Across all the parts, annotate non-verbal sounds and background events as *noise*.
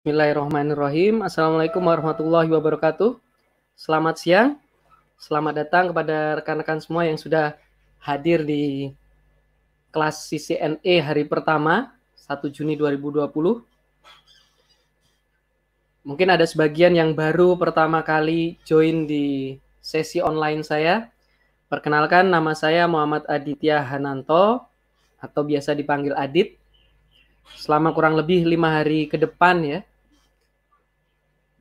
Bismillahirrahmanirrahim. Assalamualaikum warahmatullahi wabarakatuh. Selamat siang. Selamat datang kepada rekan-rekan semua yang sudah hadir di kelas CCNE hari pertama 1 Juni 2020. Mungkin ada sebagian yang baru pertama kali join di sesi online saya. Perkenalkan nama saya Muhammad Aditya Hananto atau biasa dipanggil Adit. Selama kurang lebih lima hari ke depan ya,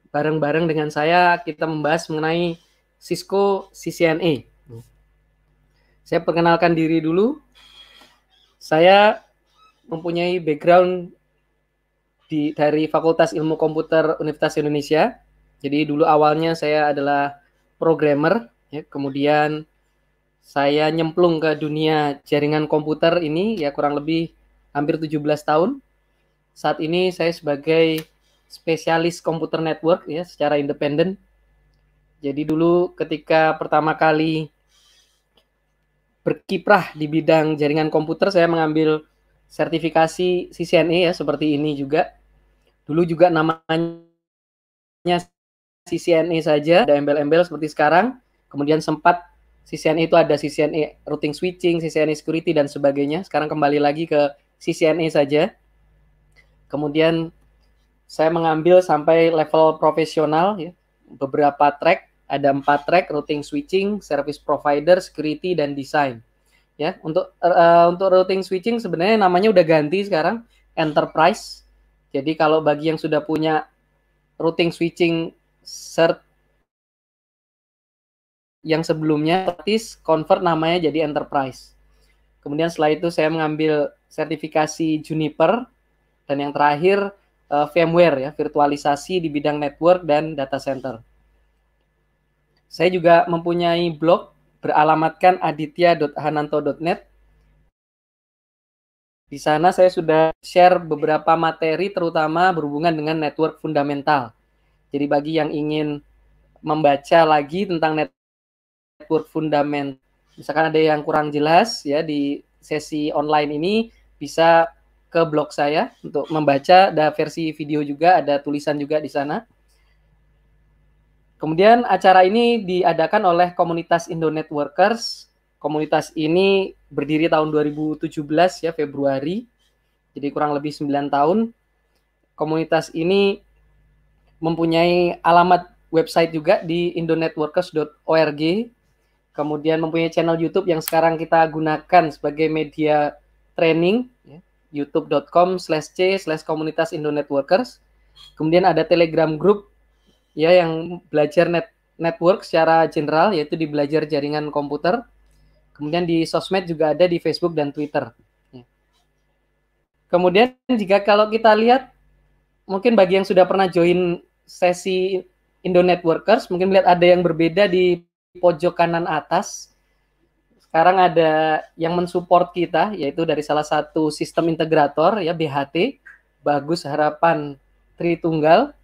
bareng-bareng dengan saya kita membahas mengenai Cisco CCNA. Saya perkenalkan diri dulu. Saya mempunyai background di dari Fakultas Ilmu Komputer Universitas Indonesia. Jadi dulu awalnya saya adalah programmer, ya, kemudian saya nyemplung ke dunia jaringan komputer ini ya kurang lebih hampir 17 tahun. Saat ini saya sebagai spesialis komputer network ya secara independen. Jadi dulu ketika pertama kali berkiprah di bidang jaringan komputer saya mengambil sertifikasi CCNA e ya seperti ini juga. Dulu juga namanya CCNA e saja, ada embel-embel seperti sekarang. Kemudian sempat CCNA e itu ada CCNA routing switching, CCNA security dan sebagainya. Sekarang kembali lagi ke CCNA saja. Kemudian saya mengambil sampai level profesional ya beberapa track ada empat track routing switching service provider security dan design ya untuk uh, untuk routing switching sebenarnya namanya udah ganti sekarang enterprise jadi kalau bagi yang sudah punya routing switching cert yang sebelumnya artis convert namanya jadi enterprise kemudian setelah itu saya mengambil sertifikasi Juniper dan yang terakhir uh, eh, VMware ya, virtualisasi di bidang network dan data center. Saya juga mempunyai blog beralamatkan aditya.hananto.net. Di sana saya sudah share beberapa materi terutama berhubungan dengan network fundamental. Jadi bagi yang ingin membaca lagi tentang network fundamental, misalkan ada yang kurang jelas ya di sesi online ini bisa ke blog saya untuk membaca. Ada versi video juga, ada tulisan juga di sana. Kemudian acara ini diadakan oleh komunitas Indo Networkers. Komunitas ini berdiri tahun 2017 ya Februari. Jadi kurang lebih 9 tahun. Komunitas ini mempunyai alamat website juga di indonetworkers.org. Kemudian mempunyai channel YouTube yang sekarang kita gunakan sebagai media training. Ya youtube.com slash c slash komunitas indonetworkers. Kemudian ada telegram group ya yang belajar net network secara general yaitu di belajar jaringan komputer. Kemudian di sosmed juga ada di Facebook dan Twitter. Ya. Kemudian jika kalau kita lihat mungkin bagi yang sudah pernah join sesi Indo Networkers mungkin melihat ada yang berbeda di pojok kanan atas sekarang ada yang mensupport kita yaitu dari salah satu sistem integrator ya BHT Bagus Harapan Tritunggal.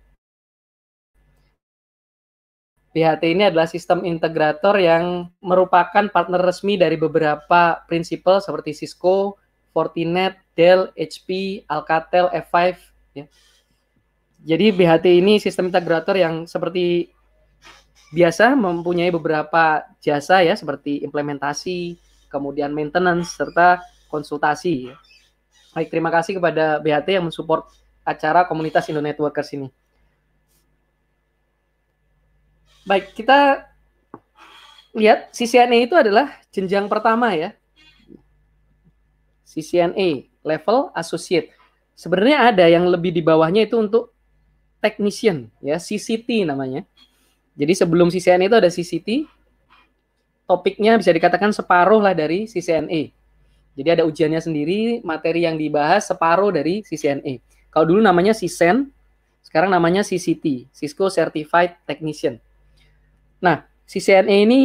BHT ini adalah sistem integrator yang merupakan partner resmi dari beberapa prinsipal seperti Cisco, Fortinet, Dell, HP, Alcatel, F5 ya. Jadi BHT ini sistem integrator yang seperti biasa mempunyai beberapa jasa ya seperti implementasi, kemudian maintenance serta konsultasi. Baik, terima kasih kepada BHT yang mensupport acara komunitas Indo Networkers ini. Baik, kita lihat CCNA itu adalah jenjang pertama ya. CCNA, level associate. Sebenarnya ada yang lebih di bawahnya itu untuk technician ya, CCT namanya. Jadi sebelum CCNA e itu ada CCT, topiknya bisa dikatakan separuh lah dari CCNA. E. Jadi ada ujiannya sendiri, materi yang dibahas separuh dari CCNA. E. Kalau dulu namanya CCN, sekarang namanya CCT, Cisco Certified Technician. Nah, CCNA ini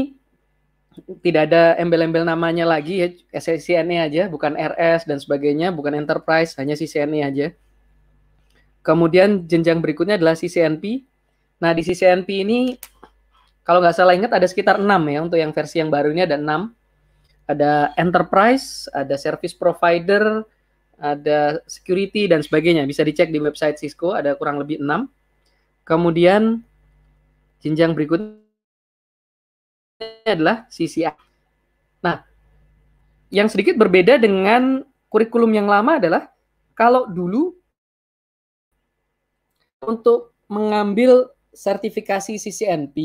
tidak ada embel-embel namanya lagi ya, CCNA aja, bukan RS dan sebagainya, bukan Enterprise, hanya CCNA aja. Kemudian jenjang berikutnya adalah CCNP, Nah, di CCNP ini kalau nggak salah ingat ada sekitar 6 ya untuk yang versi yang barunya ada 6. Ada enterprise, ada service provider, ada security dan sebagainya. Bisa dicek di website Cisco ada kurang lebih 6. Kemudian jenjang berikutnya adalah CCI. Nah, yang sedikit berbeda dengan kurikulum yang lama adalah kalau dulu untuk mengambil sertifikasi CCNP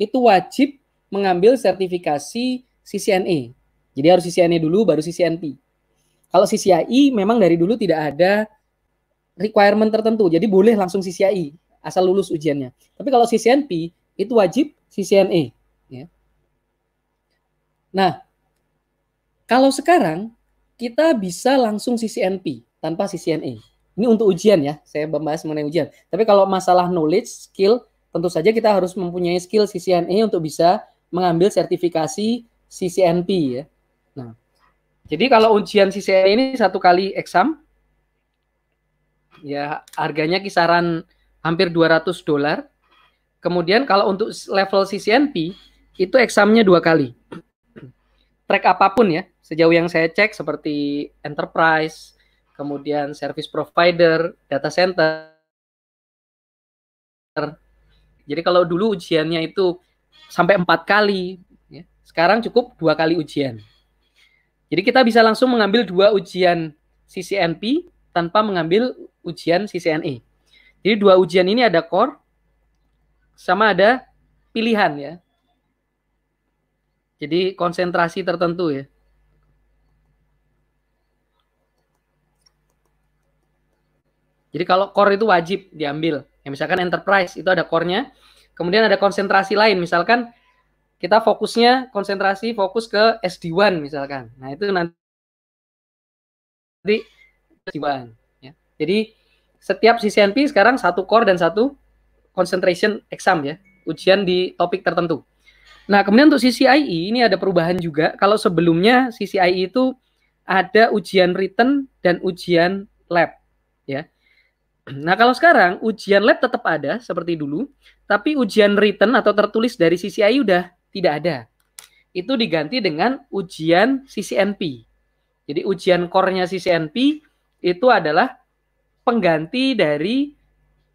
itu wajib mengambil sertifikasi CCNE. Jadi harus CCNE dulu baru CCNP. Kalau CCI memang dari dulu tidak ada requirement tertentu. Jadi boleh langsung CCI asal lulus ujiannya. Tapi kalau CCNP itu wajib CCNE. Nah, kalau sekarang kita bisa langsung CCNP tanpa CCNE. Ini untuk ujian ya, saya membahas mengenai ujian. Tapi kalau masalah knowledge, skill, tentu saja kita harus mempunyai skill CCNA e untuk bisa mengambil sertifikasi CCNP ya. Nah, jadi kalau ujian CCNA e ini satu kali exam, ya harganya kisaran hampir 200 dolar. Kemudian kalau untuk level CCNP, itu examnya dua kali. Track apapun ya, sejauh yang saya cek seperti enterprise, kemudian service provider, data center. Jadi kalau dulu ujiannya itu sampai empat kali, ya. sekarang cukup dua kali ujian. Jadi kita bisa langsung mengambil dua ujian CCNP tanpa mengambil ujian CCNE. Jadi dua ujian ini ada core sama ada pilihan ya. Jadi konsentrasi tertentu ya. Jadi kalau core itu wajib diambil. Ya, misalkan enterprise itu ada core-nya. Kemudian ada konsentrasi lain. Misalkan kita fokusnya konsentrasi fokus ke SD1 misalkan. Nah, itu nanti SD1 ya. Jadi setiap CCNP sekarang satu core dan satu concentration exam ya, ujian di topik tertentu. Nah, kemudian untuk CCIE ini ada perubahan juga. Kalau sebelumnya CCIE itu ada ujian written dan ujian lab ya. Nah, kalau sekarang ujian lab tetap ada seperti dulu, tapi ujian written atau tertulis dari CCI udah tidak ada. Itu diganti dengan ujian CCNP. Jadi ujian core-nya CCNP itu adalah pengganti dari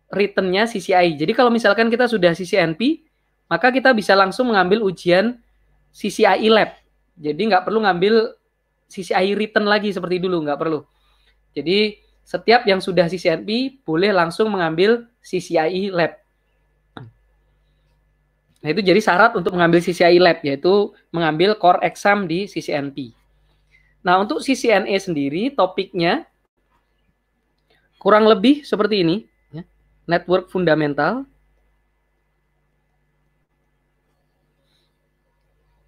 written-nya CCI. Jadi kalau misalkan kita sudah CCNP, maka kita bisa langsung mengambil ujian CCI lab. Jadi nggak perlu ngambil CCI return lagi seperti dulu, nggak perlu. Jadi setiap yang sudah CCNP boleh langsung mengambil CCIE Lab. Nah, itu jadi syarat untuk mengambil CCIE Lab, yaitu mengambil core exam di CCNP. Nah, untuk CCNA e sendiri, topiknya kurang lebih seperti ini. Ya. Network fundamental.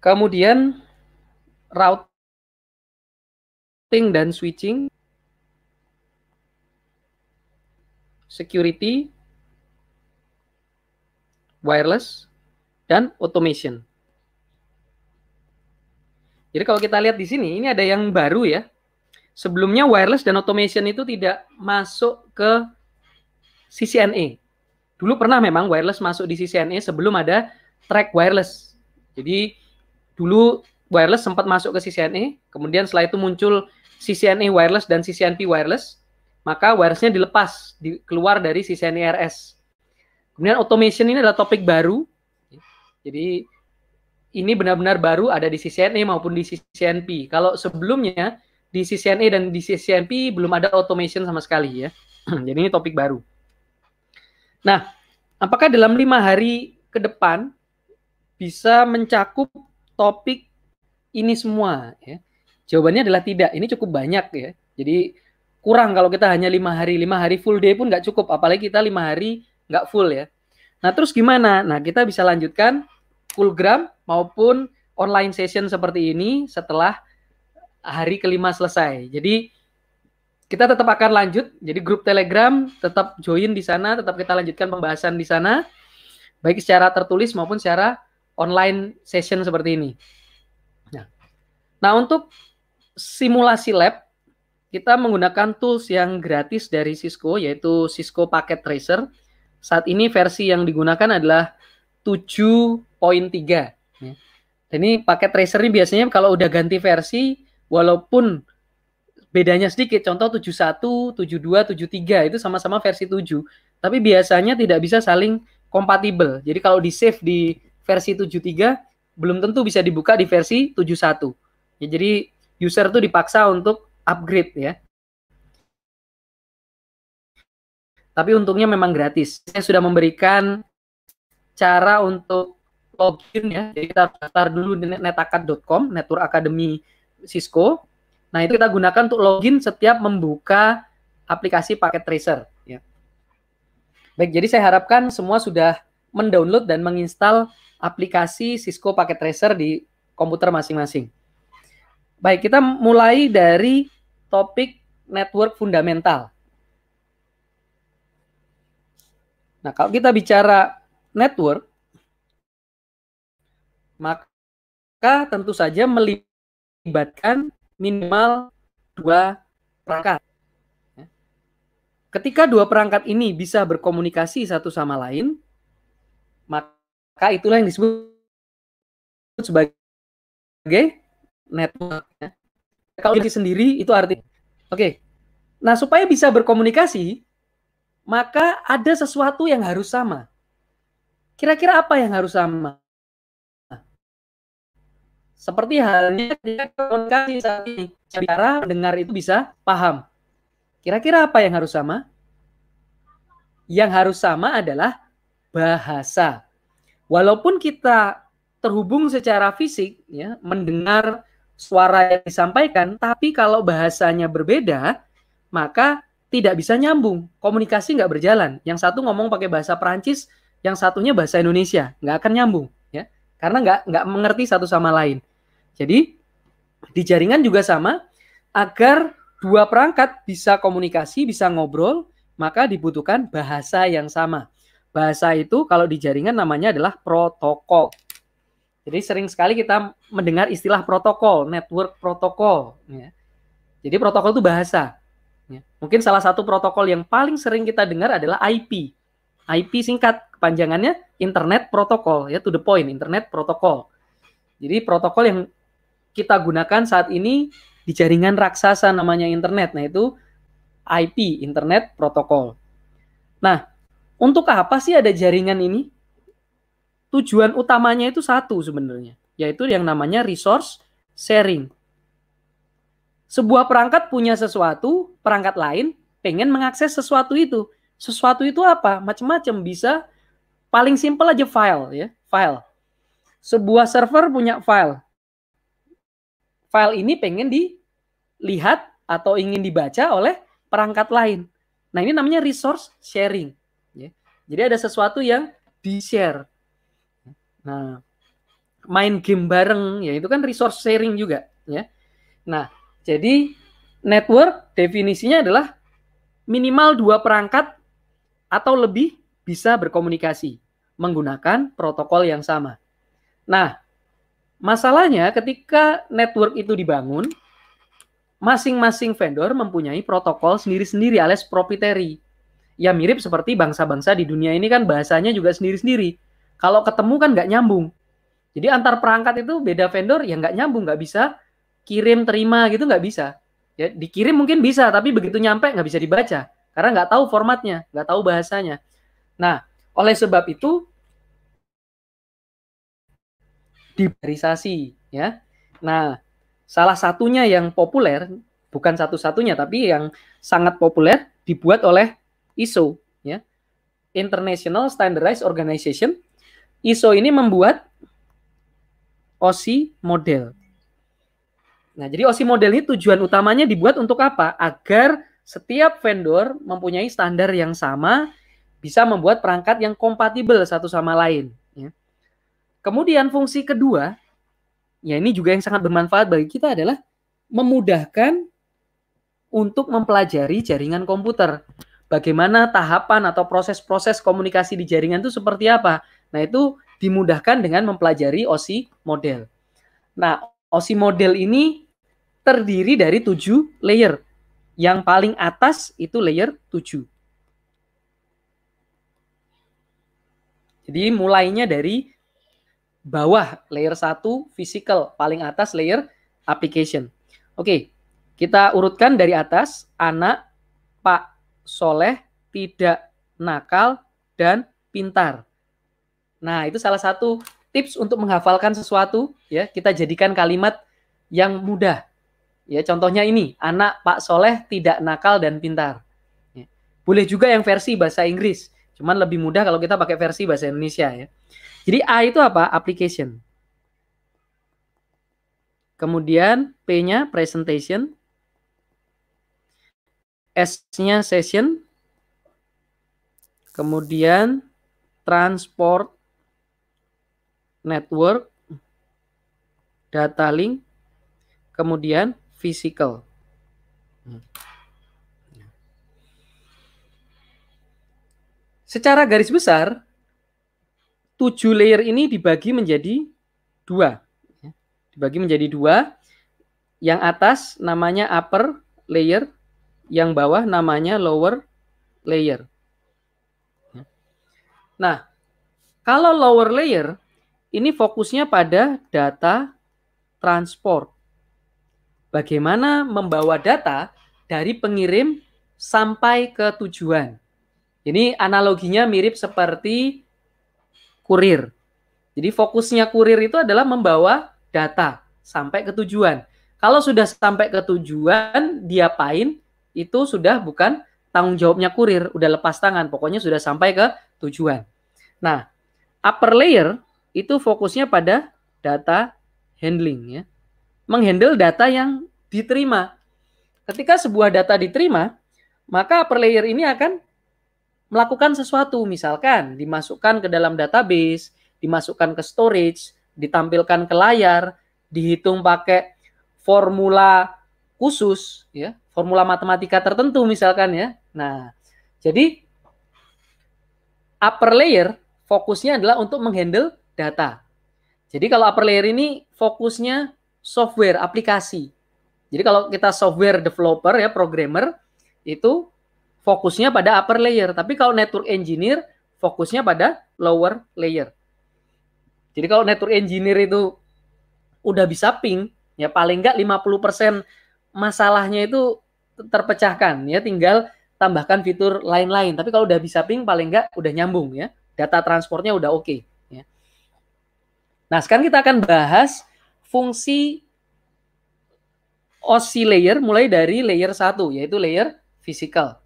Kemudian routing dan switching. security, wireless, dan automation. Jadi kalau kita lihat di sini, ini ada yang baru ya. Sebelumnya wireless dan automation itu tidak masuk ke CCNA. Dulu pernah memang wireless masuk di CCNA sebelum ada track wireless. Jadi dulu wireless sempat masuk ke CCNA, kemudian setelah itu muncul CCNA wireless dan CCNP wireless maka wiresnya dilepas, di, keluar dari si RS. Kemudian automation ini adalah topik baru. Jadi ini benar-benar baru ada di CCNA e maupun di CCNP. Kalau sebelumnya di CCNA e dan di CCNP belum ada automation sama sekali ya. *clears throat* Jadi ini topik baru. Nah, apakah dalam lima hari ke depan bisa mencakup topik ini semua? Ya? Jawabannya adalah tidak. Ini cukup banyak ya. Jadi kurang kalau kita hanya lima hari lima hari full day pun nggak cukup apalagi kita lima hari nggak full ya nah terus gimana nah kita bisa lanjutkan full gram maupun online session seperti ini setelah hari kelima selesai jadi kita tetap akan lanjut. Jadi grup Telegram tetap join di sana, tetap kita lanjutkan pembahasan di sana, baik secara tertulis maupun secara online session seperti ini. Nah, nah untuk simulasi lab kita menggunakan tools yang gratis dari Cisco yaitu Cisco Packet Tracer. Saat ini versi yang digunakan adalah 7.3. tiga ya. ini Packet Tracer ini biasanya kalau udah ganti versi walaupun bedanya sedikit contoh 71, 72, 73 itu sama-sama versi 7. Tapi biasanya tidak bisa saling kompatibel. Jadi kalau di save di versi 73 belum tentu bisa dibuka di versi 71. Ya, jadi user tuh dipaksa untuk upgrade ya. Tapi untungnya memang gratis. Saya sudah memberikan cara untuk login ya. Jadi kita daftar dulu di netacad.com, Network Academy Cisco. Nah, itu kita gunakan untuk login setiap membuka aplikasi paket tracer ya. Baik, jadi saya harapkan semua sudah mendownload dan menginstal aplikasi Cisco Packet Tracer di komputer masing-masing. Baik, kita mulai dari topik network fundamental. Nah, kalau kita bicara network, maka tentu saja melibatkan minimal dua perangkat. Ketika dua perangkat ini bisa berkomunikasi satu sama lain, maka itulah yang disebut sebagai network. Kalau diri sendiri itu arti. Oke. Okay. Nah, supaya bisa berkomunikasi, maka ada sesuatu yang harus sama. Kira-kira apa yang harus sama? Seperti halnya ketika komunikasi saat ini, bicara, mendengar itu bisa paham. Kira-kira apa yang harus sama? Yang harus sama adalah bahasa. Walaupun kita terhubung secara fisik, ya, mendengar, suara yang disampaikan, tapi kalau bahasanya berbeda, maka tidak bisa nyambung. Komunikasi nggak berjalan. Yang satu ngomong pakai bahasa Perancis, yang satunya bahasa Indonesia. Nggak akan nyambung. ya Karena nggak, nggak mengerti satu sama lain. Jadi, di jaringan juga sama. Agar dua perangkat bisa komunikasi, bisa ngobrol, maka dibutuhkan bahasa yang sama. Bahasa itu kalau di jaringan namanya adalah protokol. Jadi sering sekali kita mendengar istilah protokol, network protokol. Ya. Jadi protokol itu bahasa. Ya. Mungkin salah satu protokol yang paling sering kita dengar adalah IP. IP singkat, kepanjangannya Internet Protokol, ya to the point, Internet Protokol. Jadi protokol yang kita gunakan saat ini di jaringan raksasa namanya internet. Nah itu IP, Internet Protokol. Nah, untuk apa sih ada jaringan ini? tujuan utamanya itu satu sebenarnya, yaitu yang namanya resource sharing. Sebuah perangkat punya sesuatu, perangkat lain pengen mengakses sesuatu itu. Sesuatu itu apa? Macam-macam bisa paling simple aja file ya, file. Sebuah server punya file. File ini pengen dilihat atau ingin dibaca oleh perangkat lain. Nah, ini namanya resource sharing ya. Jadi ada sesuatu yang di-share Nah, main game bareng ya itu kan resource sharing juga ya. Nah, jadi network definisinya adalah minimal dua perangkat atau lebih bisa berkomunikasi menggunakan protokol yang sama. Nah, masalahnya ketika network itu dibangun, masing-masing vendor mempunyai protokol sendiri-sendiri alias proprietary. Ya mirip seperti bangsa-bangsa di dunia ini kan bahasanya juga sendiri-sendiri kalau ketemu kan nggak nyambung. Jadi antar perangkat itu beda vendor ya nggak nyambung, nggak bisa kirim terima gitu nggak bisa. Ya dikirim mungkin bisa, tapi begitu nyampe nggak bisa dibaca karena nggak tahu formatnya, nggak tahu bahasanya. Nah, oleh sebab itu diberisasi ya. Nah, salah satunya yang populer bukan satu-satunya tapi yang sangat populer dibuat oleh ISO ya. International Standardized Organization ISO ini membuat OSI model. Nah, jadi OSI model ini tujuan utamanya dibuat untuk apa? Agar setiap vendor mempunyai standar yang sama, bisa membuat perangkat yang kompatibel satu sama lain. Ya. Kemudian fungsi kedua, ya ini juga yang sangat bermanfaat bagi kita adalah memudahkan untuk mempelajari jaringan komputer. Bagaimana tahapan atau proses-proses komunikasi di jaringan itu seperti apa? Nah, itu dimudahkan dengan mempelajari OSI model. Nah, OSI model ini terdiri dari tujuh layer. Yang paling atas itu layer 7. Jadi mulainya dari bawah layer satu physical, paling atas layer application. Oke, kita urutkan dari atas, anak, pak, soleh, tidak, nakal, dan pintar. Nah, itu salah satu tips untuk menghafalkan sesuatu ya, kita jadikan kalimat yang mudah. Ya, contohnya ini, anak Pak Soleh tidak nakal dan pintar. Ya. Boleh juga yang versi bahasa Inggris, cuman lebih mudah kalau kita pakai versi bahasa Indonesia ya. Jadi A itu apa? Application. Kemudian P-nya presentation. S-nya session. Kemudian transport network, data link, kemudian physical. Secara garis besar, tujuh layer ini dibagi menjadi dua. Dibagi menjadi dua. Yang atas namanya upper layer, yang bawah namanya lower layer. Nah, kalau lower layer ini fokusnya pada data transport. Bagaimana membawa data dari pengirim sampai ke tujuan. Ini analoginya mirip seperti kurir. Jadi fokusnya kurir itu adalah membawa data sampai ke tujuan. Kalau sudah sampai ke tujuan, diapain itu sudah bukan tanggung jawabnya kurir, udah lepas tangan, pokoknya sudah sampai ke tujuan. Nah, upper layer itu fokusnya pada data handling ya. Menghandle data yang diterima. Ketika sebuah data diterima, maka upper layer ini akan melakukan sesuatu, misalkan dimasukkan ke dalam database, dimasukkan ke storage, ditampilkan ke layar, dihitung pakai formula khusus ya, formula matematika tertentu misalkan ya. Nah, jadi upper layer fokusnya adalah untuk menghandle data. Jadi kalau upper layer ini fokusnya software, aplikasi. Jadi kalau kita software developer ya programmer itu fokusnya pada upper layer, tapi kalau network engineer fokusnya pada lower layer. Jadi kalau network engineer itu udah bisa ping, ya paling nggak 50% masalahnya itu terpecahkan ya tinggal tambahkan fitur lain-lain. Tapi kalau udah bisa ping paling nggak udah nyambung ya. Data transportnya udah oke. Okay. Nah, sekarang kita akan bahas fungsi OSI mulai dari layer 1, yaitu layer physical.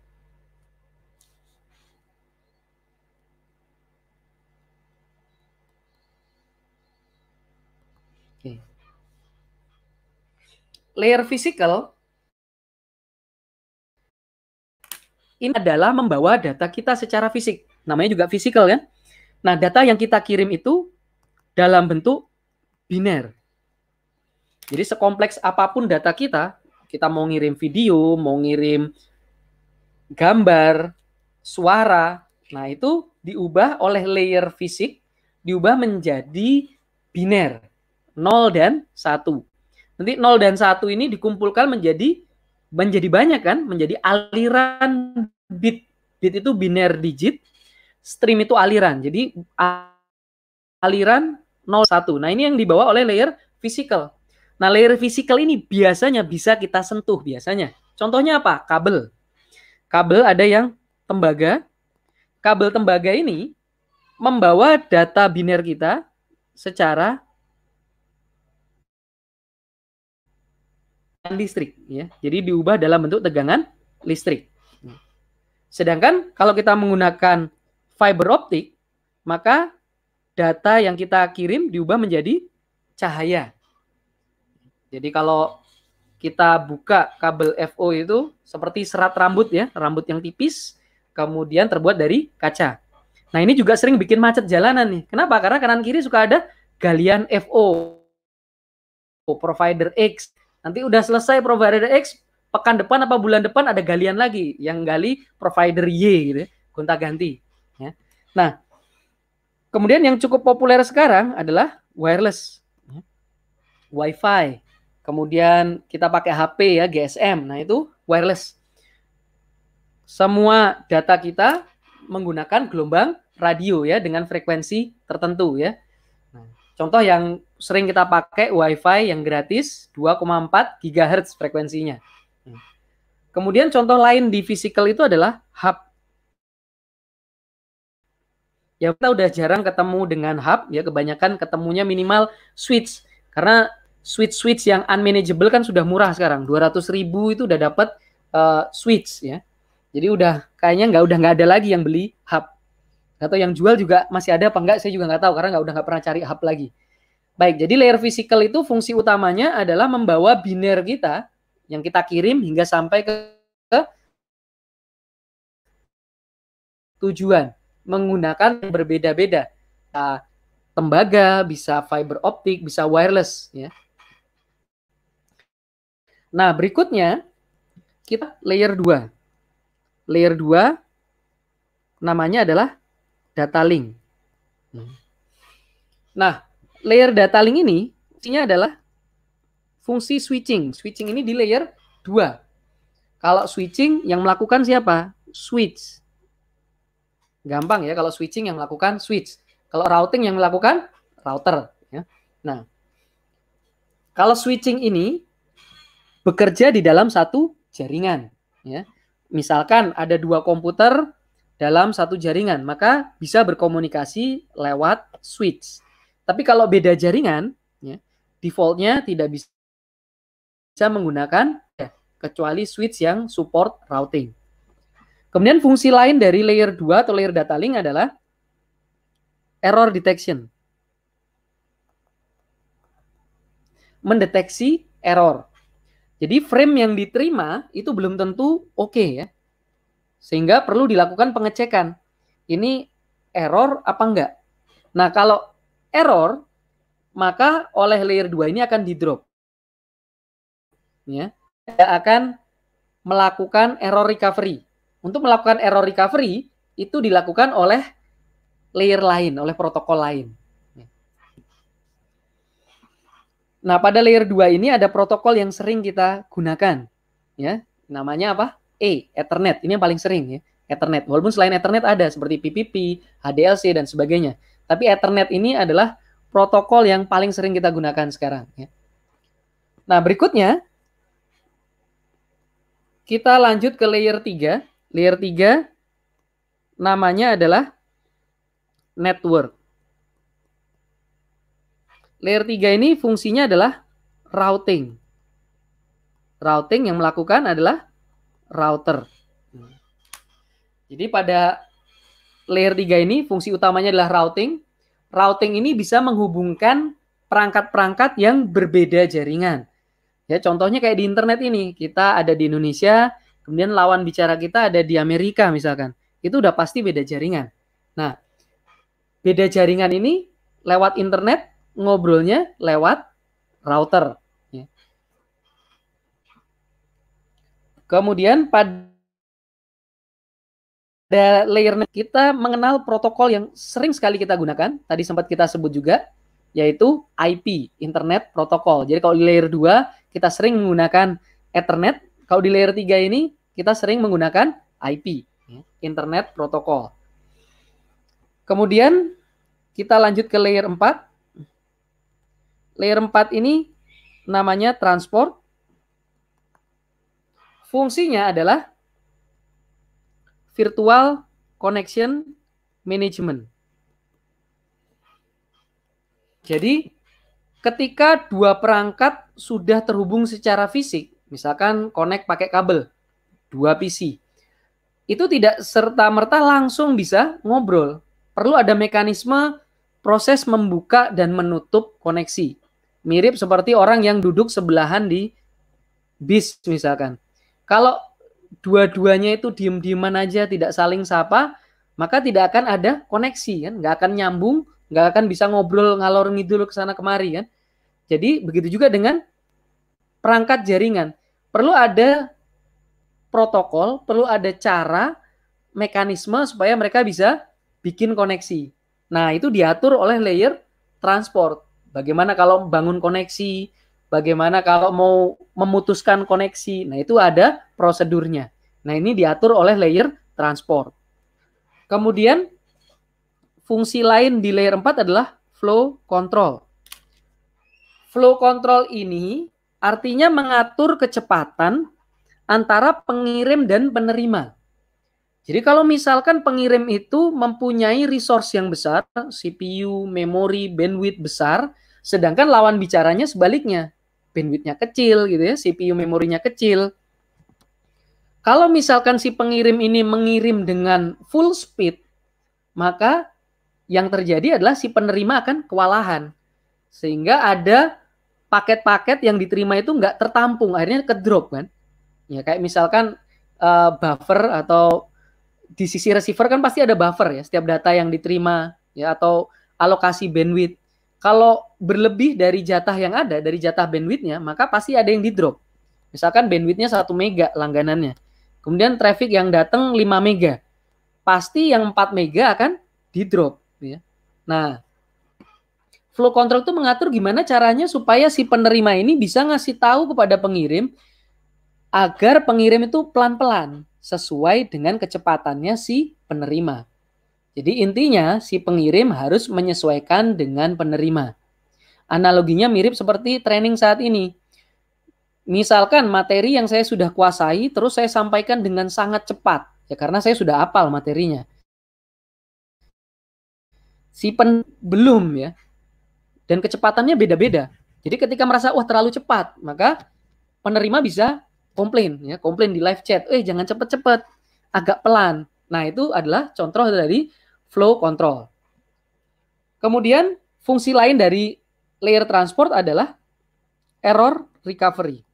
Layer physical ini adalah membawa data kita secara fisik. Namanya juga physical ya. Nah, data yang kita kirim itu dalam bentuk biner. Jadi sekompleks apapun data kita, kita mau ngirim video, mau ngirim gambar, suara, nah itu diubah oleh layer fisik, diubah menjadi biner, 0 dan 1. Nanti 0 dan 1 ini dikumpulkan menjadi menjadi banyak kan, menjadi aliran bit. Bit itu biner digit, stream itu aliran. Jadi aliran 01. Nah, ini yang dibawa oleh layer physical. Nah, layer physical ini biasanya bisa kita sentuh biasanya. Contohnya apa? Kabel. Kabel ada yang tembaga. Kabel tembaga ini membawa data biner kita secara listrik ya. Jadi diubah dalam bentuk tegangan listrik. Sedangkan kalau kita menggunakan fiber optik, maka data yang kita kirim diubah menjadi cahaya. Jadi kalau kita buka kabel FO itu seperti serat rambut ya, rambut yang tipis, kemudian terbuat dari kaca. Nah ini juga sering bikin macet jalanan nih. Kenapa? Karena kanan kiri suka ada galian FO, oh, provider X. Nanti udah selesai provider X, pekan depan apa bulan depan ada galian lagi yang gali provider Y gitu, ya, gonta ganti. Ya. Nah Kemudian yang cukup populer sekarang adalah wireless, ya. WiFi. Kemudian kita pakai HP ya, GSM. Nah itu wireless. Semua data kita menggunakan gelombang radio ya dengan frekuensi tertentu ya. Nah, contoh yang sering kita pakai WiFi yang gratis 2,4 GHz frekuensinya. Hmm. Kemudian contoh lain di physical itu adalah hub ya kita udah jarang ketemu dengan hub ya kebanyakan ketemunya minimal switch karena switch switch yang unmanageable kan sudah murah sekarang 200 ribu itu udah dapat uh, eh, switch ya jadi udah kayaknya nggak udah nggak ada lagi yang beli hub atau yang jual juga masih ada apa enggak saya juga nggak tahu karena nggak udah nggak pernah cari hub lagi baik jadi layer physical itu fungsi utamanya adalah membawa biner kita yang kita kirim hingga sampai ke, ke tujuan menggunakan berbeda-beda. Uh, tembaga, bisa fiber optik, bisa wireless ya. Nah, berikutnya kita layer 2. Layer 2 namanya adalah data link. Nah, layer data link ini fungsinya adalah fungsi switching. Switching ini di layer 2. Kalau switching yang melakukan siapa? Switch. Gampang ya kalau switching yang melakukan switch. Kalau routing yang melakukan router. Ya. Nah, kalau switching ini bekerja di dalam satu jaringan. Ya. Misalkan ada dua komputer dalam satu jaringan, maka bisa berkomunikasi lewat switch. Tapi kalau beda jaringan, ya, defaultnya tidak bisa menggunakan ya, kecuali switch yang support routing. Kemudian fungsi lain dari layer 2 atau layer data link adalah error detection. Mendeteksi error. Jadi frame yang diterima itu belum tentu oke okay ya. Sehingga perlu dilakukan pengecekan. Ini error apa enggak? Nah, kalau error maka oleh layer 2 ini akan di drop. Ya, akan melakukan error recovery. Untuk melakukan error recovery itu dilakukan oleh layer lain, oleh protokol lain. Nah, pada layer 2 ini ada protokol yang sering kita gunakan, ya. Namanya apa? E, Ethernet. Ini yang paling sering ya, Ethernet. Walaupun selain Ethernet ada seperti PPP, HDLC dan sebagainya. Tapi Ethernet ini adalah protokol yang paling sering kita gunakan sekarang ya. Nah, berikutnya kita lanjut ke layer 3 Layer 3 namanya adalah network. Layer 3 ini fungsinya adalah routing. Routing yang melakukan adalah router. Jadi pada layer 3 ini fungsi utamanya adalah routing. Routing ini bisa menghubungkan perangkat-perangkat yang berbeda jaringan. Ya, contohnya kayak di internet ini, kita ada di Indonesia, Kemudian lawan bicara kita ada di Amerika misalkan. Itu udah pasti beda jaringan. Nah, beda jaringan ini lewat internet ngobrolnya lewat router. Ya. Kemudian pada layer kita mengenal protokol yang sering sekali kita gunakan, tadi sempat kita sebut juga, yaitu IP, Internet Protocol. Jadi kalau di layer 2, kita sering menggunakan Ethernet kalau di layer 3 ini kita sering menggunakan IP, ya, Internet Protocol. Kemudian kita lanjut ke layer 4. Layer 4 ini namanya transport. Fungsinya adalah virtual connection management. Jadi ketika dua perangkat sudah terhubung secara fisik, Misalkan connect pakai kabel, dua PC. Itu tidak serta-merta langsung bisa ngobrol. Perlu ada mekanisme proses membuka dan menutup koneksi. Mirip seperti orang yang duduk sebelahan di bis misalkan. Kalau dua-duanya itu diem-dieman aja, tidak saling sapa, maka tidak akan ada koneksi kan, nggak akan nyambung, nggak akan bisa ngobrol ngalor ngidul ke sana kemari kan. Jadi begitu juga dengan perangkat jaringan perlu ada protokol, perlu ada cara, mekanisme supaya mereka bisa bikin koneksi. Nah, itu diatur oleh layer transport. Bagaimana kalau bangun koneksi, bagaimana kalau mau memutuskan koneksi. Nah, itu ada prosedurnya. Nah, ini diatur oleh layer transport. Kemudian fungsi lain di layer 4 adalah flow control. Flow control ini Artinya mengatur kecepatan antara pengirim dan penerima. Jadi kalau misalkan pengirim itu mempunyai resource yang besar, CPU, memori, bandwidth besar, sedangkan lawan bicaranya sebaliknya, bandwidthnya kecil gitu ya, CPU memorinya kecil. Kalau misalkan si pengirim ini mengirim dengan full speed, maka yang terjadi adalah si penerima akan kewalahan. Sehingga ada paket-paket yang diterima itu nggak tertampung akhirnya ke drop kan ya kayak misalkan uh, buffer atau di sisi receiver kan pasti ada buffer ya setiap data yang diterima ya atau alokasi bandwidth kalau berlebih dari jatah yang ada dari jatah bandwidthnya maka pasti ada yang di drop misalkan bandwidthnya satu mega langganannya kemudian traffic yang datang 5 mega pasti yang 4 mega akan di drop ya nah flow control itu mengatur gimana caranya supaya si penerima ini bisa ngasih tahu kepada pengirim agar pengirim itu pelan-pelan sesuai dengan kecepatannya si penerima. Jadi intinya si pengirim harus menyesuaikan dengan penerima. Analoginya mirip seperti training saat ini. Misalkan materi yang saya sudah kuasai terus saya sampaikan dengan sangat cepat ya karena saya sudah apal materinya. Si pen belum ya, dan kecepatannya beda-beda. Jadi ketika merasa wah terlalu cepat, maka penerima bisa komplain ya, komplain di live chat, "Eh, jangan cepet-cepet, agak pelan." Nah, itu adalah contoh dari flow control. Kemudian fungsi lain dari layer transport adalah error recovery.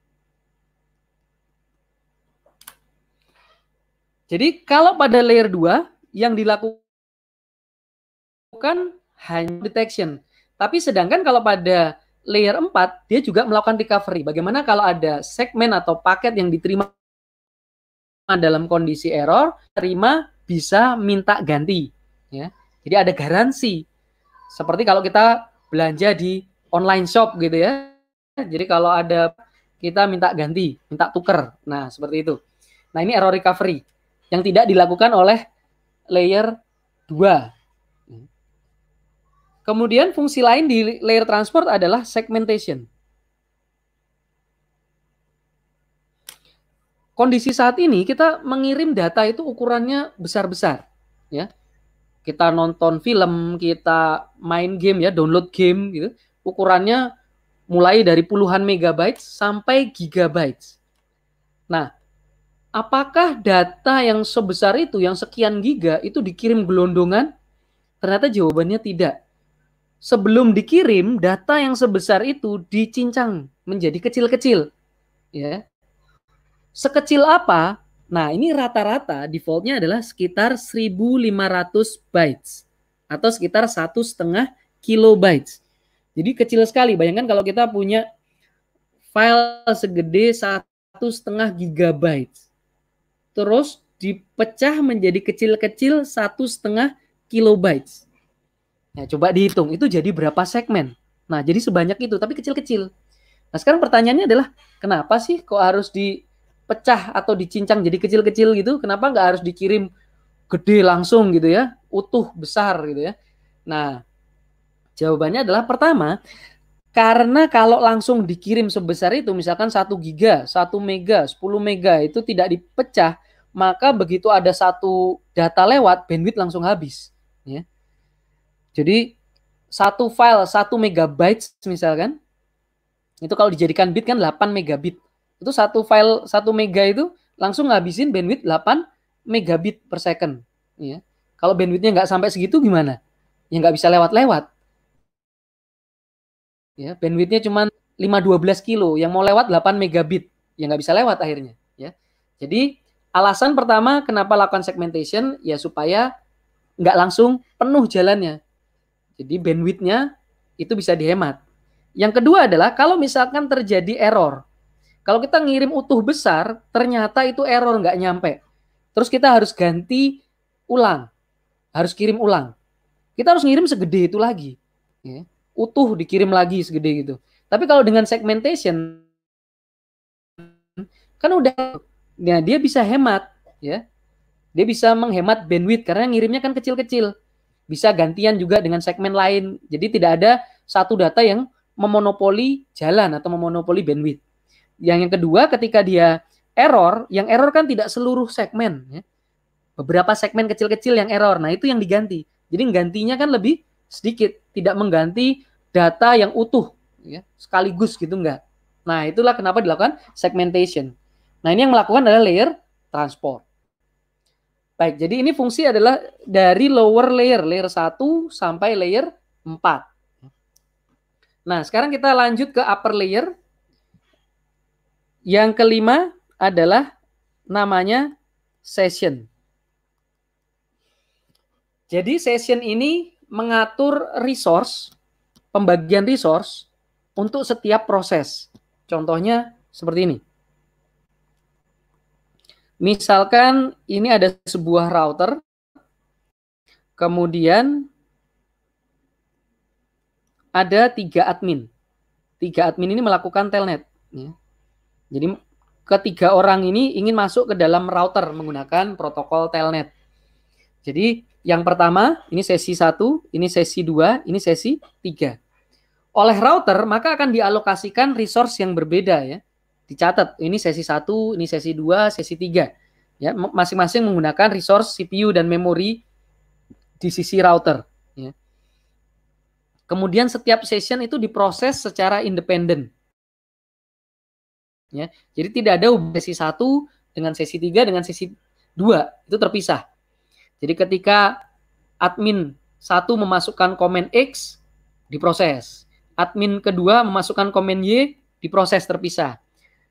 Jadi kalau pada layer 2 yang dilakukan hanya detection. Tapi sedangkan kalau pada layer 4, dia juga melakukan recovery. Bagaimana kalau ada segmen atau paket yang diterima dalam kondisi error, terima bisa minta ganti. Ya. Jadi ada garansi. Seperti kalau kita belanja di online shop gitu ya. Jadi kalau ada kita minta ganti, minta tuker. Nah, seperti itu. Nah, ini error recovery yang tidak dilakukan oleh layer 2 Kemudian fungsi lain di layer transport adalah segmentation. Kondisi saat ini kita mengirim data itu ukurannya besar-besar, ya. Kita nonton film, kita main game ya, download game gitu. Ukurannya mulai dari puluhan megabytes sampai gigabyte. Nah, apakah data yang sebesar itu, yang sekian giga itu dikirim gelondongan? Ternyata jawabannya tidak sebelum dikirim data yang sebesar itu dicincang menjadi kecil-kecil ya sekecil apa nah ini rata-rata defaultnya adalah sekitar 1500 bytes atau sekitar satu setengah kilobytes jadi kecil sekali bayangkan kalau kita punya file segede satu setengah gigabyte terus dipecah menjadi kecil-kecil satu setengah kilobytes Ya, coba dihitung itu jadi berapa segmen. Nah, jadi sebanyak itu tapi kecil-kecil. Nah, sekarang pertanyaannya adalah kenapa sih kok harus dipecah atau dicincang jadi kecil-kecil gitu? Kenapa nggak harus dikirim gede langsung gitu ya, utuh besar gitu ya? Nah, jawabannya adalah pertama karena kalau langsung dikirim sebesar itu, misalkan 1 giga, 1 mega, 10 mega itu tidak dipecah, maka begitu ada satu data lewat, bandwidth langsung habis. Ya. Jadi satu file 1 megabytes misalkan itu kalau dijadikan bit kan 8 megabit. Itu satu file 1 mega itu langsung ngabisin bandwidth 8 megabit per second. Ya. Kalau bandwidthnya nggak sampai segitu gimana? Ya nggak bisa lewat-lewat. Ya, bandwidthnya cuma 512 kilo, yang mau lewat 8 megabit, ya nggak bisa lewat akhirnya. Ya. Jadi alasan pertama kenapa lakukan segmentation ya supaya nggak langsung penuh jalannya. Jadi bandwidthnya itu bisa dihemat. Yang kedua adalah kalau misalkan terjadi error. Kalau kita ngirim utuh besar, ternyata itu error nggak nyampe. Terus kita harus ganti ulang. Harus kirim ulang. Kita harus ngirim segede itu lagi. Ya. Utuh dikirim lagi segede gitu. Tapi kalau dengan segmentation, kan udah, nah dia bisa hemat. ya Dia bisa menghemat bandwidth karena ngirimnya kan kecil-kecil bisa gantian juga dengan segmen lain. Jadi tidak ada satu data yang memonopoli jalan atau memonopoli bandwidth. Yang yang kedua ketika dia error, yang error kan tidak seluruh segmen ya. Beberapa segmen kecil-kecil yang error. Nah, itu yang diganti. Jadi gantinya kan lebih sedikit, tidak mengganti data yang utuh ya, sekaligus gitu enggak. Nah, itulah kenapa dilakukan segmentation. Nah, ini yang melakukan adalah layer transport. Baik, jadi ini fungsi adalah dari lower layer, layer 1 sampai layer 4. Nah, sekarang kita lanjut ke upper layer. Yang kelima adalah namanya session. Jadi session ini mengatur resource, pembagian resource untuk setiap proses. Contohnya seperti ini. Misalkan ini ada sebuah router, kemudian ada tiga admin. Tiga admin ini melakukan telnet. Ya. Jadi ketiga orang ini ingin masuk ke dalam router menggunakan protokol telnet. Jadi yang pertama, ini sesi satu, ini sesi dua, ini sesi tiga. Oleh router, maka akan dialokasikan resource yang berbeda ya dicatat ini sesi 1, ini sesi 2, sesi 3. Ya, masing-masing menggunakan resource CPU dan memori di sisi router, ya. Kemudian setiap session itu diproses secara independen. Ya, jadi tidak ada sesi 1 dengan sesi 3 dengan sesi 2 itu terpisah. Jadi ketika admin satu memasukkan komen X diproses, admin kedua memasukkan komen Y diproses terpisah.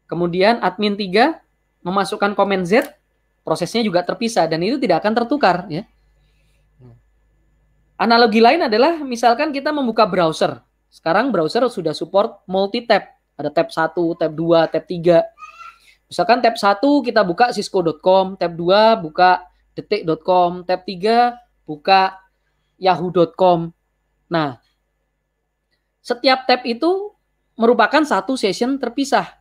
Kemudian admin 3 memasukkan komen Z, prosesnya juga terpisah dan itu tidak akan tertukar ya. Analogi lain adalah misalkan kita membuka browser. Sekarang browser sudah support multi-tab. Ada tab 1, tab 2, tab 3. Misalkan tab 1 kita buka cisco.com, tab 2 buka detik.com, tab 3 buka yahoo.com. Nah, setiap tab itu merupakan satu session terpisah.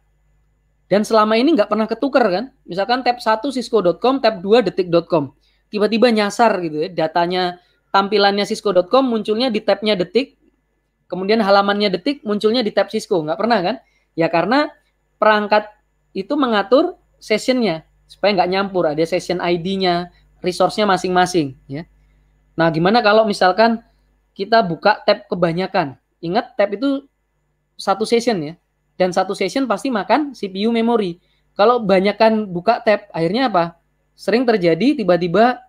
Dan selama ini nggak pernah ketuker kan? Misalkan tab 1 cisco.com, tab 2 detik.com. Tiba-tiba nyasar gitu ya, datanya tampilannya cisco.com munculnya di tabnya detik, kemudian halamannya detik munculnya di tab Cisco. Nggak pernah kan? Ya karena perangkat itu mengatur sessionnya supaya nggak nyampur. Ada session ID-nya, resource-nya masing-masing. Ya. Nah gimana kalau misalkan kita buka tab kebanyakan? Ingat tab itu satu session ya dan satu session pasti makan CPU memory. Kalau banyakkan buka tab, akhirnya apa? Sering terjadi tiba-tiba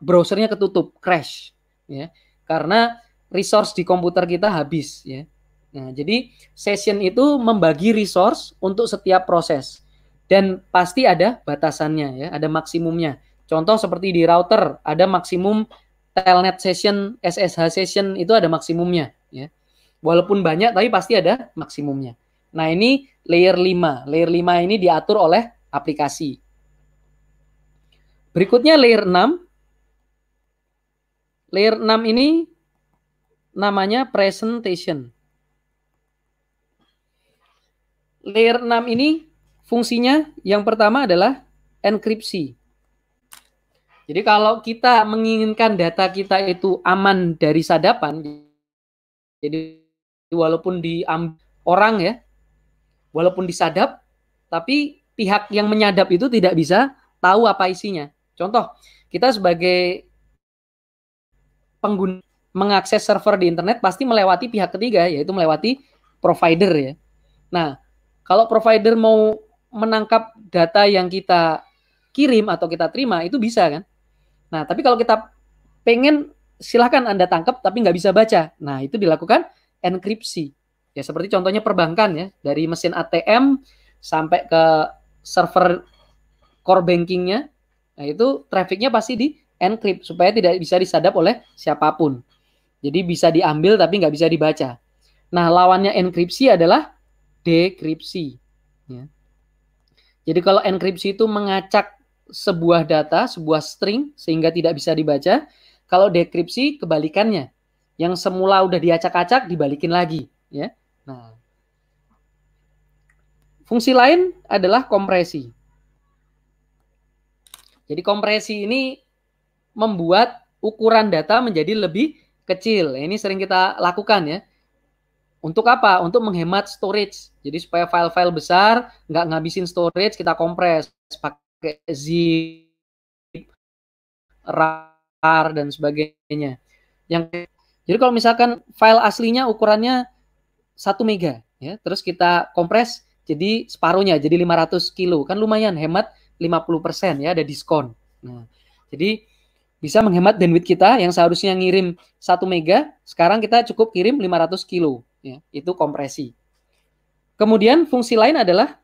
browsernya ketutup, crash, ya. Karena resource di komputer kita habis, ya. Nah, jadi session itu membagi resource untuk setiap proses dan pasti ada batasannya ya, ada maksimumnya. Contoh seperti di router ada maksimum telnet session, SSH session itu ada maksimumnya ya. Walaupun banyak tapi pasti ada maksimumnya. Nah, ini layer 5. Layer 5 ini diatur oleh aplikasi. Berikutnya layer 6. Layer 6 ini namanya presentation. Layer 6 ini fungsinya yang pertama adalah enkripsi. Jadi kalau kita menginginkan data kita itu aman dari sadapan, jadi walaupun diambil orang ya, walaupun disadap, tapi pihak yang menyadap itu tidak bisa tahu apa isinya. Contoh, kita sebagai pengguna mengakses server di internet pasti melewati pihak ketiga, yaitu melewati provider ya. Nah, kalau provider mau menangkap data yang kita kirim atau kita terima itu bisa kan. Nah, tapi kalau kita pengen silahkan Anda tangkap tapi nggak bisa baca. Nah, itu dilakukan enkripsi. Ya seperti contohnya perbankan ya, dari mesin ATM sampai ke server core bankingnya, nah itu trafficnya pasti di encrypt supaya tidak bisa disadap oleh siapapun. Jadi bisa diambil tapi nggak bisa dibaca. Nah lawannya enkripsi adalah dekripsi. Ya. Jadi kalau enkripsi itu mengacak sebuah data, sebuah string sehingga tidak bisa dibaca. Kalau dekripsi kebalikannya, yang semula udah diacak-acak dibalikin lagi, ya. Nah, fungsi lain adalah kompresi. Jadi kompresi ini membuat ukuran data menjadi lebih kecil. Nah, ini sering kita lakukan ya. Untuk apa? Untuk menghemat storage. Jadi supaya file-file besar nggak ngabisin storage, kita kompres pakai zip, rar dan sebagainya. Yang jadi kalau misalkan file aslinya ukurannya 1 mega ya. Terus kita kompres jadi separuhnya jadi 500 kilo. Kan lumayan hemat 50% ya ada diskon. Nah, jadi bisa menghemat bandwidth kita yang seharusnya ngirim 1 mega, sekarang kita cukup kirim 500 kilo ya. Itu kompresi. Kemudian fungsi lain adalah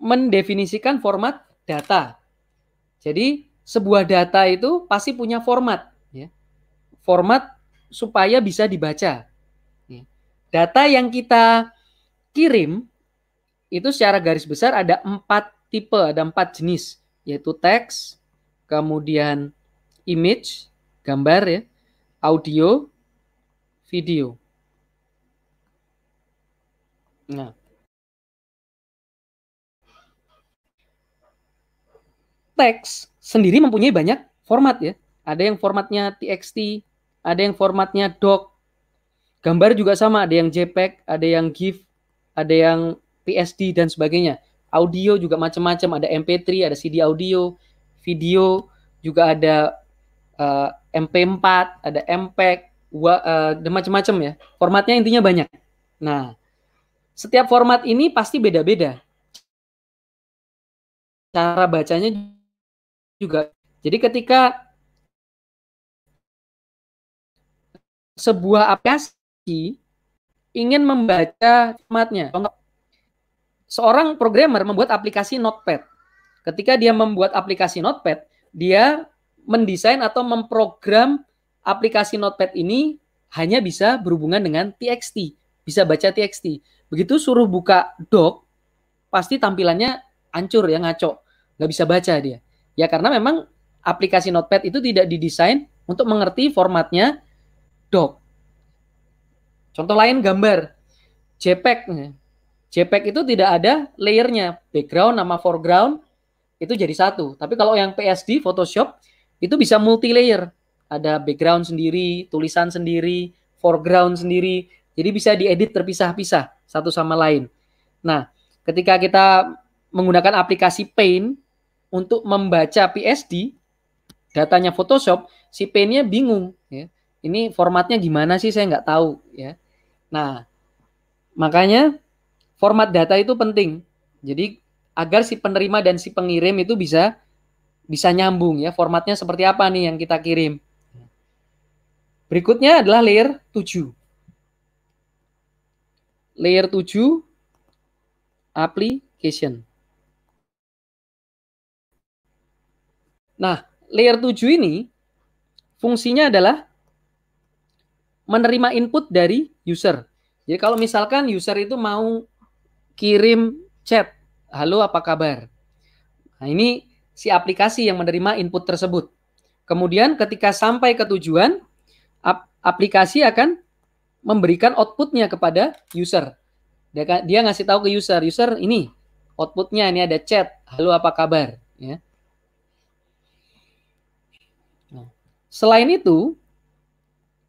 mendefinisikan format data. Jadi sebuah data itu pasti punya format ya. Format supaya bisa dibaca. Ya. Data yang kita kirim itu secara garis besar ada empat tipe, ada empat jenis, yaitu teks, kemudian image, gambar ya, audio, video. Nah. Teks sendiri mempunyai banyak format ya. Ada yang formatnya TXT, ada yang formatnya doc. Gambar juga sama, ada yang JPEG, ada yang GIF, ada yang PSD dan sebagainya. Audio juga macam-macam, ada MP3, ada CD audio, video, juga ada uh, eh, MP4, ada MPEG, uh, eh, dan macam-macam ya. Formatnya intinya banyak. Nah, setiap format ini pasti beda-beda. Cara bacanya juga. Jadi ketika sebuah aplikasi ingin membaca formatnya. Seorang programmer membuat aplikasi Notepad. Ketika dia membuat aplikasi Notepad, dia mendesain atau memprogram aplikasi Notepad ini hanya bisa berhubungan dengan TXT, bisa baca TXT. Begitu suruh buka doc, pasti tampilannya hancur ya ngaco, nggak bisa baca dia. Ya karena memang aplikasi Notepad itu tidak didesain untuk mengerti formatnya Doc, Contoh lain gambar JPEG. JPEG itu tidak ada layernya, background nama foreground itu jadi satu. Tapi kalau yang PSD Photoshop itu bisa multi layer. Ada background sendiri, tulisan sendiri, foreground sendiri. Jadi bisa diedit terpisah-pisah satu sama lain. Nah, ketika kita menggunakan aplikasi Paint untuk membaca PSD datanya Photoshop, si Paint-nya bingung ya ini formatnya gimana sih saya nggak tahu ya. Nah, makanya format data itu penting. Jadi agar si penerima dan si pengirim itu bisa bisa nyambung ya. Formatnya seperti apa nih yang kita kirim. Berikutnya adalah layer 7. Layer 7 application. Nah, layer 7 ini fungsinya adalah menerima input dari user. Jadi kalau misalkan user itu mau kirim chat, halo apa kabar? Nah ini si aplikasi yang menerima input tersebut. Kemudian ketika sampai ke tujuan, ap aplikasi akan memberikan outputnya kepada user. Dia, dia ngasih tahu ke user, user ini outputnya ini ada chat, halo apa kabar? Ya. Nah, selain itu,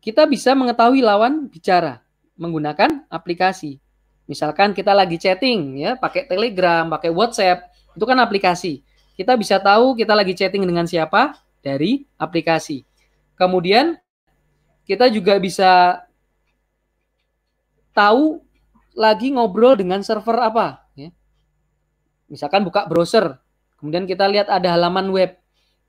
kita bisa mengetahui lawan bicara menggunakan aplikasi. Misalkan kita lagi chatting ya, pakai Telegram, pakai WhatsApp, itu kan aplikasi. Kita bisa tahu kita lagi chatting dengan siapa dari aplikasi. Kemudian kita juga bisa tahu lagi ngobrol dengan server apa. Ya. Misalkan buka browser, kemudian kita lihat ada halaman web.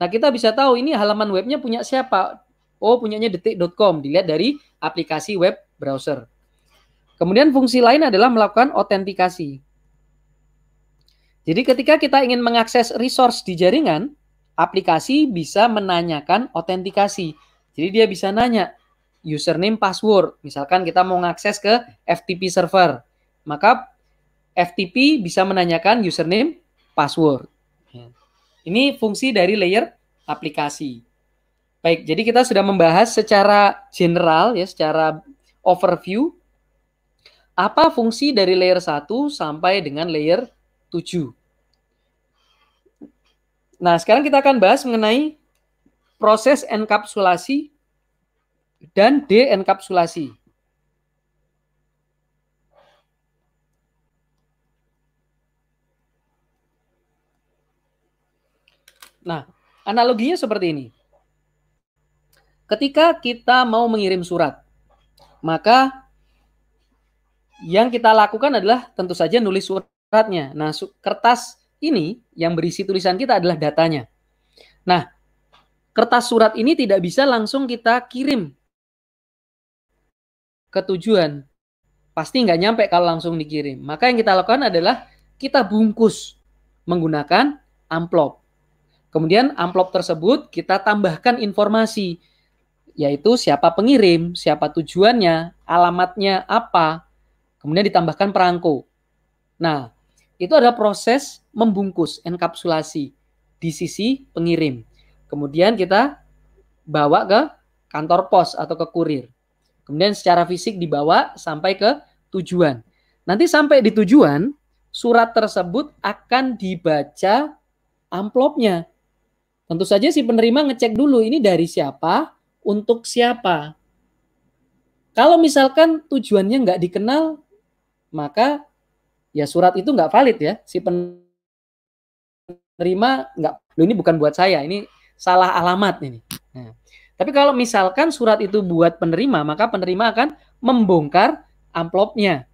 Nah kita bisa tahu ini halaman webnya punya siapa, Oh, punyanya detik.com, dilihat dari aplikasi web browser. Kemudian fungsi lain adalah melakukan autentikasi. Jadi ketika kita ingin mengakses resource di jaringan, aplikasi bisa menanyakan autentikasi. Jadi dia bisa nanya username, password. Misalkan kita mau mengakses ke FTP server, maka FTP bisa menanyakan username, password. Ini fungsi dari layer aplikasi. Baik, jadi kita sudah membahas secara general ya, secara overview apa fungsi dari layer 1 sampai dengan layer 7. Nah, sekarang kita akan bahas mengenai proses enkapsulasi dan deenkapsulasi. Nah, analoginya seperti ini. Ketika kita mau mengirim surat, maka yang kita lakukan adalah tentu saja nulis suratnya. Nah, kertas ini yang berisi tulisan kita adalah datanya. Nah, kertas surat ini tidak bisa langsung kita kirim ke tujuan. Pasti nggak nyampe kalau langsung dikirim. Maka yang kita lakukan adalah kita bungkus menggunakan amplop. Kemudian amplop tersebut kita tambahkan informasi yaitu siapa pengirim, siapa tujuannya, alamatnya apa, kemudian ditambahkan perangko. Nah, itu ada proses membungkus, enkapsulasi di sisi pengirim. Kemudian kita bawa ke kantor pos atau ke kurir. Kemudian secara fisik dibawa sampai ke tujuan. Nanti sampai di tujuan, surat tersebut akan dibaca amplopnya. Tentu saja si penerima ngecek dulu ini dari siapa, untuk siapa. Kalau misalkan tujuannya nggak dikenal, maka ya surat itu nggak valid ya. Si penerima nggak, lo ini bukan buat saya, ini salah alamat ini. Nah. Tapi kalau misalkan surat itu buat penerima, maka penerima akan membongkar amplopnya.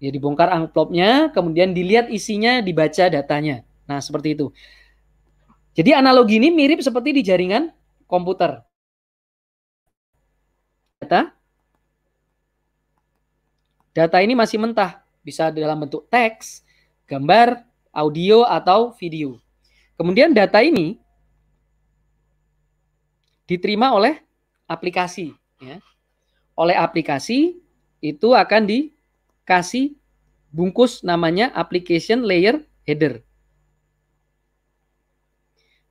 Ya dibongkar amplopnya, kemudian dilihat isinya, dibaca datanya. Nah, seperti itu. Jadi analogi ini mirip seperti di jaringan komputer data. Data ini masih mentah, bisa dalam bentuk teks, gambar, audio, atau video. Kemudian data ini diterima oleh aplikasi. Ya. Oleh aplikasi itu akan dikasih bungkus namanya application layer header.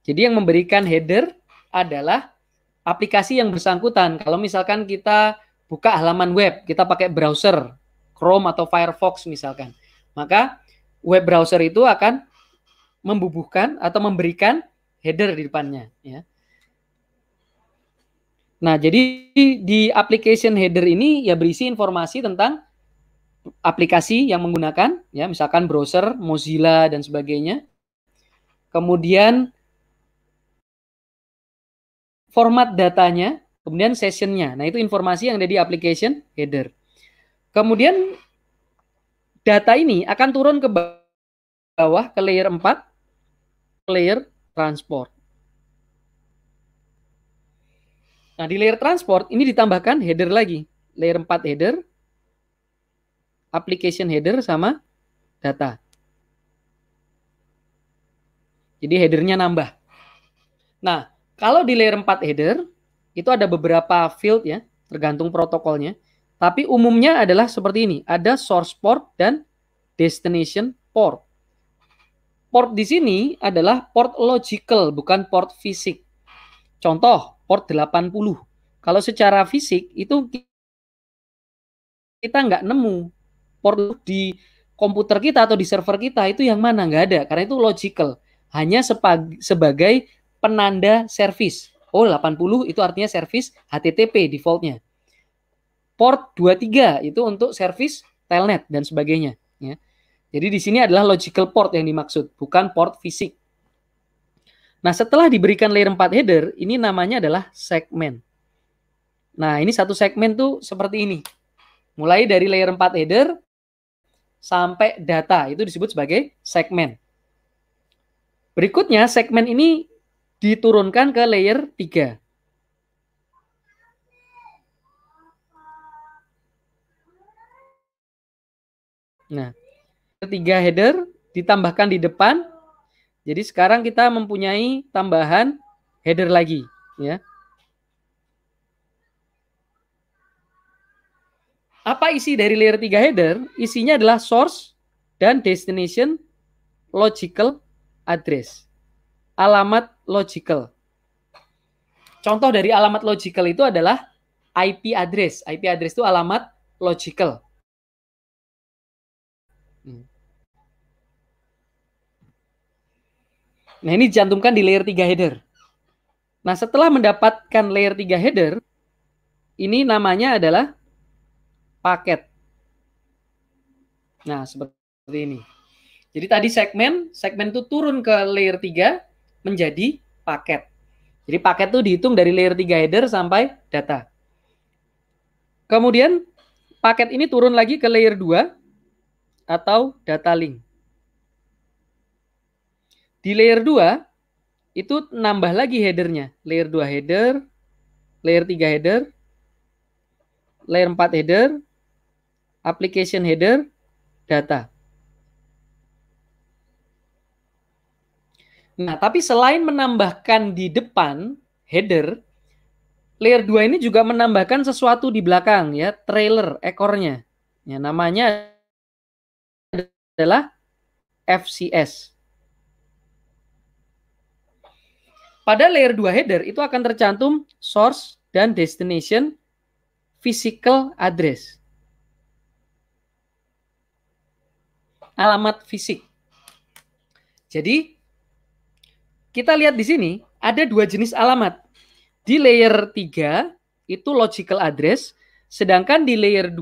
Jadi yang memberikan header adalah aplikasi yang bersangkutan. Kalau misalkan kita buka halaman web, kita pakai browser Chrome atau Firefox misalkan, maka web browser itu akan membubuhkan atau memberikan header di depannya. Ya. Nah, jadi di application header ini ya berisi informasi tentang aplikasi yang menggunakan, ya misalkan browser, Mozilla dan sebagainya. Kemudian format datanya, kemudian sessionnya. Nah itu informasi yang ada di application header. Kemudian data ini akan turun ke bawah ke layer 4, layer transport. Nah, di layer transport ini ditambahkan header lagi. Layer 4 header, application header sama data. Jadi headernya nambah. Nah, kalau di layer 4 header, itu ada beberapa field ya, tergantung protokolnya. Tapi umumnya adalah seperti ini, ada source port dan destination port. Port di sini adalah port logical, bukan port fisik. Contoh, port 80. Kalau secara fisik itu kita nggak nemu port di komputer kita atau di server kita itu yang mana nggak ada karena itu logical hanya sebagai penanda service. Oh, 80 itu artinya service HTTP defaultnya. Port 23 itu untuk service telnet dan sebagainya. Ya. Jadi di sini adalah logical port yang dimaksud, bukan port fisik. Nah, setelah diberikan layer 4 header, ini namanya adalah segmen. Nah, ini satu segmen tuh seperti ini. Mulai dari layer 4 header sampai data, itu disebut sebagai segmen. Berikutnya, segmen ini diturunkan ke layer 3. Nah, ketiga header ditambahkan di depan. Jadi sekarang kita mempunyai tambahan header lagi, ya. Apa isi dari layer 3 header? Isinya adalah source dan destination logical address. Alamat logical. Contoh dari alamat logical itu adalah IP address. IP address itu alamat logical. Hmm. Nah, ini dicantumkan di layer 3 header. Nah, setelah mendapatkan layer 3 header, ini namanya adalah paket. Nah, seperti ini. Jadi tadi segmen, segmen itu turun ke layer 3, menjadi paket. Jadi paket itu dihitung dari layer 3 header sampai data. Kemudian paket ini turun lagi ke layer 2 atau data link. Di layer 2 itu nambah lagi headernya. Layer 2 header, layer 3 header, layer 4 header, application header, data. Nah, tapi selain menambahkan di depan header, layer 2 ini juga menambahkan sesuatu di belakang ya, trailer ekornya. Ya, namanya adalah FCS. Pada layer 2 header itu akan tercantum source dan destination physical address. Alamat fisik. Jadi kita lihat di sini ada dua jenis alamat. Di layer 3 itu logical address, sedangkan di layer 2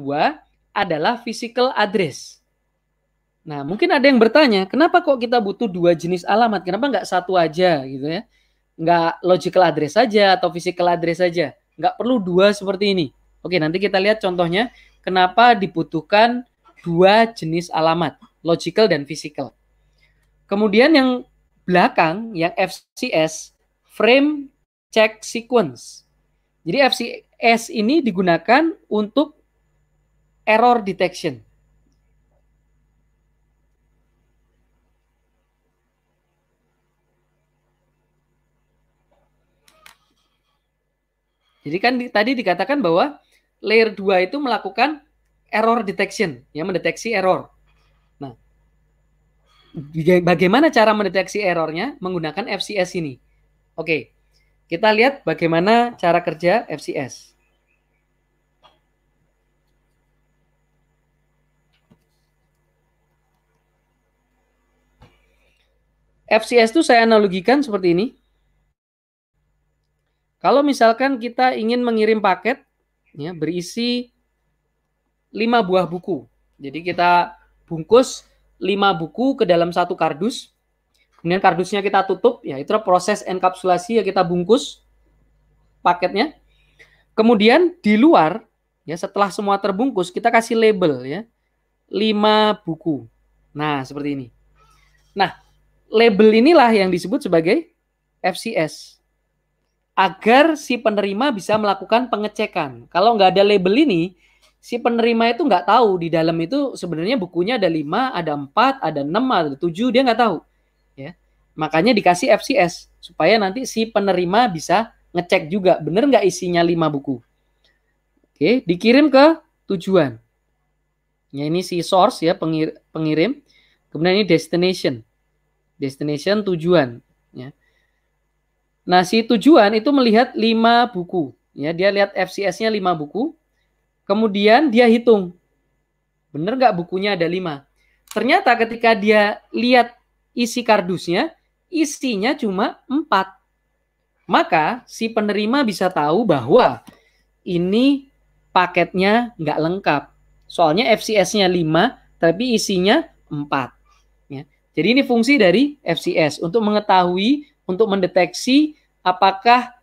adalah physical address. Nah, mungkin ada yang bertanya, kenapa kok kita butuh dua jenis alamat? Kenapa nggak satu aja gitu ya? Nggak logical address saja atau physical address saja? Nggak perlu dua seperti ini. Oke, nanti kita lihat contohnya kenapa dibutuhkan dua jenis alamat, logical dan physical. Kemudian yang belakang yang FCS frame check sequence. Jadi FCS ini digunakan untuk error detection. Jadi kan di, tadi dikatakan bahwa layer 2 itu melakukan error detection, yang mendeteksi error bagaimana cara mendeteksi errornya menggunakan FCS ini. Oke, kita lihat bagaimana cara kerja FCS. FCS itu saya analogikan seperti ini. Kalau misalkan kita ingin mengirim paket ya, berisi 5 buah buku. Jadi kita bungkus lima buku ke dalam satu kardus. Kemudian kardusnya kita tutup, ya itu proses enkapsulasi ya kita bungkus paketnya. Kemudian di luar ya setelah semua terbungkus kita kasih label ya. 5 buku. Nah, seperti ini. Nah, label inilah yang disebut sebagai FCS. Agar si penerima bisa melakukan pengecekan. Kalau nggak ada label ini, si penerima itu nggak tahu di dalam itu sebenarnya bukunya ada lima, ada empat, ada enam, ada tujuh, dia nggak tahu. Ya, makanya dikasih FCS supaya nanti si penerima bisa ngecek juga bener nggak isinya lima buku. Oke, dikirim ke tujuan. Ya ini si source ya pengir pengirim. Kemudian ini destination, destination tujuan. Ya. Nah si tujuan itu melihat lima buku. Ya dia lihat FCS-nya lima buku Kemudian dia hitung. Benar nggak bukunya ada lima? Ternyata ketika dia lihat isi kardusnya, isinya cuma empat. Maka si penerima bisa tahu bahwa ini paketnya nggak lengkap. Soalnya FCS-nya lima, tapi isinya empat. Ya. Jadi ini fungsi dari FCS untuk mengetahui, untuk mendeteksi apakah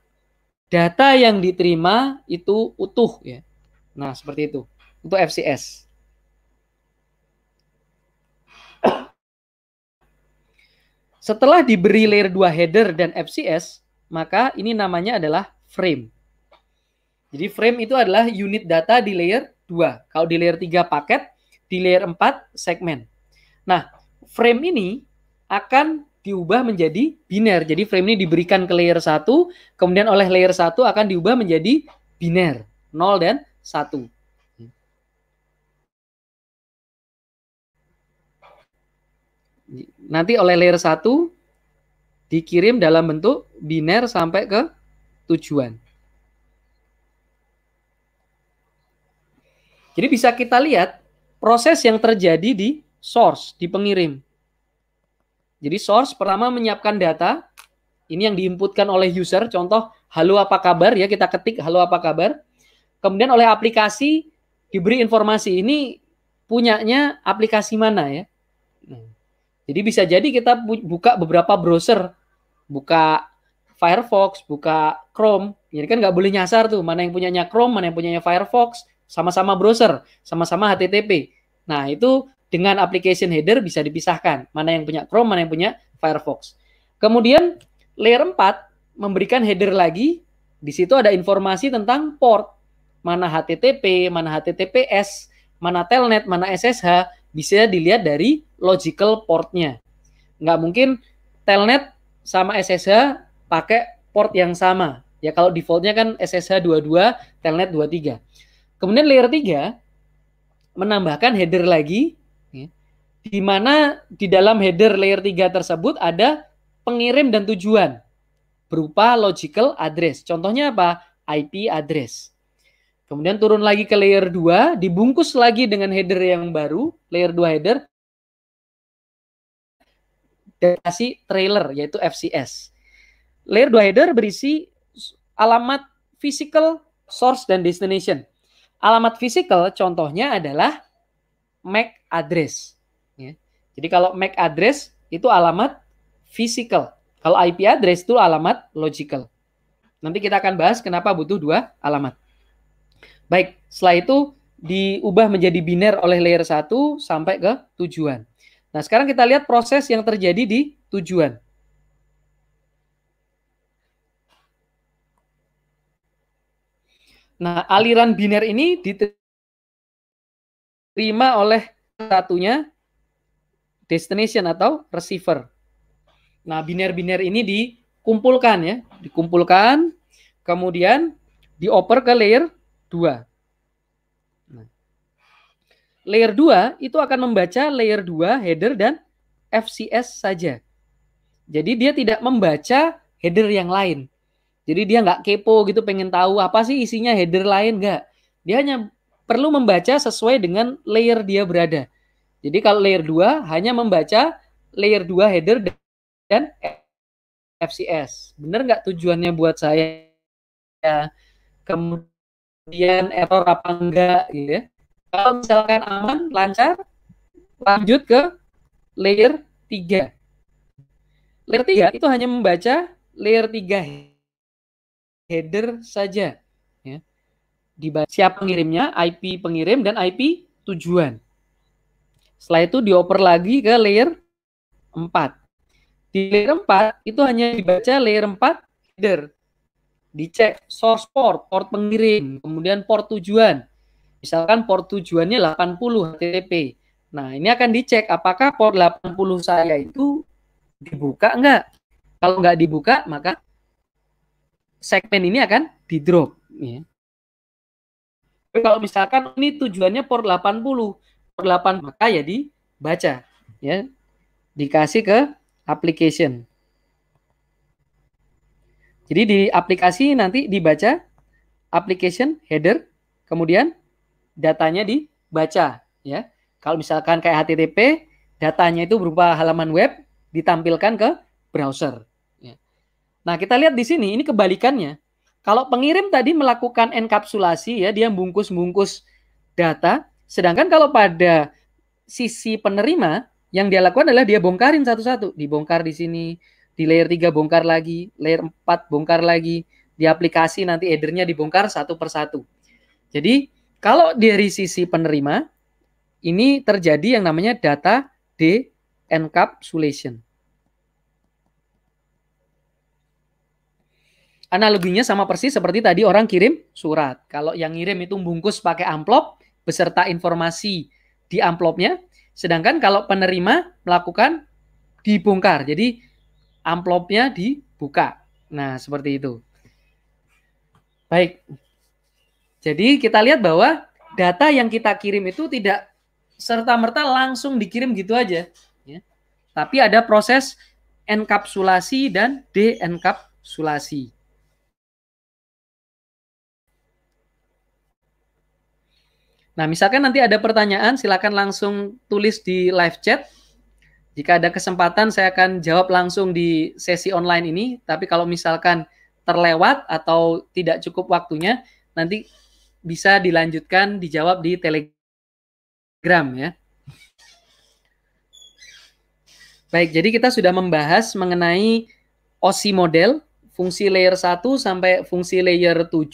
data yang diterima itu utuh. Ya. Nah, seperti itu. Untuk FCS. Setelah diberi layer 2 header dan FCS, maka ini namanya adalah frame. Jadi frame itu adalah unit data di layer 2. Kalau di layer 3 paket, di layer 4 segmen. Nah, frame ini akan diubah menjadi biner. Jadi frame ini diberikan ke layer 1, kemudian oleh layer 1 akan diubah menjadi biner, 0 dan satu. Nanti oleh layer 1 dikirim dalam bentuk biner sampai ke tujuan. Jadi bisa kita lihat proses yang terjadi di source, di pengirim. Jadi source pertama menyiapkan data, ini yang diinputkan oleh user, contoh halo apa kabar ya, kita ketik halo apa kabar, kemudian oleh aplikasi diberi informasi ini punyanya aplikasi mana ya. Nah, jadi bisa jadi kita buka beberapa browser, buka Firefox, buka Chrome. Jadi kan nggak boleh nyasar tuh mana yang punyanya Chrome, mana yang punyanya Firefox, sama-sama browser, sama-sama HTTP. Nah itu dengan application header bisa dipisahkan mana yang punya Chrome, mana yang punya Firefox. Kemudian layer 4 memberikan header lagi. Di situ ada informasi tentang port mana HTTP, mana HTTPS, mana telnet, mana SSH bisa dilihat dari logical portnya. Nggak mungkin telnet sama SSH pakai port yang sama. Ya kalau defaultnya kan SSH 22, telnet 23. Kemudian layer 3 menambahkan header lagi ya, di mana di dalam header layer 3 tersebut ada pengirim dan tujuan berupa logical address. Contohnya apa? IP address. Kemudian turun lagi ke layer 2, dibungkus lagi dengan header yang baru, layer 2 header. Dan trailer yaitu FCS. Layer 2 header berisi alamat physical, source dan destination. Alamat physical contohnya adalah MAC address. Ya. Jadi kalau MAC address itu alamat physical. Kalau IP address itu alamat logical. Nanti kita akan bahas kenapa butuh dua alamat. Baik, setelah itu diubah menjadi biner oleh layer 1 sampai ke tujuan. Nah, sekarang kita lihat proses yang terjadi di tujuan. Nah, aliran biner ini diterima oleh satunya destination atau receiver. Nah, biner-biner ini dikumpulkan ya, dikumpulkan, kemudian dioper ke layer 2. Nah. Layer 2 itu akan membaca layer 2 header dan FCS saja. Jadi dia tidak membaca header yang lain. Jadi dia nggak kepo gitu pengen tahu apa sih isinya header lain nggak. Dia hanya perlu membaca sesuai dengan layer dia berada. Jadi kalau layer 2 hanya membaca layer 2 header dan FCS. Benar nggak tujuannya buat saya? kemudian kemudian error apa enggak gitu ya. Kalau misalkan aman, lancar, lanjut ke layer 3. Layer 3 itu hanya membaca layer 3 header saja. Ya. Dibaca siapa pengirimnya, IP pengirim, dan IP tujuan. Setelah itu dioper lagi ke layer 4. Di layer 4 itu hanya dibaca layer 4 header dicek source port, port pengirim, kemudian port tujuan. Misalkan port tujuannya 80 HTTP. Nah, ini akan dicek apakah port 80 saya itu dibuka enggak. Kalau enggak dibuka, maka segmen ini akan di-drop. Ya. kalau misalkan ini tujuannya port 80, port 8 maka ya dibaca. ya Dikasih ke application. Jadi di aplikasi nanti dibaca application header, kemudian datanya dibaca ya. Kalau misalkan kayak HTTP, datanya itu berupa halaman web ditampilkan ke browser. Ya. Nah kita lihat di sini ini kebalikannya. Kalau pengirim tadi melakukan enkapsulasi ya dia bungkus-bungkus data, sedangkan kalau pada sisi penerima yang dia lakukan adalah dia bongkarin satu-satu, dibongkar di sini, di layer 3 bongkar lagi, layer 4 bongkar lagi, di aplikasi nanti headernya dibongkar satu persatu. Jadi kalau dari sisi penerima, ini terjadi yang namanya data de-encapsulation. Analoginya sama persis seperti tadi orang kirim surat. Kalau yang ngirim itu bungkus pakai amplop beserta informasi di amplopnya, sedangkan kalau penerima melakukan dibongkar. Jadi amplopnya dibuka. Nah, seperti itu. Baik. Jadi kita lihat bahwa data yang kita kirim itu tidak serta-merta langsung dikirim gitu aja. Ya. Tapi ada proses enkapsulasi dan deenkapsulasi. Nah, misalkan nanti ada pertanyaan, silakan langsung tulis di live chat jika ada kesempatan saya akan jawab langsung di sesi online ini, tapi kalau misalkan terlewat atau tidak cukup waktunya, nanti bisa dilanjutkan dijawab di Telegram ya. Baik, jadi kita sudah membahas mengenai OSI model, fungsi layer 1 sampai fungsi layer 7.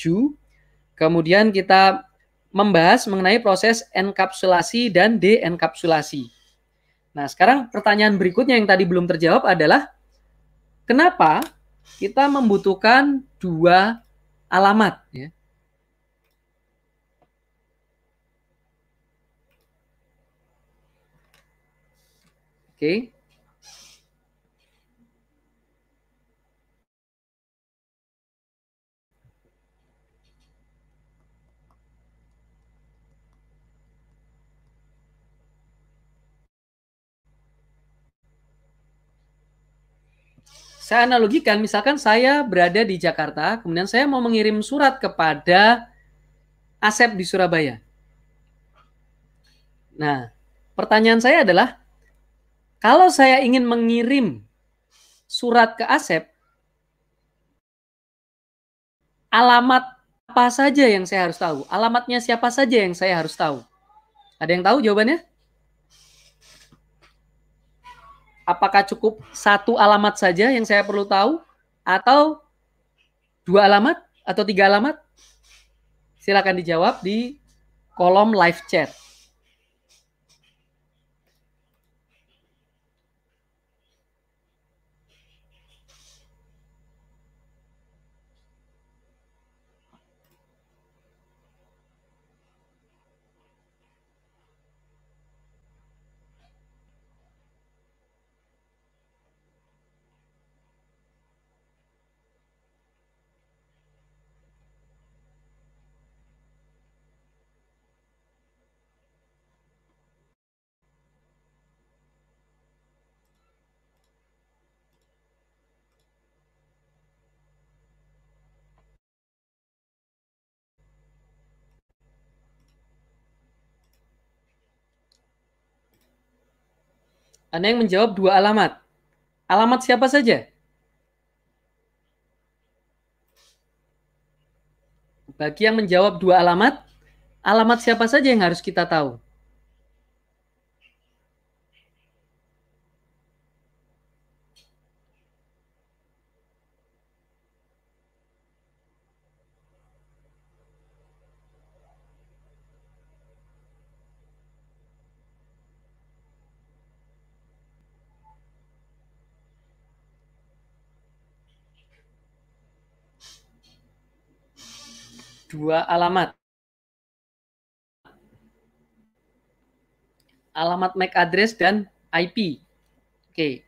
Kemudian kita membahas mengenai proses enkapsulasi dan deenkapsulasi. Nah, sekarang pertanyaan berikutnya yang tadi belum terjawab adalah kenapa kita membutuhkan dua alamat ya? Oke. Okay. saya analogikan, misalkan saya berada di Jakarta, kemudian saya mau mengirim surat kepada Asep di Surabaya. Nah, pertanyaan saya adalah, kalau saya ingin mengirim surat ke Asep, alamat apa saja yang saya harus tahu? Alamatnya siapa saja yang saya harus tahu? Ada yang tahu jawabannya? apakah cukup satu alamat saja yang saya perlu tahu atau dua alamat atau tiga alamat? Silakan dijawab di kolom live chat. Anda yang menjawab dua alamat. Alamat siapa saja? Bagi yang menjawab dua alamat, alamat siapa saja yang harus kita tahu? dua alamat. Alamat MAC address dan IP. Oke.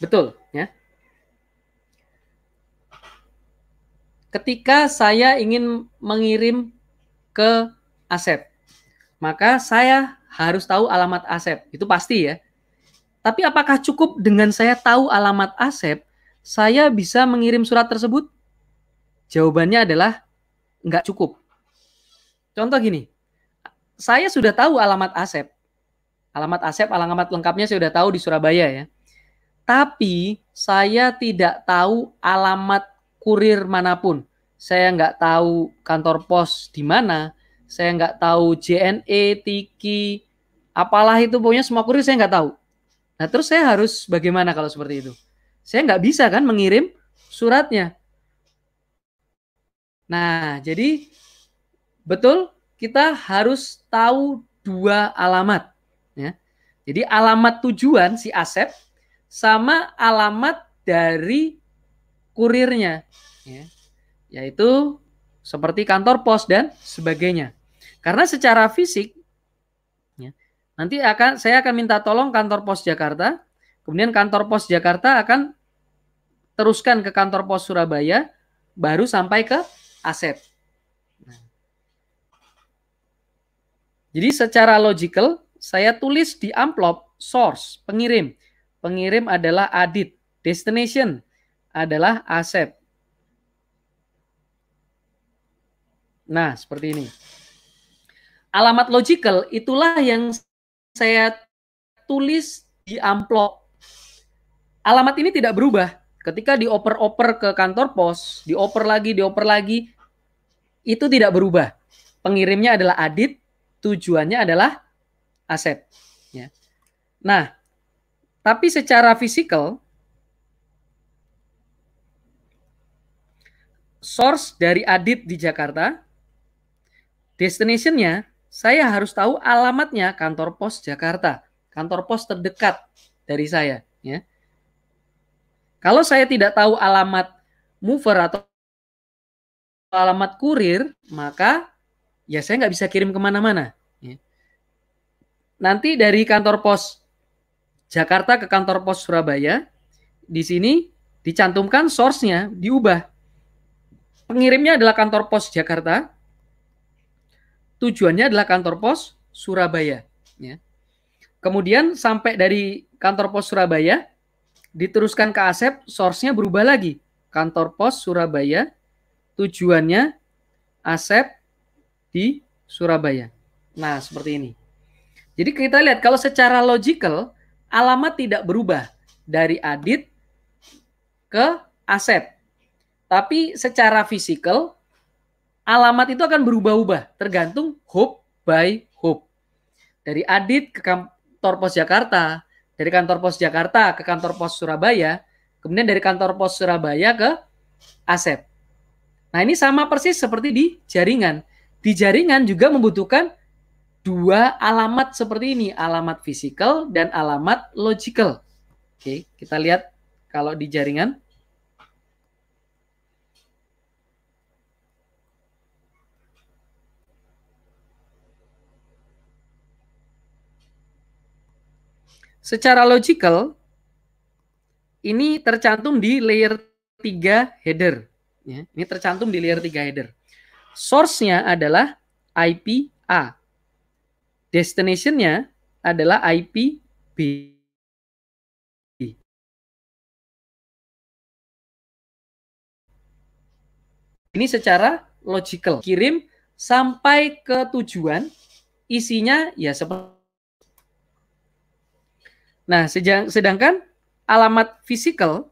Betul, ya. Ketika saya ingin mengirim ke Asep, maka saya harus tahu alamat Asep. Itu pasti ya. Tapi apakah cukup dengan saya tahu alamat Asep, saya bisa mengirim surat tersebut? Jawabannya adalah nggak cukup. Contoh gini, saya sudah tahu alamat Asep. Alamat Asep, alamat lengkapnya saya sudah tahu di Surabaya ya. Tapi saya tidak tahu alamat kurir manapun. Saya nggak tahu kantor pos di mana. Saya nggak tahu JNE, Tiki, apalah itu pokoknya semua kurir saya nggak tahu. Nah terus saya harus bagaimana kalau seperti itu? Saya nggak bisa kan mengirim suratnya. Nah, jadi betul kita harus tahu dua alamat. Ya. Jadi alamat tujuan si Asep sama alamat dari kurirnya, ya. yaitu seperti kantor pos dan sebagainya. Karena secara fisik, ya, nanti akan saya akan minta tolong kantor pos Jakarta, kemudian kantor pos Jakarta akan teruskan ke kantor pos Surabaya, baru sampai ke aset. Jadi secara logical saya tulis di amplop source pengirim. Pengirim adalah adit, destination adalah aset. Nah, seperti ini. Alamat logical itulah yang saya tulis di amplop. Alamat ini tidak berubah. Ketika dioper-oper ke kantor pos, dioper lagi, dioper lagi, itu tidak berubah. Pengirimnya adalah Adit, tujuannya adalah aset. Ya. Nah, tapi secara fisikal, source dari Adit di Jakarta, destinationnya saya harus tahu alamatnya kantor pos Jakarta, kantor pos terdekat dari saya. Ya. Kalau saya tidak tahu alamat mover atau alamat kurir, maka ya saya nggak bisa kirim kemana-mana. Ya. Nanti dari kantor pos Jakarta ke kantor pos Surabaya, di sini dicantumkan source-nya, diubah. Pengirimnya adalah kantor pos Jakarta, tujuannya adalah kantor pos Surabaya. Ya. Kemudian sampai dari kantor pos Surabaya, Diteruskan ke Asep, source-nya berubah lagi. Kantor pos Surabaya, tujuannya Asep di Surabaya. Nah, seperti ini. Jadi kita lihat kalau secara logical alamat tidak berubah dari Adit ke Asep. Tapi secara fisikal alamat itu akan berubah-ubah tergantung hope by hope. Dari Adit ke kantor pos Jakarta, dari kantor pos Jakarta ke kantor pos Surabaya, kemudian dari kantor pos Surabaya ke Asep. Nah ini sama persis seperti di jaringan. Di jaringan juga membutuhkan dua alamat seperti ini, alamat fisikal dan alamat logical. Oke, kita lihat kalau di jaringan. Secara logical, ini tercantum di layer 3 header. Ya, ini tercantum di layer 3 header. Source-nya adalah IP A. Destination-nya adalah IP B. Ini secara logical. Kirim sampai ke tujuan, isinya ya seperti Nah, sedangkan alamat physical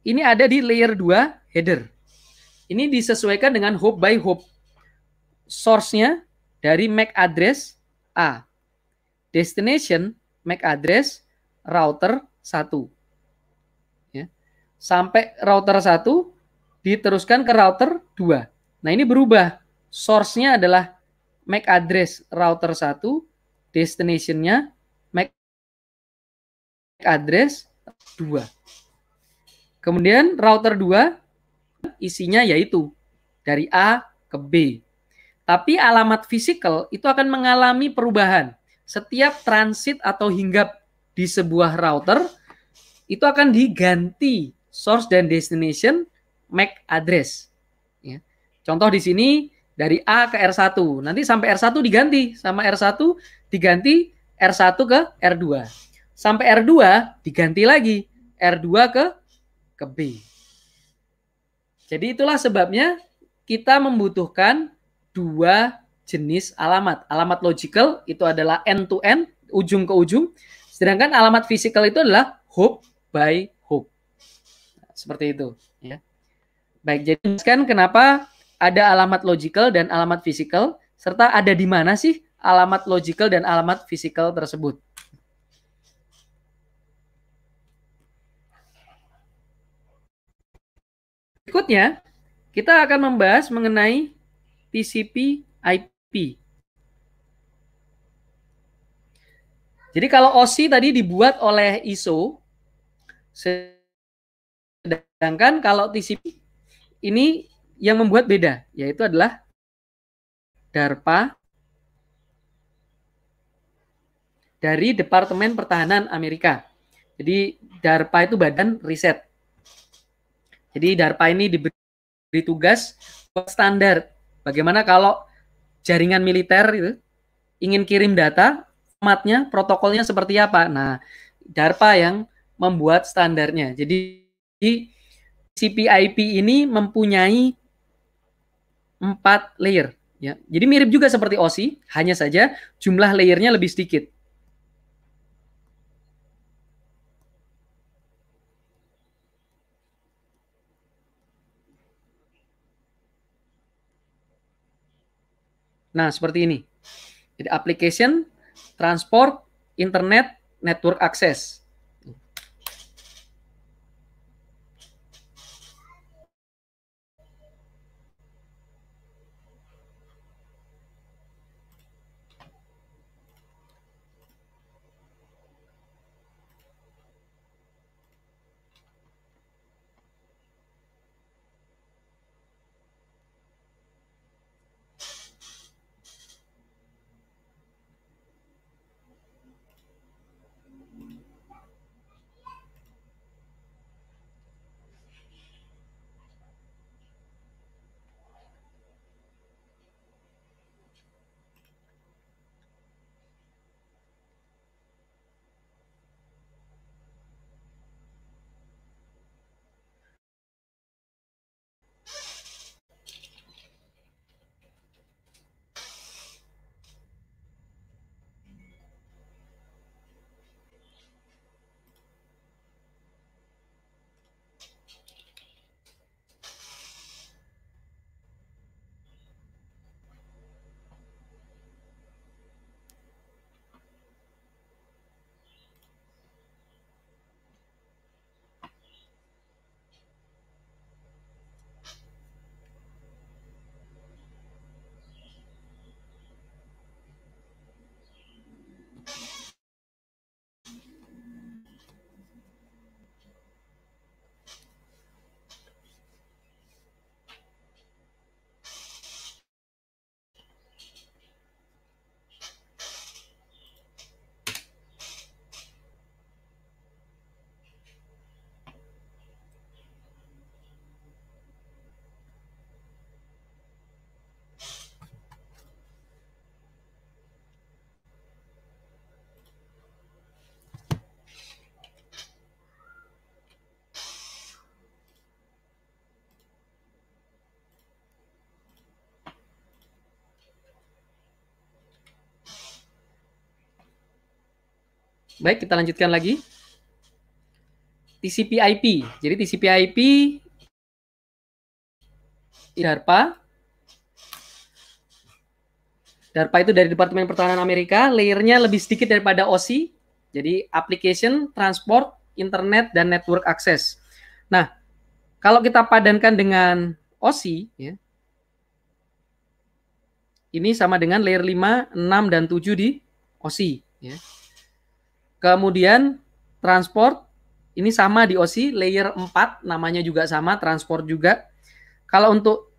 ini ada di layer 2 header. Ini disesuaikan dengan hop by hop. Source-nya dari MAC address A. Destination MAC address router 1. Ya. Sampai router 1 diteruskan ke router 2. Nah, ini berubah. Source-nya adalah MAC address router 1, destination-nya address 2. Kemudian router 2 isinya yaitu dari A ke B. Tapi alamat fisikal itu akan mengalami perubahan. Setiap transit atau hinggap di sebuah router itu akan diganti source dan destination MAC address. Ya. Contoh di sini dari A ke R1. Nanti sampai R1 diganti sama R1 diganti R1 ke R2 sampai R2 diganti lagi R2 ke ke B. Jadi itulah sebabnya kita membutuhkan dua jenis alamat. Alamat logical itu adalah end to end, ujung ke ujung. Sedangkan alamat physical itu adalah hope by hope. Seperti itu, ya. Baik, jadi kan kenapa ada alamat logical dan alamat physical serta ada di mana sih alamat logical dan alamat physical tersebut? Berikutnya, kita akan membahas mengenai TCP IP. Jadi kalau OSI tadi dibuat oleh ISO, sedangkan kalau TCP ini yang membuat beda, yaitu adalah DARPA dari Departemen Pertahanan Amerika. Jadi DARPA itu badan riset jadi DARPA ini diberi tugas standar. Bagaimana kalau jaringan militer itu ingin kirim data, formatnya, protokolnya seperti apa? Nah, DARPA yang membuat standarnya. Jadi CPIP ini mempunyai empat layer. Ya. Jadi mirip juga seperti OSI, hanya saja jumlah layernya lebih sedikit. Nah, seperti ini. Jadi application, transport, internet, network access. Baik, kita lanjutkan lagi. TCP/IP. Jadi TCP/IP DARPA. DARPA itu dari Departemen Pertahanan Amerika, layernya lebih sedikit daripada OSI. Jadi application, transport, internet dan network access. Nah, kalau kita padankan dengan OSI ya. Ini sama dengan layer 5, 6 dan 7 di OSI ya. Kemudian transport ini sama di OC layer 4 namanya juga sama transport juga. Kalau untuk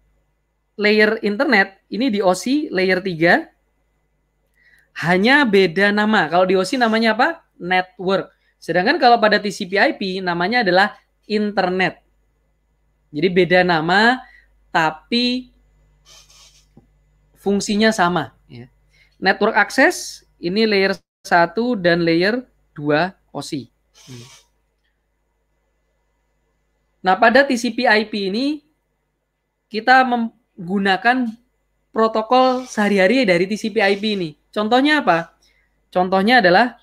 layer internet ini di OC layer 3 hanya beda nama. Kalau di OC namanya apa? Network. Sedangkan kalau pada TCP/IP namanya adalah internet. Jadi beda nama tapi fungsinya sama. Ya. Network access ini layer 1 dan layer dua OSI. Hmm. Nah, pada TCP/IP ini kita menggunakan protokol sehari-hari dari TCP/IP ini. Contohnya apa? Contohnya adalah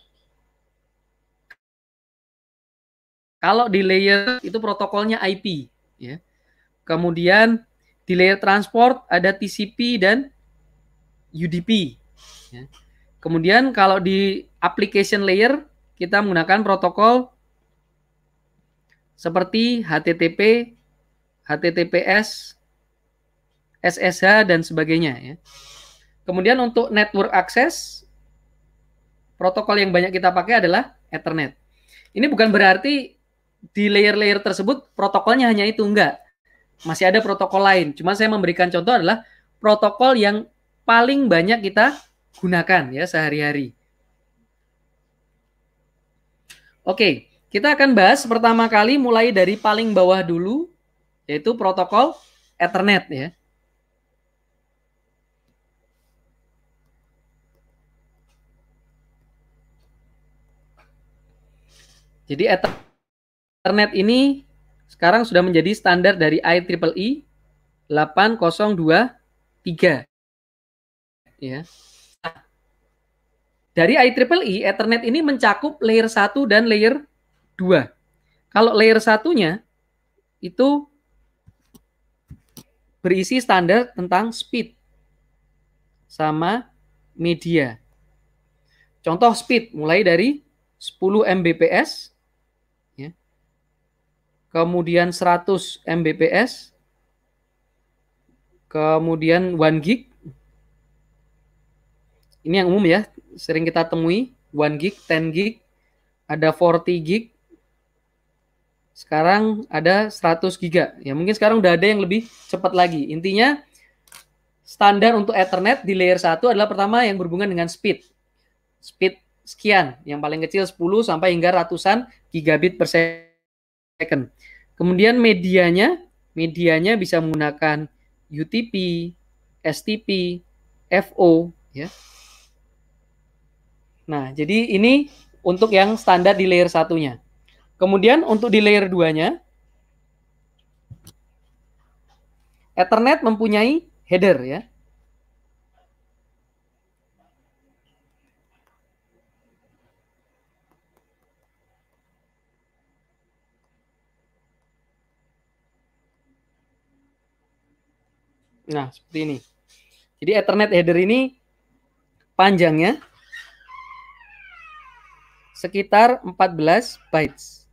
kalau di layer itu protokolnya IP, ya. Kemudian di layer transport ada TCP dan UDP. Ya. Kemudian kalau di application layer kita menggunakan protokol seperti HTTP, HTTPS, SSH dan sebagainya ya. Kemudian untuk network access protokol yang banyak kita pakai adalah Ethernet. Ini bukan berarti di layer-layer tersebut protokolnya hanya itu enggak. Masih ada protokol lain. Cuma saya memberikan contoh adalah protokol yang paling banyak kita gunakan ya sehari-hari. Oke, kita akan bahas pertama kali mulai dari paling bawah dulu, yaitu protokol Ethernet ya. Jadi Ethernet ini sekarang sudah menjadi standar dari IEEE 8023. E ya. Dari IEEE, e, Ethernet ini mencakup layer 1 dan layer 2. Kalau layer satunya itu berisi standar tentang speed sama media. Contoh speed mulai dari 10 Mbps, ya. kemudian 100 Mbps, kemudian 1 gig. Ini yang umum ya, sering kita temui 1 gig, 10 gig, ada 40 gig. Sekarang ada 100 giga. Ya mungkin sekarang udah ada yang lebih cepat lagi. Intinya standar untuk Ethernet di layer 1 adalah pertama yang berhubungan dengan speed. Speed sekian, yang paling kecil 10 sampai hingga ratusan gigabit per second. Kemudian medianya, medianya bisa menggunakan UTP, STP, FO, ya. Nah, jadi ini untuk yang standar di layer satunya. Kemudian untuk di layer 2-nya, Ethernet mempunyai header ya. Nah, seperti ini. Jadi Ethernet header ini panjangnya sekitar 14 bytes.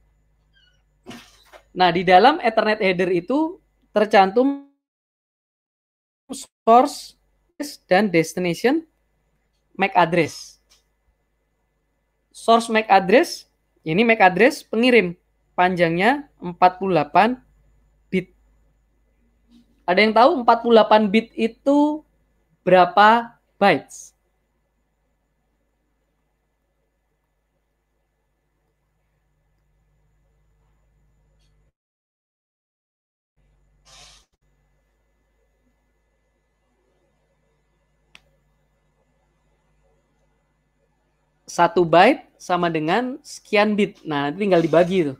Nah, di dalam Ethernet header itu tercantum source dan destination MAC address. Source MAC address, ini MAC address pengirim. Panjangnya 48 bit. Ada yang tahu 48 bit itu berapa bytes? satu byte sama dengan sekian bit. Nah, tinggal dibagi tuh.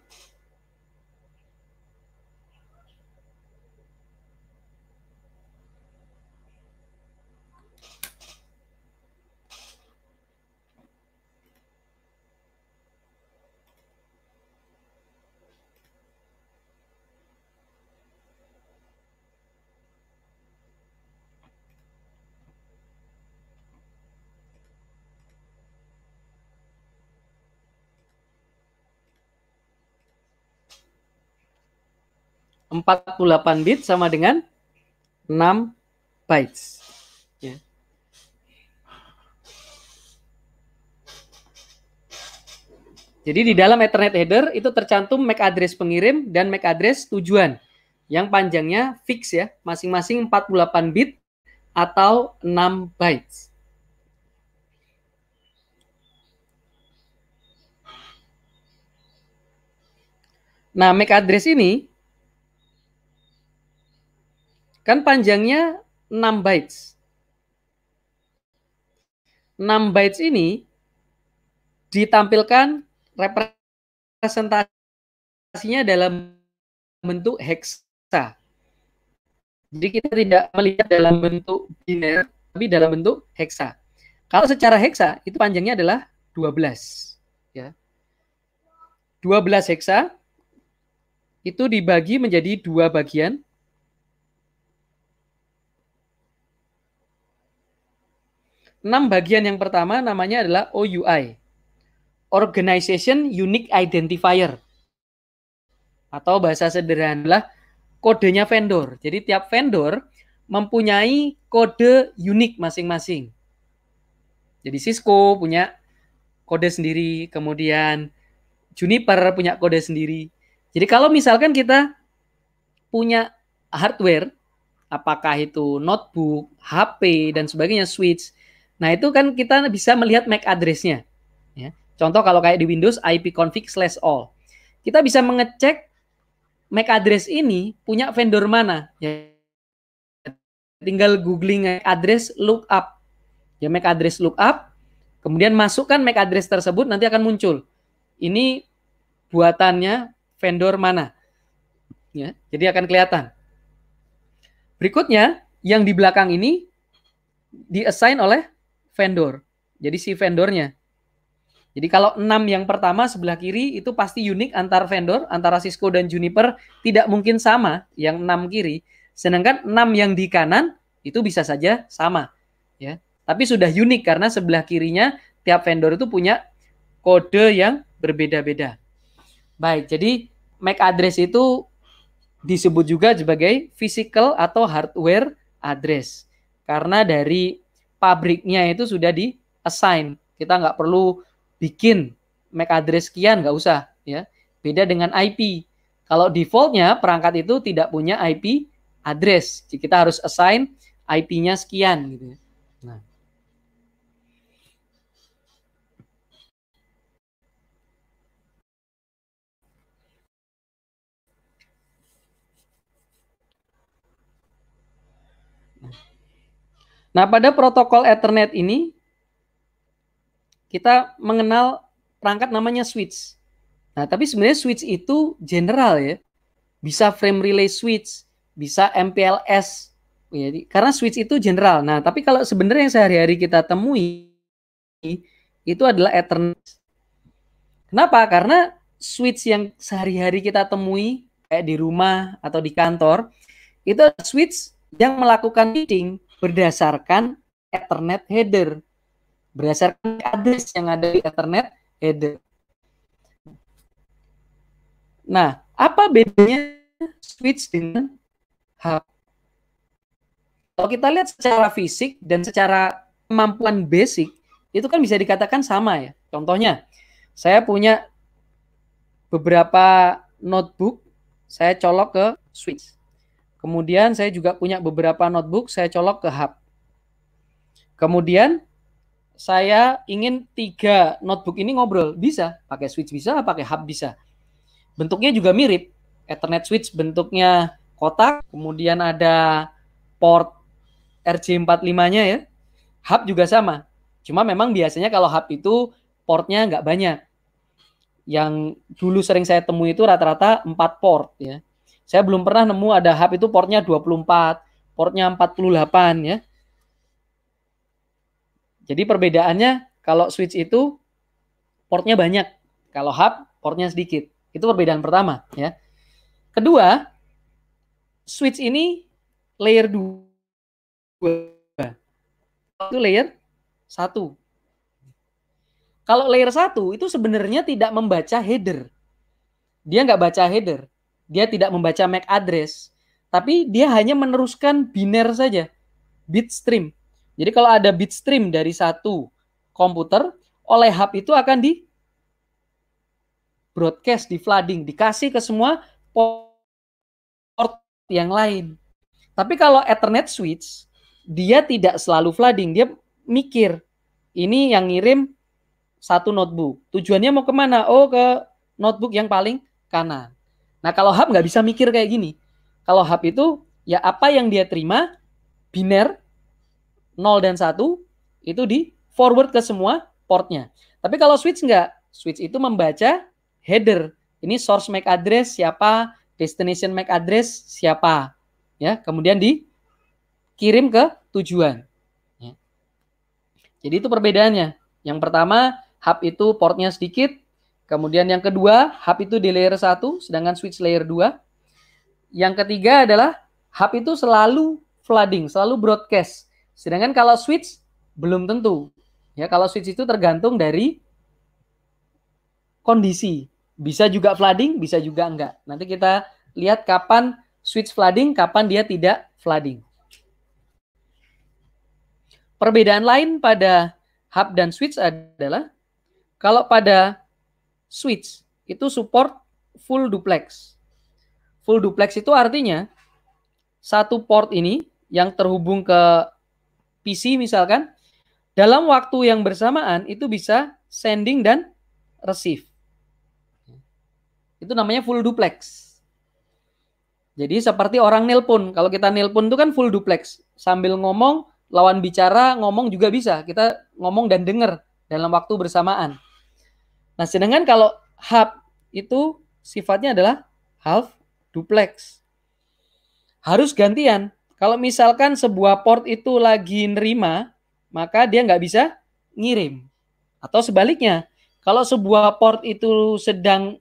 48 bit sama dengan 6 bytes. Ya. Jadi di dalam Ethernet header itu tercantum MAC address pengirim dan MAC address tujuan yang panjangnya fix ya, masing-masing 48 bit atau 6 bytes. Nah, MAC address ini Kan panjangnya 6 bytes. 6 bytes ini ditampilkan representasinya dalam bentuk heksa. Jadi kita tidak melihat dalam bentuk biner, tapi dalam bentuk heksa. Kalau secara heksa itu panjangnya adalah 12 ya. 12 heksa itu dibagi menjadi dua bagian enam bagian yang pertama namanya adalah OUI. Organization Unique Identifier. Atau bahasa sederhana adalah kodenya vendor. Jadi tiap vendor mempunyai kode unik masing-masing. Jadi Cisco punya kode sendiri, kemudian Juniper punya kode sendiri. Jadi kalau misalkan kita punya hardware, apakah itu notebook, HP, dan sebagainya, switch, Nah itu kan kita bisa melihat MAC address-nya. Ya. Contoh kalau kayak di Windows ipconfig slash all. Kita bisa mengecek MAC address ini punya vendor mana. Ya. Tinggal googling MAC address lookup. Ya MAC address lookup. Kemudian masukkan MAC address tersebut nanti akan muncul. Ini buatannya vendor mana. Ya, jadi akan kelihatan. Berikutnya yang di belakang ini di assign oleh vendor. Jadi si vendornya. Jadi kalau enam yang pertama sebelah kiri itu pasti unik antar vendor, antara Cisco dan Juniper tidak mungkin sama yang enam kiri. Sedangkan enam yang di kanan itu bisa saja sama. ya. Tapi sudah unik karena sebelah kirinya tiap vendor itu punya kode yang berbeda-beda. Baik, jadi MAC address itu disebut juga sebagai physical atau hardware address. Karena dari pabriknya itu sudah di assign. Kita nggak perlu bikin MAC address sekian, nggak usah. Ya. Beda dengan IP. Kalau defaultnya perangkat itu tidak punya IP address. Jadi kita harus assign IP-nya sekian. Gitu. Ya. Nah, Nah, pada protokol Ethernet ini kita mengenal perangkat namanya switch. Nah, tapi sebenarnya switch itu general ya. Bisa frame relay switch, bisa MPLS. Jadi, ya, karena switch itu general. Nah, tapi kalau sebenarnya yang sehari-hari kita temui itu adalah Ethernet. Kenapa? Karena switch yang sehari-hari kita temui kayak di rumah atau di kantor itu switch yang melakukan meeting berdasarkan Ethernet header, berdasarkan address yang ada di Ethernet header. Nah, apa bedanya switch dengan hub? Kalau kita lihat secara fisik dan secara kemampuan basic, itu kan bisa dikatakan sama ya. Contohnya, saya punya beberapa notebook, saya colok ke switch. Kemudian saya juga punya beberapa notebook, saya colok ke hub. Kemudian saya ingin tiga notebook ini ngobrol. Bisa, pakai switch bisa, pakai hub bisa. Bentuknya juga mirip. Ethernet switch bentuknya kotak, kemudian ada port RJ45-nya ya. Hub juga sama. Cuma memang biasanya kalau hub itu portnya nggak banyak. Yang dulu sering saya temui itu rata-rata 4 port ya saya belum pernah nemu ada hub itu portnya 24, portnya 48 ya. Jadi perbedaannya kalau switch itu portnya banyak, kalau hub portnya sedikit. Itu perbedaan pertama ya. Kedua, switch ini layer 2. Itu layer 1. Kalau layer 1 itu sebenarnya tidak membaca header. Dia nggak baca header. Dia tidak membaca MAC address, tapi dia hanya meneruskan biner saja, bitstream. Jadi kalau ada bitstream dari satu komputer, oleh hub itu akan di broadcast, di flooding, dikasih ke semua port yang lain. Tapi kalau Ethernet switch, dia tidak selalu flooding. Dia mikir, ini yang ngirim satu notebook. Tujuannya mau kemana? Oh, ke notebook yang paling kanan. Nah kalau hub nggak bisa mikir kayak gini. Kalau hub itu ya apa yang dia terima biner 0 dan 1 itu di forward ke semua portnya. Tapi kalau switch nggak, switch itu membaca header. Ini source MAC address siapa, destination MAC address siapa, ya kemudian dikirim ke tujuan. Ya. Jadi itu perbedaannya. Yang pertama hub itu portnya sedikit, Kemudian yang kedua, hub itu di layer 1, sedangkan switch layer 2. Yang ketiga adalah hub itu selalu flooding, selalu broadcast. Sedangkan kalau switch, belum tentu. Ya, kalau switch itu tergantung dari kondisi. Bisa juga flooding, bisa juga enggak. Nanti kita lihat kapan switch flooding, kapan dia tidak flooding. Perbedaan lain pada hub dan switch adalah kalau pada switch itu support full duplex. Full duplex itu artinya satu port ini yang terhubung ke PC misalkan dalam waktu yang bersamaan itu bisa sending dan receive. Itu namanya full duplex. Jadi seperti orang nelpon. Kalau kita nelpon itu kan full duplex. Sambil ngomong, lawan bicara ngomong juga bisa. Kita ngomong dan dengar dalam waktu bersamaan. Nah, sedangkan kalau hub itu sifatnya adalah half duplex. Harus gantian. Kalau misalkan sebuah port itu lagi nerima, maka dia nggak bisa ngirim. Atau sebaliknya, kalau sebuah port itu sedang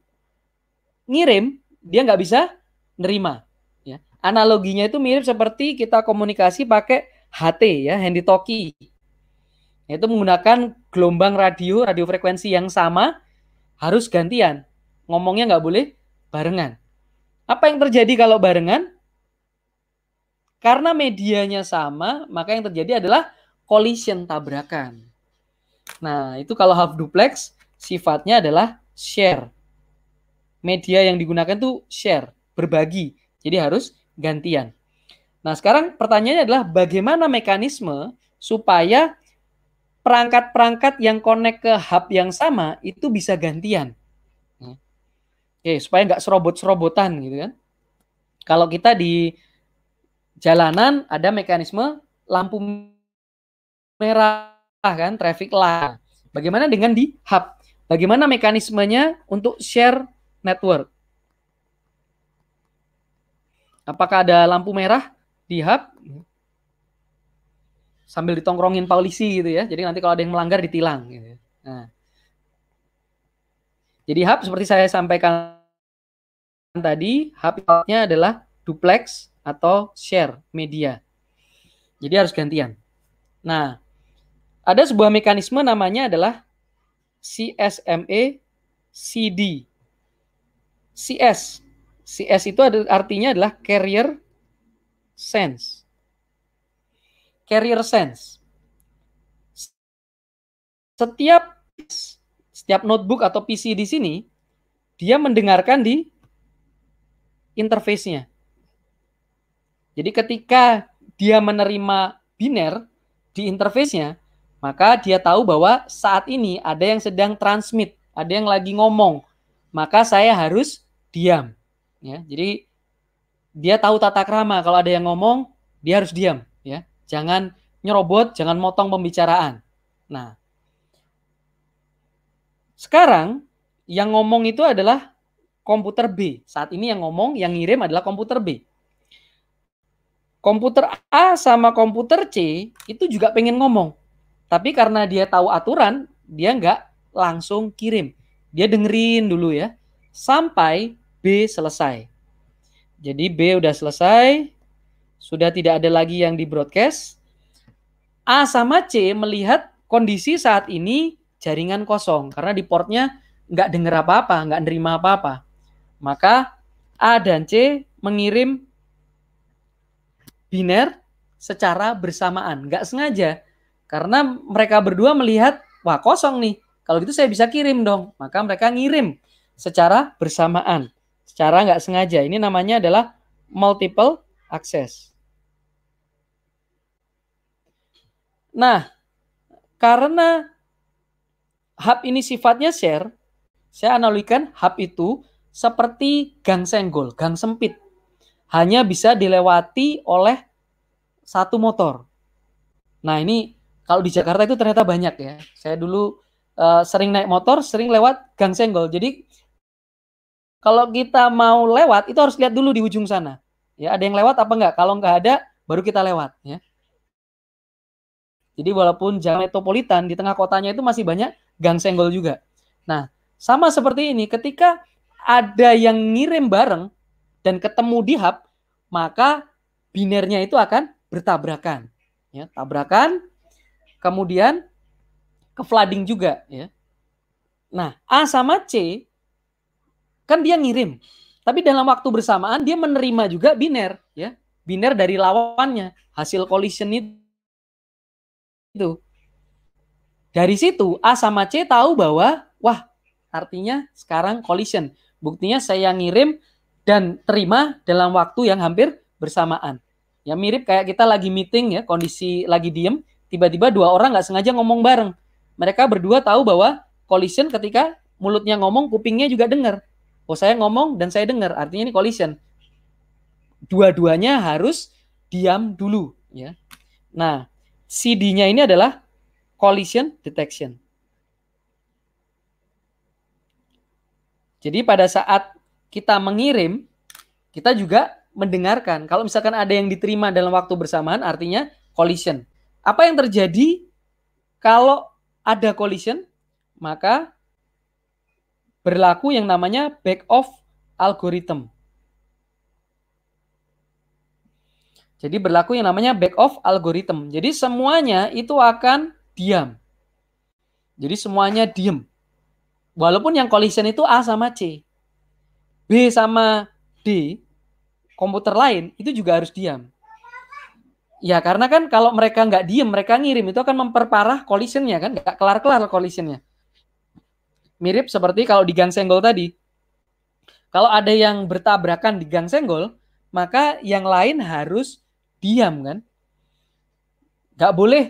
ngirim, dia nggak bisa nerima. Ya. Analoginya itu mirip seperti kita komunikasi pakai HT ya, handy talkie. Itu menggunakan gelombang radio, radio frekuensi yang sama, harus gantian. Ngomongnya nggak boleh barengan. Apa yang terjadi kalau barengan? Karena medianya sama, maka yang terjadi adalah collision tabrakan. Nah, itu kalau half duplex sifatnya adalah share. Media yang digunakan tuh share, berbagi. Jadi harus gantian. Nah, sekarang pertanyaannya adalah bagaimana mekanisme supaya perangkat-perangkat yang connect ke hub yang sama itu bisa gantian. Hmm. Oke, supaya nggak serobot-serobotan gitu kan. Kalau kita di jalanan ada mekanisme lampu merah kan, traffic light. Bagaimana dengan di hub? Bagaimana mekanismenya untuk share network? Apakah ada lampu merah di hub? sambil ditongkrongin polisi gitu ya. Jadi nanti kalau ada yang melanggar ditilang gitu. Ya. Nah. Jadi hub seperti saya sampaikan tadi, hubnya adalah duplex atau share media. Jadi harus gantian. Nah, ada sebuah mekanisme namanya adalah CSMA e CD. CS. CS itu artinya adalah carrier sense carrier sense. Setiap setiap notebook atau PC di sini dia mendengarkan di interface-nya. Jadi ketika dia menerima biner di interface-nya, maka dia tahu bahwa saat ini ada yang sedang transmit, ada yang lagi ngomong, maka saya harus diam. Ya, jadi dia tahu tata krama kalau ada yang ngomong, dia harus diam jangan nyerobot, jangan motong pembicaraan. Nah, sekarang yang ngomong itu adalah komputer B. Saat ini yang ngomong, yang ngirim adalah komputer B. Komputer A sama komputer C itu juga pengen ngomong. Tapi karena dia tahu aturan, dia nggak langsung kirim. Dia dengerin dulu ya, sampai B selesai. Jadi B udah selesai, sudah tidak ada lagi yang di broadcast. A sama C melihat kondisi saat ini jaringan kosong karena di portnya nggak dengar apa-apa, nggak nerima apa-apa. Maka A dan C mengirim biner secara bersamaan, nggak sengaja. Karena mereka berdua melihat, wah kosong nih, kalau gitu saya bisa kirim dong. Maka mereka ngirim secara bersamaan, secara nggak sengaja. Ini namanya adalah multiple access. Nah, karena hub ini sifatnya share, saya analogikan hub itu seperti gang senggol, gang sempit. Hanya bisa dilewati oleh satu motor. Nah ini kalau di Jakarta itu ternyata banyak ya. Saya dulu uh, sering naik motor, sering lewat gang senggol. Jadi kalau kita mau lewat itu harus lihat dulu di ujung sana. Ya ada yang lewat apa enggak? Kalau enggak ada baru kita lewat ya. Jadi walaupun jalan metropolitan di tengah kotanya itu masih banyak gang senggol juga. Nah, sama seperti ini ketika ada yang ngirim bareng dan ketemu di hub, maka binernya itu akan bertabrakan. Ya, tabrakan kemudian ke flooding juga ya. Nah, A sama C kan dia ngirim. Tapi dalam waktu bersamaan dia menerima juga biner ya. Biner dari lawannya, hasil collision itu itu. Dari situ A sama C tahu bahwa wah artinya sekarang collision. Buktinya saya ngirim dan terima dalam waktu yang hampir bersamaan. Ya mirip kayak kita lagi meeting ya, kondisi lagi diem, tiba-tiba dua orang nggak sengaja ngomong bareng. Mereka berdua tahu bahwa collision ketika mulutnya ngomong, kupingnya juga dengar. Oh saya ngomong dan saya dengar, artinya ini collision. Dua-duanya harus diam dulu ya. Nah, CD-nya ini adalah collision detection. Jadi pada saat kita mengirim, kita juga mendengarkan. Kalau misalkan ada yang diterima dalam waktu bersamaan, artinya collision. Apa yang terjadi kalau ada collision? Maka berlaku yang namanya back off algorithm. Jadi berlaku yang namanya back off algorithm. Jadi semuanya itu akan diam. Jadi semuanya diam. Walaupun yang collision itu A sama C. B sama D, komputer lain itu juga harus diam. Ya karena kan kalau mereka nggak diem, mereka ngirim itu akan memperparah collisionnya kan, nggak kelar-kelar collisionnya. Mirip seperti kalau di gang senggol tadi. Kalau ada yang bertabrakan di gang senggol, maka yang lain harus diam kan nggak boleh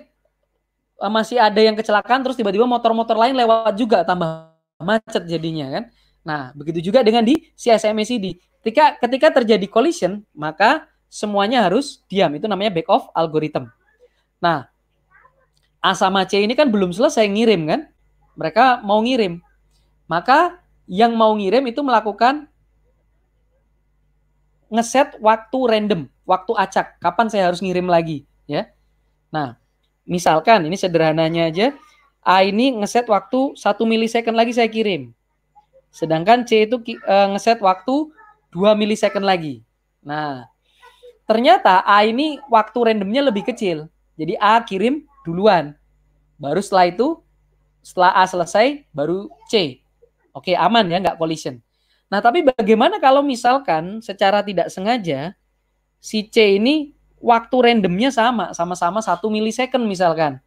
eh, masih ada yang kecelakaan terus tiba-tiba motor-motor lain lewat juga tambah macet jadinya kan nah begitu juga dengan di CSMACD ketika ketika terjadi collision maka semuanya harus diam itu namanya back off algorithm nah A sama C ini kan belum selesai ngirim kan mereka mau ngirim maka yang mau ngirim itu melakukan ngeset waktu random, waktu acak, kapan saya harus ngirim lagi, ya. Nah, misalkan ini sederhananya aja, A ini ngeset waktu satu milisecond lagi saya kirim. Sedangkan C itu eh, ngeset waktu 2 milisecond lagi. Nah, ternyata A ini waktu randomnya lebih kecil. Jadi A kirim duluan. Baru setelah itu, setelah A selesai, baru C. Oke, aman ya, nggak collision. Nah, tapi bagaimana kalau misalkan secara tidak sengaja si C ini waktu randomnya sama, sama-sama satu milisecond misalkan.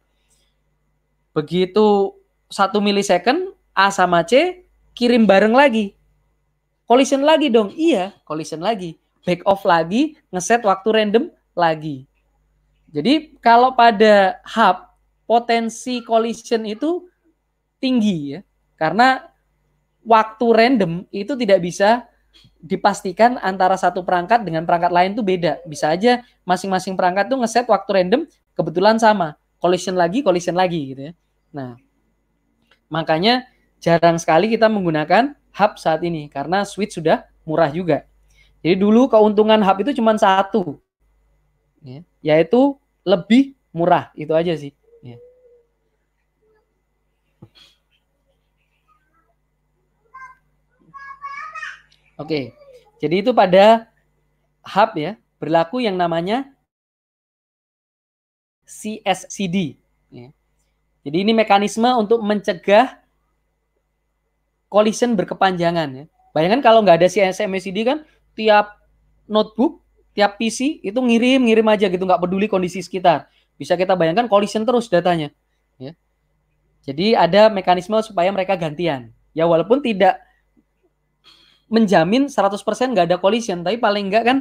Begitu satu milisecond A sama C kirim bareng lagi. Collision lagi dong. Iya, collision lagi. Back off lagi, ngeset waktu random lagi. Jadi kalau pada hub potensi collision itu tinggi ya. Karena waktu random itu tidak bisa dipastikan antara satu perangkat dengan perangkat lain tuh beda. Bisa aja masing-masing perangkat tuh ngeset waktu random kebetulan sama. Collision lagi, collision lagi gitu ya. Nah, makanya jarang sekali kita menggunakan hub saat ini karena switch sudah murah juga. Jadi dulu keuntungan hub itu cuma satu, ya. yaitu lebih murah itu aja sih. Oke. Jadi itu pada hub ya, berlaku yang namanya CSCD. Ya. Jadi ini mekanisme untuk mencegah collision berkepanjangan. Ya. Bayangkan kalau nggak ada CSMACD kan, tiap notebook, tiap PC itu ngirim-ngirim aja gitu, nggak peduli kondisi sekitar. Bisa kita bayangkan collision terus datanya. Ya. Jadi ada mekanisme supaya mereka gantian. Ya walaupun tidak menjamin 100% nggak ada collision, tapi paling nggak kan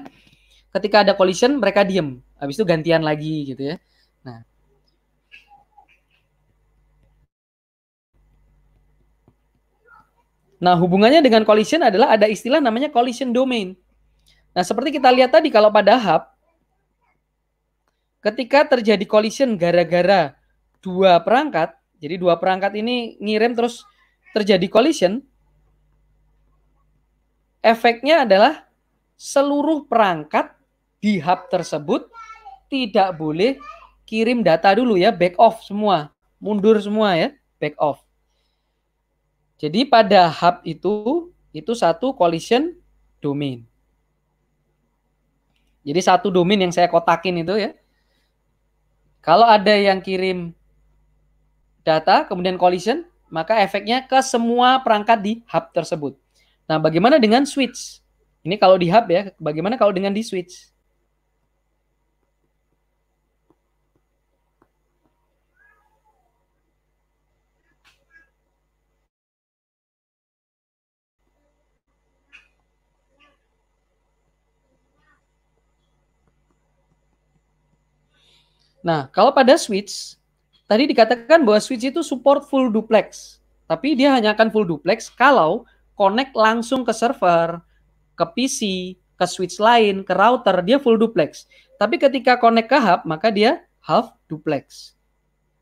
ketika ada collision mereka diem, habis itu gantian lagi gitu ya. Nah, Nah, hubungannya dengan collision adalah ada istilah namanya collision domain. Nah, seperti kita lihat tadi kalau pada hub, ketika terjadi collision gara-gara dua perangkat, jadi dua perangkat ini ngirim terus terjadi collision, efeknya adalah seluruh perangkat di hub tersebut tidak boleh kirim data dulu ya, back off semua, mundur semua ya, back off. Jadi pada hub itu itu satu collision domain. Jadi satu domain yang saya kotakin itu ya. Kalau ada yang kirim data kemudian collision, maka efeknya ke semua perangkat di hub tersebut. Nah, bagaimana dengan switch? Ini kalau di hub ya, bagaimana kalau dengan di switch? Nah, kalau pada switch, tadi dikatakan bahwa switch itu support full duplex. Tapi dia hanya akan full duplex kalau connect langsung ke server, ke PC, ke switch lain, ke router, dia full duplex. Tapi ketika connect ke hub, maka dia half duplex.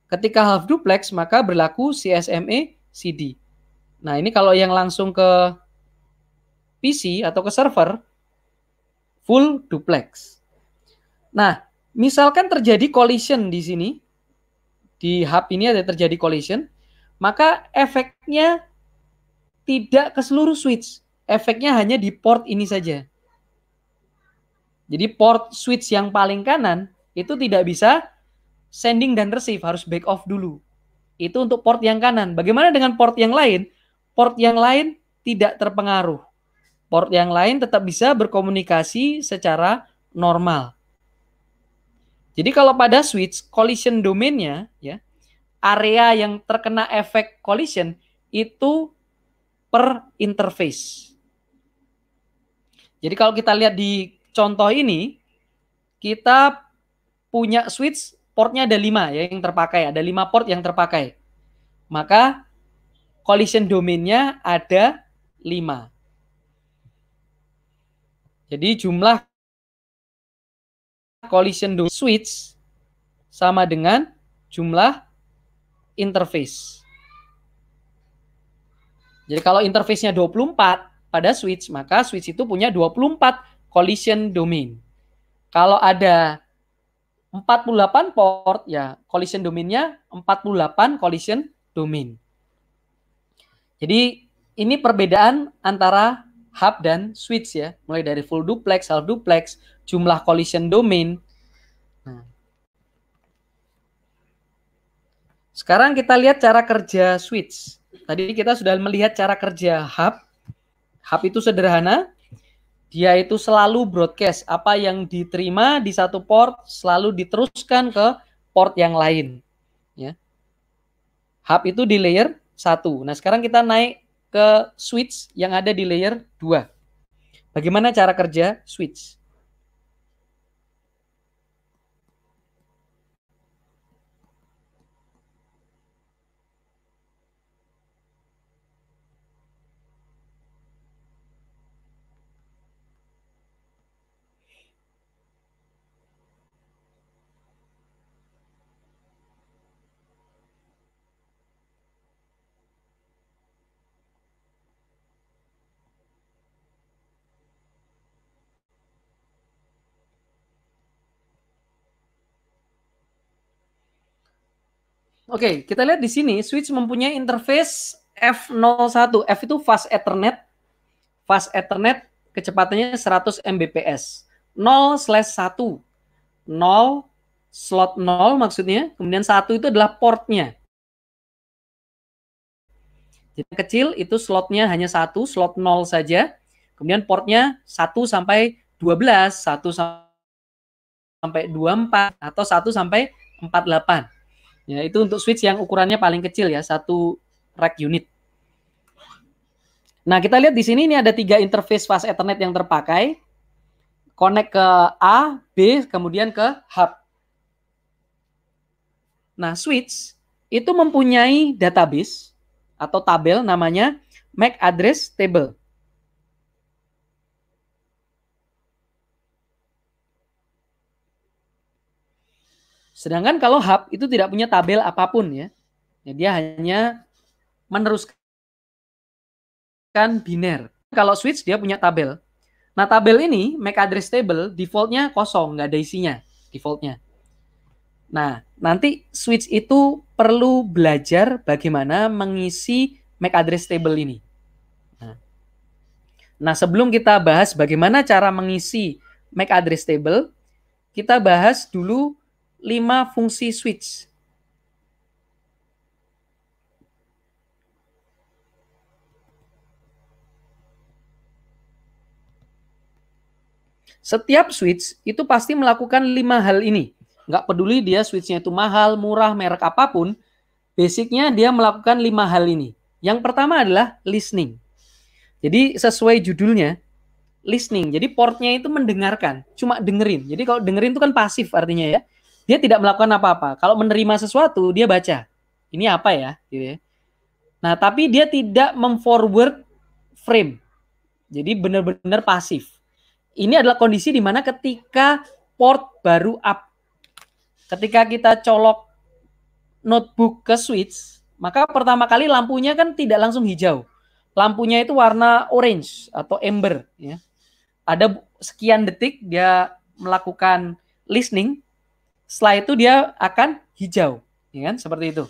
Ketika half duplex, maka berlaku csma CD. Nah, ini kalau yang langsung ke PC atau ke server, full duplex. Nah, misalkan terjadi collision di sini, di hub ini ada terjadi collision, maka efeknya tidak ke seluruh switch. Efeknya hanya di port ini saja. Jadi port switch yang paling kanan itu tidak bisa sending dan receive, harus back off dulu. Itu untuk port yang kanan. Bagaimana dengan port yang lain? Port yang lain tidak terpengaruh. Port yang lain tetap bisa berkomunikasi secara normal. Jadi kalau pada switch collision domainnya ya area yang terkena efek collision itu per interface. Jadi kalau kita lihat di contoh ini, kita punya switch portnya ada lima ya yang terpakai, ada lima port yang terpakai. Maka collision domainnya ada lima. Jadi jumlah collision switch sama dengan jumlah interface. Jadi kalau interface-nya 24 pada switch, maka switch itu punya 24 collision domain. Kalau ada 48 port, ya collision domainnya 48 collision domain. Jadi ini perbedaan antara hub dan switch ya, mulai dari full duplex, half duplex, jumlah collision domain. Nah. Sekarang kita lihat cara kerja switch. Tadi kita sudah melihat cara kerja hub. Hub itu sederhana. Dia itu selalu broadcast. Apa yang diterima di satu port selalu diteruskan ke port yang lain. Ya. Hub itu di layer 1. Nah sekarang kita naik ke switch yang ada di layer 2. Bagaimana cara kerja switch? Oke, okay, kita lihat di sini switch mempunyai interface F01. F itu fast Ethernet. Fast Ethernet kecepatannya 100 Mbps. 0/1. 0 slot 0 maksudnya, kemudian 1 itu adalah portnya. Jadi kecil itu slotnya hanya 1, slot 0 saja. Kemudian portnya 1 sampai 12, 1 sampai 24 atau 1 sampai 48. Ya, itu untuk switch yang ukurannya paling kecil ya, satu rack unit. Nah, kita lihat di sini ini ada tiga interface fast Ethernet yang terpakai. Connect ke A, B, kemudian ke hub. Nah, switch itu mempunyai database atau tabel namanya MAC address table. Sedangkan kalau hub itu tidak punya tabel apapun ya. ya dia hanya meneruskan biner. Kalau switch dia punya tabel. Nah tabel ini MAC address table defaultnya kosong, nggak ada isinya defaultnya. Nah nanti switch itu perlu belajar bagaimana mengisi MAC address table ini. Nah. nah, sebelum kita bahas bagaimana cara mengisi MAC address table, kita bahas dulu 5 fungsi switch. Setiap switch itu pasti melakukan lima hal ini. Nggak peduli dia switchnya itu mahal, murah, merek apapun, basicnya dia melakukan lima hal ini. Yang pertama adalah listening. Jadi sesuai judulnya, listening. Jadi portnya itu mendengarkan, cuma dengerin. Jadi kalau dengerin itu kan pasif artinya ya. Dia tidak melakukan apa-apa. Kalau menerima sesuatu, dia baca. Ini apa ya? Gitu ya. Nah, tapi dia tidak memforward frame. Jadi benar-benar pasif. Ini adalah kondisi di mana ketika port baru up, ketika kita colok notebook ke switch, maka pertama kali lampunya kan tidak langsung hijau. Lampunya itu warna orange atau ember. Ya. Ada sekian detik dia melakukan listening, setelah itu dia akan hijau, ya kan? Seperti itu.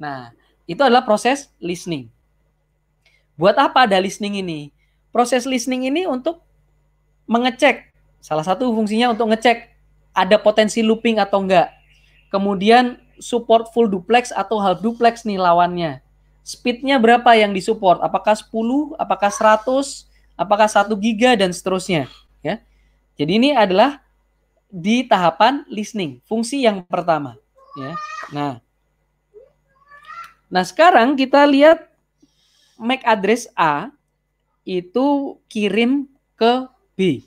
Nah, itu adalah proses listening. Buat apa ada listening ini? Proses listening ini untuk mengecek. Salah satu fungsinya untuk ngecek ada potensi looping atau enggak. Kemudian support full duplex atau half duplex nih lawannya. Speednya berapa yang disupport? Apakah 10, apakah 100, apakah 1 giga dan seterusnya, ya. Jadi ini adalah di tahapan listening, fungsi yang pertama, ya. Nah, nah sekarang kita lihat MAC address A itu kirim ke B.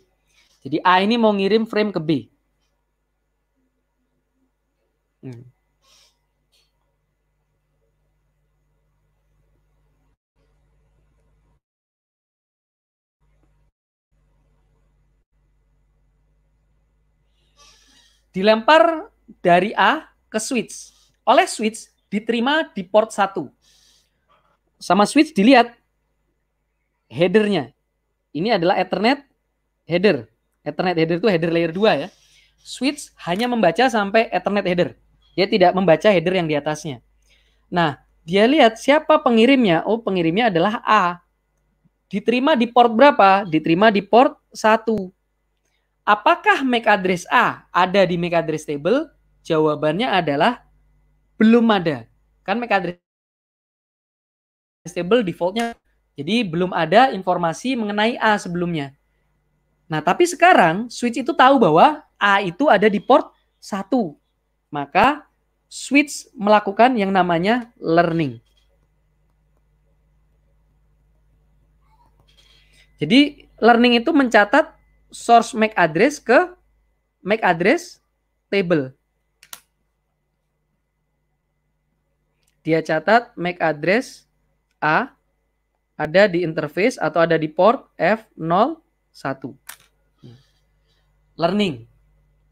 Jadi A ini mau ngirim frame ke B. Hmm. dilempar dari A ke switch. Oleh switch diterima di port 1. Sama switch dilihat headernya. Ini adalah Ethernet header. Ethernet header itu header layer 2 ya. Switch hanya membaca sampai Ethernet header. Dia tidak membaca header yang di atasnya. Nah, dia lihat siapa pengirimnya. Oh, pengirimnya adalah A. Diterima di port berapa? Diterima di port 1. Apakah MAC address A ada di MAC address table? Jawabannya adalah belum ada. Kan MAC address table defaultnya. Jadi belum ada informasi mengenai A sebelumnya. Nah, tapi sekarang switch itu tahu bahwa A itu ada di port 1. Maka switch melakukan yang namanya learning. Jadi learning itu mencatat source MAC address ke MAC address table. Dia catat MAC address A ada di interface atau ada di port F01. Learning.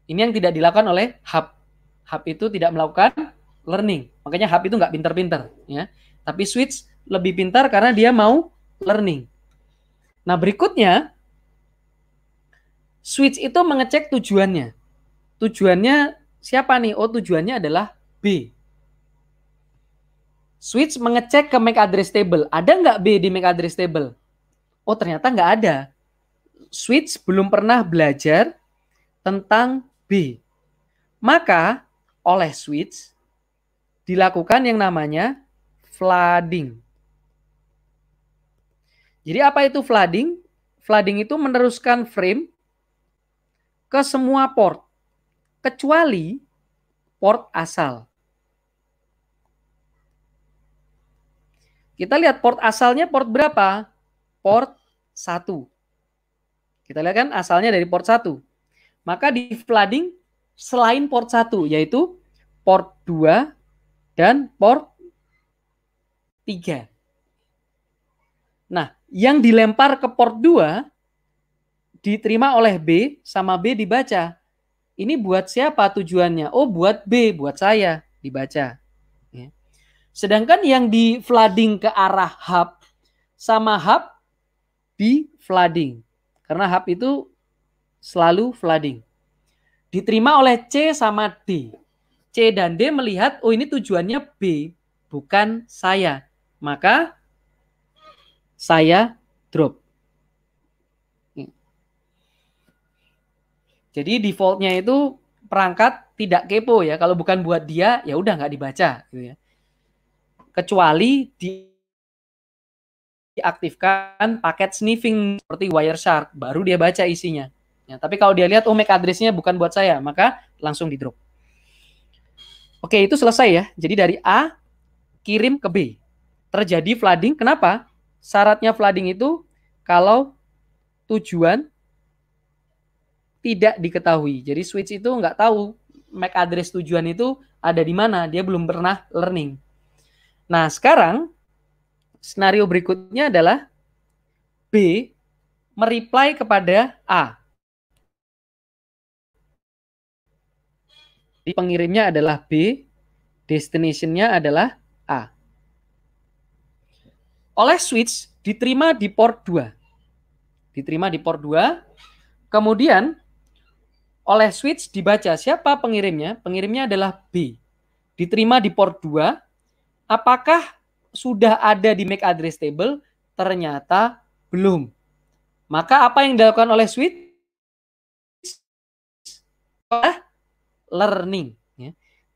Ini yang tidak dilakukan oleh hub. Hub itu tidak melakukan learning. Makanya hub itu nggak pintar-pintar, ya. Tapi switch lebih pintar karena dia mau learning. Nah berikutnya Switch itu mengecek tujuannya. Tujuannya siapa nih? Oh, tujuannya adalah B. Switch mengecek ke MAC address table. Ada nggak B di MAC address table? Oh, ternyata nggak ada. Switch belum pernah belajar tentang B. Maka oleh Switch dilakukan yang namanya flooding. Jadi apa itu flooding? Flooding itu meneruskan frame ke semua port kecuali port asal. Kita lihat port asalnya port berapa? Port 1. Kita lihat kan asalnya dari port 1. Maka di flooding selain port 1 yaitu port 2 dan port 3. Nah, yang dilempar ke port 2 diterima oleh B sama B dibaca. Ini buat siapa tujuannya? Oh, buat B, buat saya dibaca. Ya. Sedangkan yang di flooding ke arah hub sama hub di flooding. Karena hub itu selalu flooding. Diterima oleh C sama D. C dan D melihat, oh ini tujuannya B, bukan saya. Maka saya drop. Jadi defaultnya itu perangkat tidak kepo ya. Kalau bukan buat dia, ya udah nggak dibaca gitu ya. Kecuali di diaktifkan paket sniffing seperti Wireshark, baru dia baca isinya. Ya, tapi kalau dia lihat, oh MAC address-nya bukan buat saya, maka langsung di drop. Oke, itu selesai ya. Jadi dari A, kirim ke B. Terjadi flooding, kenapa? Syaratnya flooding itu kalau tujuan tidak diketahui. Jadi switch itu nggak tahu MAC address tujuan itu ada di mana, dia belum pernah learning. Nah, sekarang skenario berikutnya adalah B mereply kepada A. Di pengirimnya adalah B, destinationnya adalah A. Oleh switch diterima di port 2. Diterima di port 2. Kemudian oleh switch dibaca siapa pengirimnya? Pengirimnya adalah B. Diterima di port 2. Apakah sudah ada di MAC address table? Ternyata belum. Maka apa yang dilakukan oleh switch? Learning. Ya.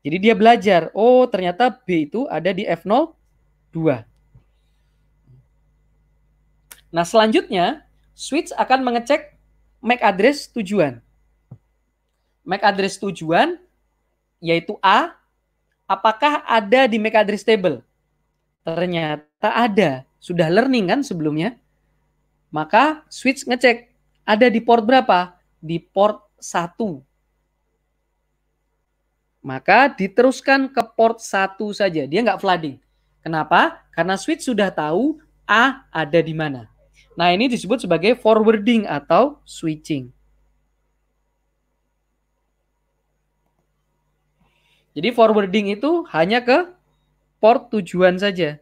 Jadi dia belajar. Oh ternyata B itu ada di F02. Nah selanjutnya switch akan mengecek MAC address tujuan. MAC address tujuan yaitu A, apakah ada di MAC address table? Ternyata ada. Sudah learning kan sebelumnya? Maka switch ngecek ada di port berapa? Di port 1. Maka diteruskan ke port 1 saja. Dia nggak flooding. Kenapa? Karena switch sudah tahu A ada di mana. Nah, ini disebut sebagai forwarding atau switching. Jadi forwarding itu hanya ke port tujuan saja.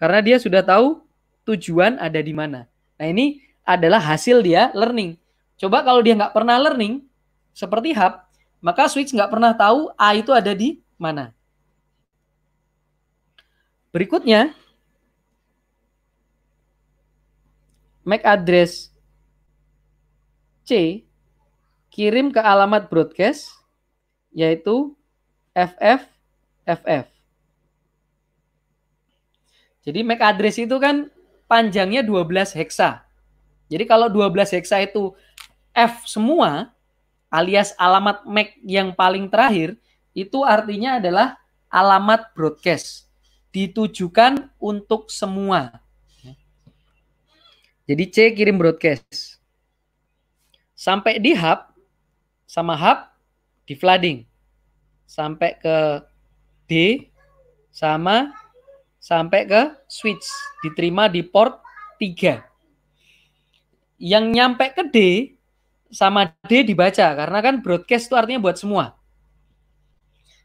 Karena dia sudah tahu tujuan ada di mana. Nah ini adalah hasil dia learning. Coba kalau dia nggak pernah learning, seperti hub, maka switch nggak pernah tahu A itu ada di mana. Berikutnya, MAC address C kirim ke alamat broadcast, yaitu FF FF. Jadi MAC address itu kan panjangnya 12 heksa. Jadi kalau 12 heksa itu F semua alias alamat MAC yang paling terakhir itu artinya adalah alamat broadcast ditujukan untuk semua. Jadi C kirim broadcast. Sampai di hub sama hub di flooding sampai ke D sama sampai ke switch diterima di port 3. Yang nyampe ke D sama D dibaca karena kan broadcast itu artinya buat semua.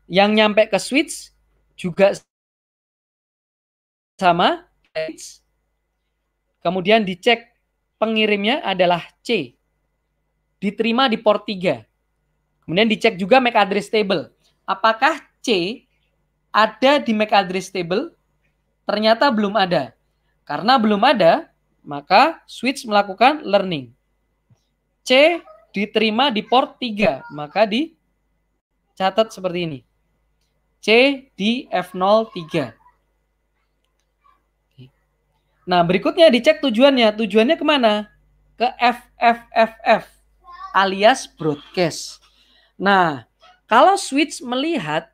Yang nyampe ke switch juga sama Kemudian dicek pengirimnya adalah C. Diterima di port 3. Kemudian dicek juga MAC address table apakah C ada di MAC address table? Ternyata belum ada. Karena belum ada, maka switch melakukan learning. C diterima di port 3, maka dicatat seperti ini. C di F03. Nah, berikutnya dicek tujuannya. Tujuannya kemana? Ke FFFF alias broadcast. Nah, kalau Switch melihat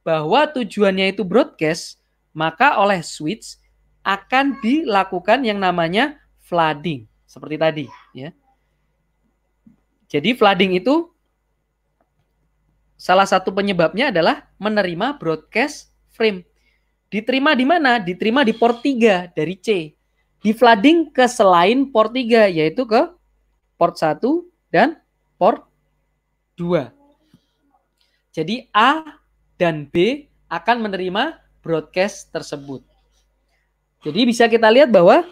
bahwa tujuannya itu broadcast, maka oleh Switch akan dilakukan yang namanya flooding seperti tadi, ya. Jadi flooding itu salah satu penyebabnya adalah menerima broadcast frame. Diterima di mana? Diterima di port 3 dari C. Di flooding ke selain port 3 yaitu ke port 1 dan port 2. Jadi A dan B akan menerima broadcast tersebut. Jadi bisa kita lihat bahwa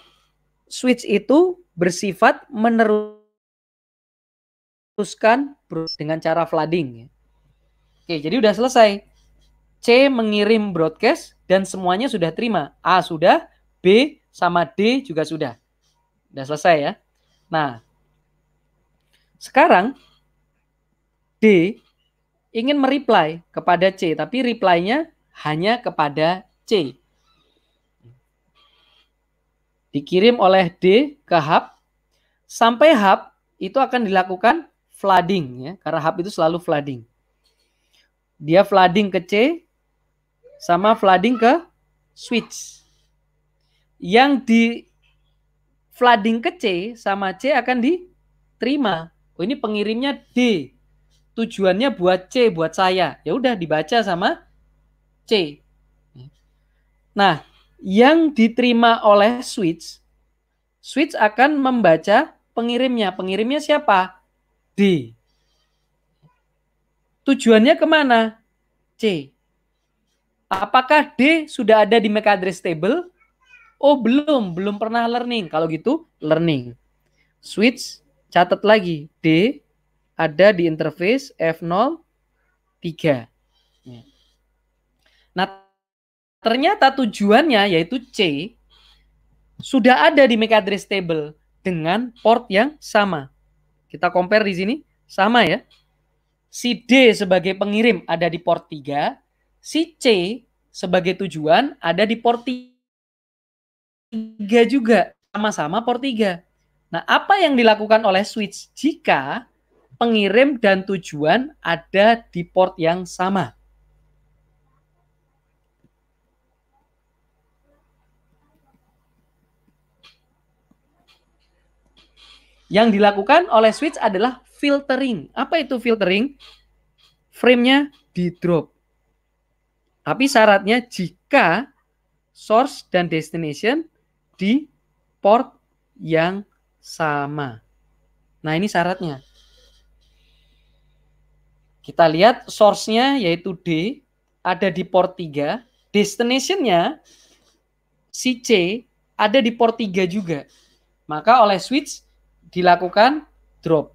switch itu bersifat meneruskan dengan cara flooding. Ya. Oke, jadi udah selesai. C mengirim broadcast dan semuanya sudah terima. A sudah, B sama D juga sudah. Udah selesai ya. Nah, sekarang D ingin mereply kepada C, tapi reply-nya hanya kepada C. Dikirim oleh D ke hub, sampai hub itu akan dilakukan flooding ya, karena hub itu selalu flooding. Dia flooding ke C sama flooding ke switch. Yang di flooding ke C sama C akan diterima. Oh ini pengirimnya D tujuannya buat C, buat saya. Ya udah dibaca sama C. Nah, yang diterima oleh switch, switch akan membaca pengirimnya. Pengirimnya siapa? D. Tujuannya kemana? C. Apakah D sudah ada di MAC address table? Oh belum, belum pernah learning. Kalau gitu learning. Switch, catat lagi. D ada di interface F03. Ya. Nah, ternyata tujuannya yaitu C sudah ada di MAC address table dengan port yang sama. Kita compare di sini sama ya. Si D sebagai pengirim ada di port 3, si C sebagai tujuan ada di port 3 juga, sama-sama port 3. Nah, apa yang dilakukan oleh switch jika pengirim dan tujuan ada di port yang sama. Yang dilakukan oleh switch adalah filtering. Apa itu filtering? Frame-nya di drop. Tapi syaratnya jika source dan destination di port yang sama. Nah, ini syaratnya. Kita lihat source-nya yaitu D, ada di port 3. Destination-nya si C ada di port 3 juga. Maka oleh switch dilakukan drop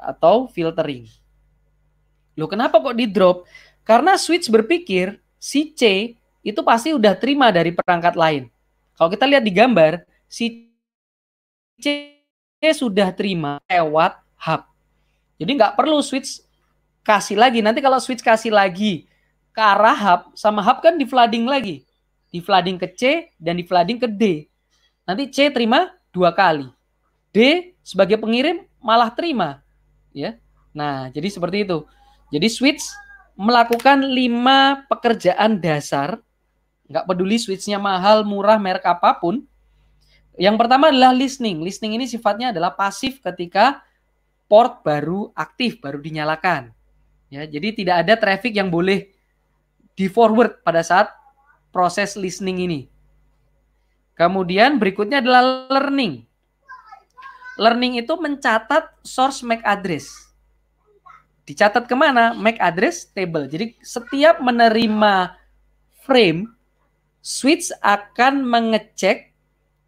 atau filtering. Loh kenapa kok di drop? Karena switch berpikir si C itu pasti udah terima dari perangkat lain. Kalau kita lihat di gambar, si C sudah terima lewat hub. Jadi nggak perlu switch kasih lagi. Nanti kalau switch kasih lagi ke arah hub, sama hub kan di flooding lagi. Di flooding ke C dan di flooding ke D. Nanti C terima dua kali. D sebagai pengirim malah terima. ya. Nah, jadi seperti itu. Jadi switch melakukan lima pekerjaan dasar. Nggak peduli switchnya mahal, murah, merek apapun. Yang pertama adalah listening. Listening ini sifatnya adalah pasif ketika port baru aktif, baru dinyalakan. Ya, jadi tidak ada traffic yang boleh di forward pada saat proses listening ini. Kemudian berikutnya adalah learning. Learning itu mencatat source MAC address. Dicatat kemana? MAC address table. Jadi setiap menerima frame, switch akan mengecek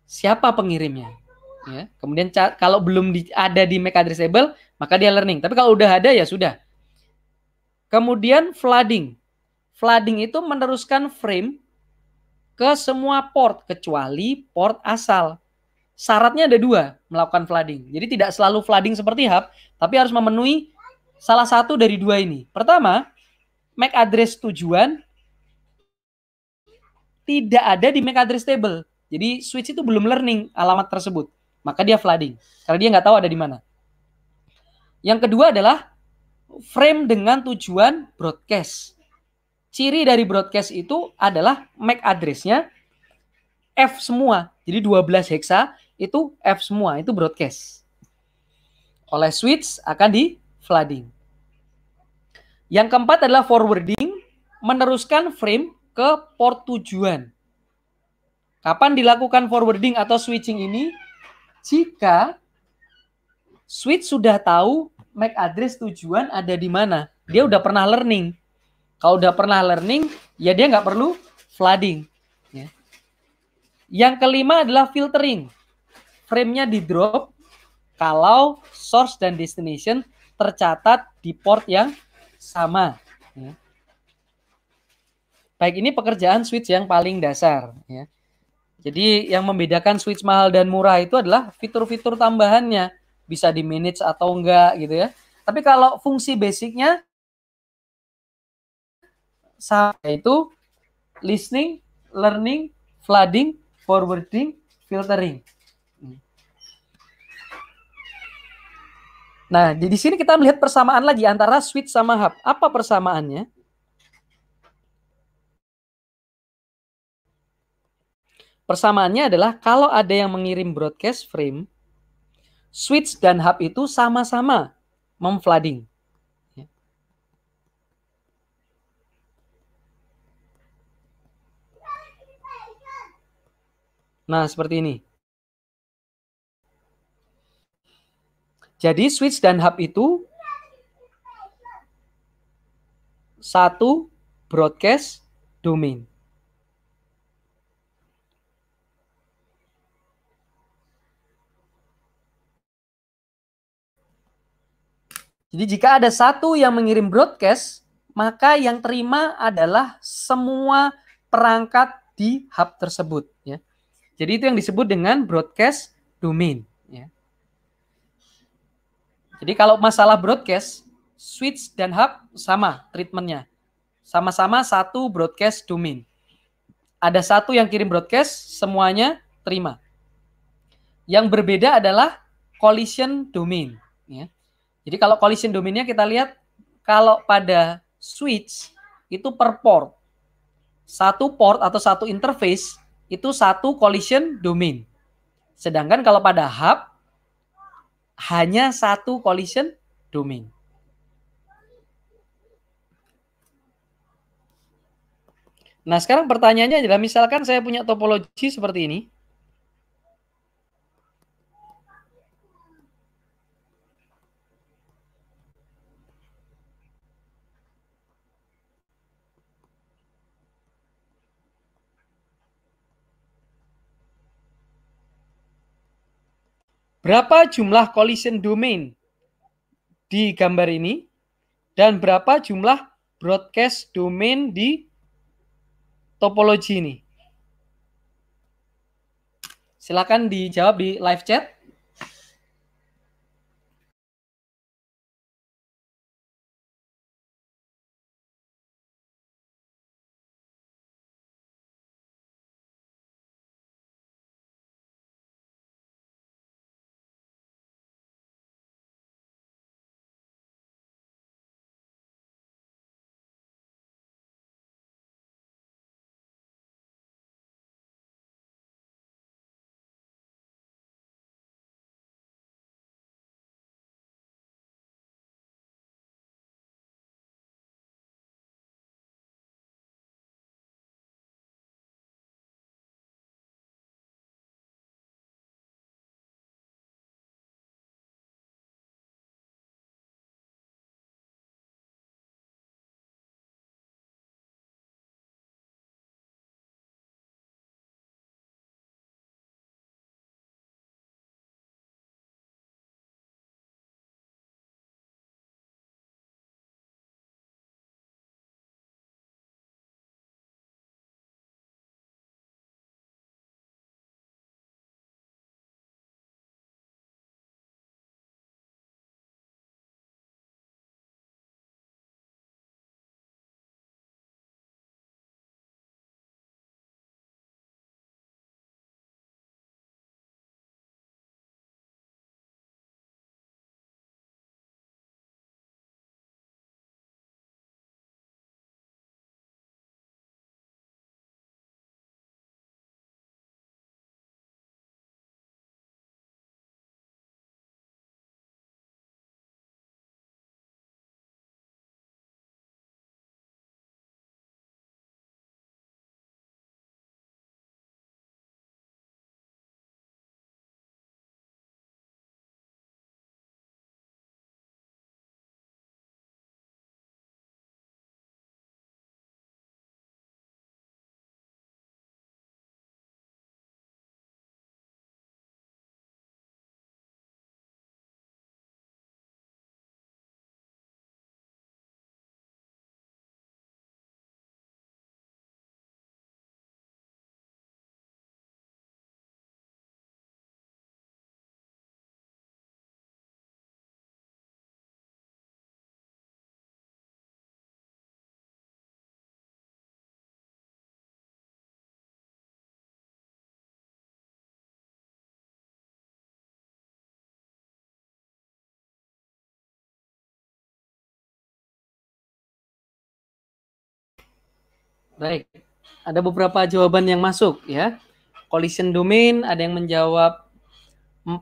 siapa pengirimnya. Ya. Kemudian kalau belum di, ada di MAC address table, maka dia learning. Tapi kalau udah ada ya sudah. Kemudian flooding. Flooding itu meneruskan frame ke semua port kecuali port asal. Syaratnya ada dua melakukan flooding. Jadi tidak selalu flooding seperti hub, tapi harus memenuhi salah satu dari dua ini. Pertama, MAC address tujuan tidak ada di MAC address table. Jadi switch itu belum learning alamat tersebut. Maka dia flooding karena dia nggak tahu ada di mana. Yang kedua adalah frame dengan tujuan broadcast. Ciri dari broadcast itu adalah MAC addressnya F semua. Jadi 12 heksa itu F semua, itu broadcast. Oleh switch akan di flooding. Yang keempat adalah forwarding, meneruskan frame ke port tujuan. Kapan dilakukan forwarding atau switching ini? Jika switch sudah tahu Mac address tujuan ada di mana. Dia udah pernah learning. Kalau udah pernah learning, ya dia nggak perlu flooding. Ya. Yang kelima adalah filtering. Frame-nya di drop kalau source dan destination tercatat di port yang sama. Ya. Baik, ini pekerjaan switch yang paling dasar. Ya. Jadi yang membedakan switch mahal dan murah itu adalah fitur-fitur tambahannya bisa di manage atau enggak gitu ya. Tapi kalau fungsi basicnya sampai itu listening, learning, flooding, forwarding, filtering. Nah, di sini kita melihat persamaan lagi antara switch sama hub. Apa persamaannya? Persamaannya adalah kalau ada yang mengirim broadcast frame, switch dan hub itu sama-sama memflooding. Nah, seperti ini. Jadi switch dan hub itu satu broadcast domain. Jadi jika ada satu yang mengirim broadcast, maka yang terima adalah semua perangkat di hub tersebut. Ya. Jadi itu yang disebut dengan broadcast domain. Ya. Jadi kalau masalah broadcast, switch dan hub sama treatmentnya. Sama-sama satu broadcast domain. Ada satu yang kirim broadcast, semuanya terima. Yang berbeda adalah collision domain. Ya. Jadi kalau collision domainnya kita lihat kalau pada switch itu per port. Satu port atau satu interface itu satu collision domain. Sedangkan kalau pada hub hanya satu collision domain. Nah, sekarang pertanyaannya adalah misalkan saya punya topologi seperti ini. Berapa jumlah collision domain di gambar ini dan berapa jumlah broadcast domain di topologi ini? Silakan dijawab di live chat. Baik, ada beberapa jawaban yang masuk ya. Collision domain ada yang menjawab 4,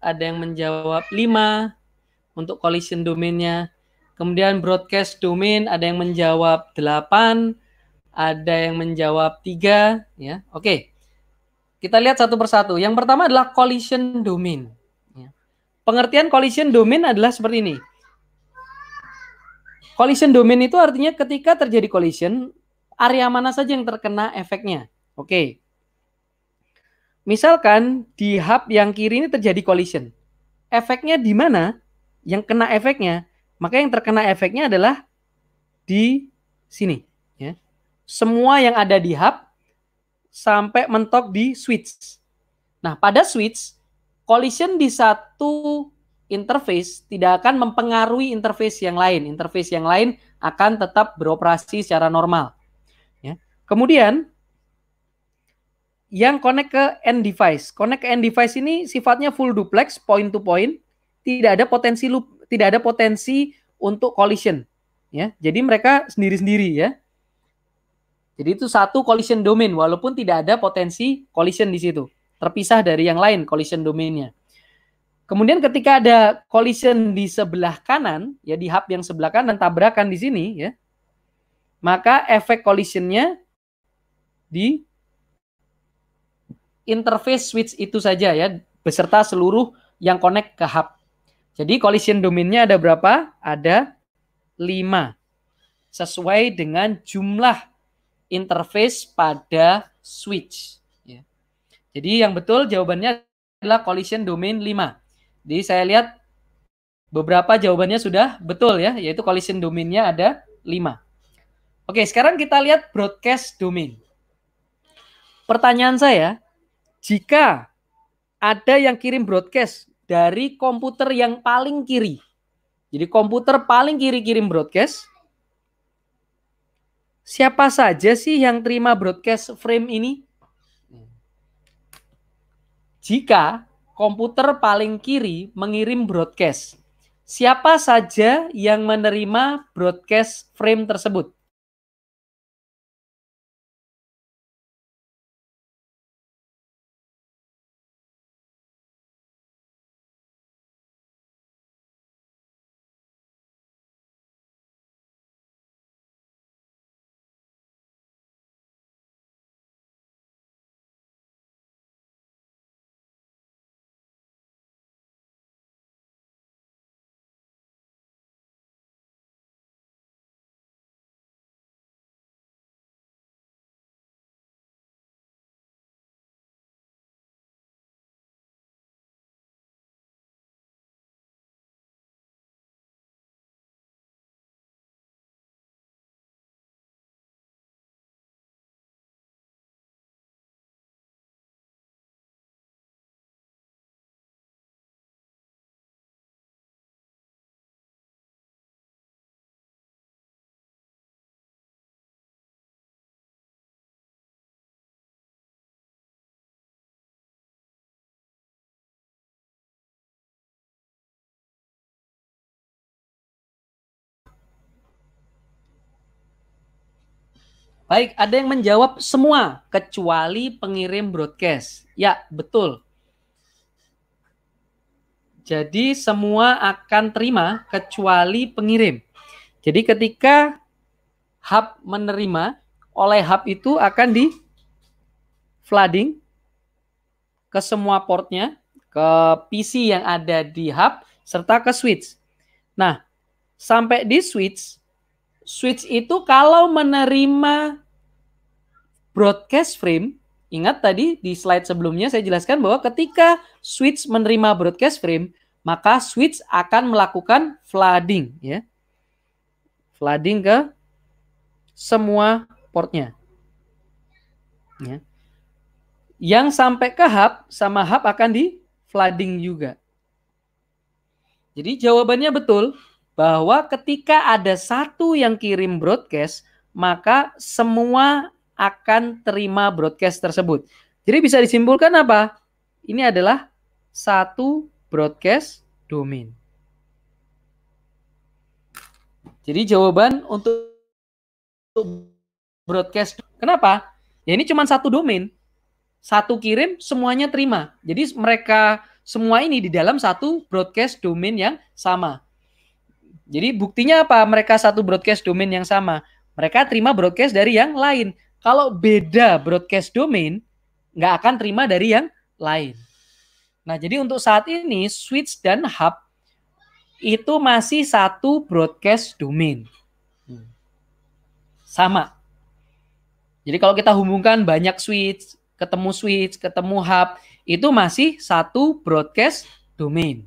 ada yang menjawab 5 untuk collision domainnya. Kemudian broadcast domain ada yang menjawab 8, ada yang menjawab 3 ya. Oke. Kita lihat satu persatu. Yang pertama adalah collision domain. Ya. Pengertian collision domain adalah seperti ini. Collision domain itu artinya ketika terjadi collision, area mana saja yang terkena efeknya. Oke. Misalkan di hub yang kiri ini terjadi collision. Efeknya di mana? Yang kena efeknya, maka yang terkena efeknya adalah di sini. Ya. Semua yang ada di hub sampai mentok di switch. Nah, pada switch, collision di satu interface tidak akan mempengaruhi interface yang lain. Interface yang lain akan tetap beroperasi secara normal. Kemudian yang connect ke end device. Connect ke end device ini sifatnya full duplex, point to point, tidak ada potensi loop, tidak ada potensi untuk collision, ya. Jadi mereka sendiri-sendiri ya. Jadi itu satu collision domain walaupun tidak ada potensi collision di situ. Terpisah dari yang lain collision domainnya. Kemudian ketika ada collision di sebelah kanan, ya di hub yang sebelah kanan tabrakan di sini ya. Maka efek collisionnya di interface switch itu saja ya, beserta seluruh yang connect ke hub. Jadi collision domainnya ada berapa? Ada 5. Sesuai dengan jumlah interface pada switch. Ya. Jadi yang betul jawabannya adalah collision domain 5. Jadi saya lihat beberapa jawabannya sudah betul ya, yaitu collision domainnya ada 5. Oke, sekarang kita lihat broadcast domain. Pertanyaan saya, jika ada yang kirim broadcast dari komputer yang paling kiri, jadi komputer paling kiri kirim broadcast, siapa saja sih yang terima broadcast frame ini? Jika komputer paling kiri mengirim broadcast, siapa saja yang menerima broadcast frame tersebut? Baik, ada yang menjawab semua kecuali pengirim broadcast. Ya, betul. Jadi semua akan terima kecuali pengirim. Jadi ketika hub menerima, oleh hub itu akan di flooding ke semua portnya, ke PC yang ada di hub, serta ke switch. Nah, sampai di switch, switch itu kalau menerima broadcast frame, ingat tadi di slide sebelumnya saya jelaskan bahwa ketika switch menerima broadcast frame, maka switch akan melakukan flooding ya. Flooding ke semua portnya. Ya. Yang sampai ke hub sama hub akan di flooding juga. Jadi jawabannya betul bahwa ketika ada satu yang kirim broadcast, maka semua akan terima broadcast tersebut. Jadi bisa disimpulkan apa? Ini adalah satu broadcast domain. Jadi jawaban untuk broadcast kenapa? Ya ini cuma satu domain. Satu kirim semuanya terima. Jadi mereka semua ini di dalam satu broadcast domain yang sama. Jadi buktinya apa? Mereka satu broadcast domain yang sama. Mereka terima broadcast dari yang lain. Kalau beda broadcast domain, nggak akan terima dari yang lain. Nah, jadi untuk saat ini switch dan hub itu masih satu broadcast domain. Hmm. Sama. Jadi kalau kita hubungkan banyak switch, ketemu switch, ketemu hub, itu masih satu broadcast domain.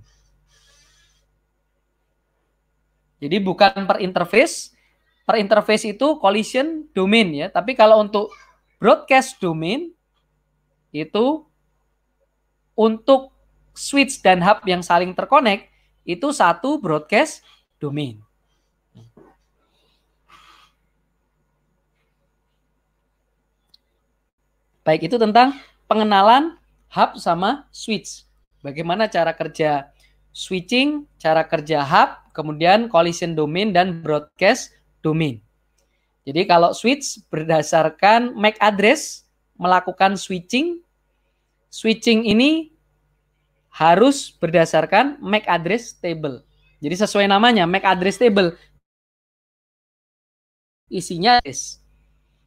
Jadi bukan per interface, per interface itu collision domain ya. Tapi kalau untuk broadcast domain itu untuk switch dan hub yang saling terkonek itu satu broadcast domain. Baik itu tentang pengenalan hub sama switch. Bagaimana cara kerja switching, cara kerja hub, kemudian collision domain dan broadcast domain. Jadi kalau switch berdasarkan MAC address melakukan switching, switching ini harus berdasarkan MAC address table. Jadi sesuai namanya MAC address table isinya is.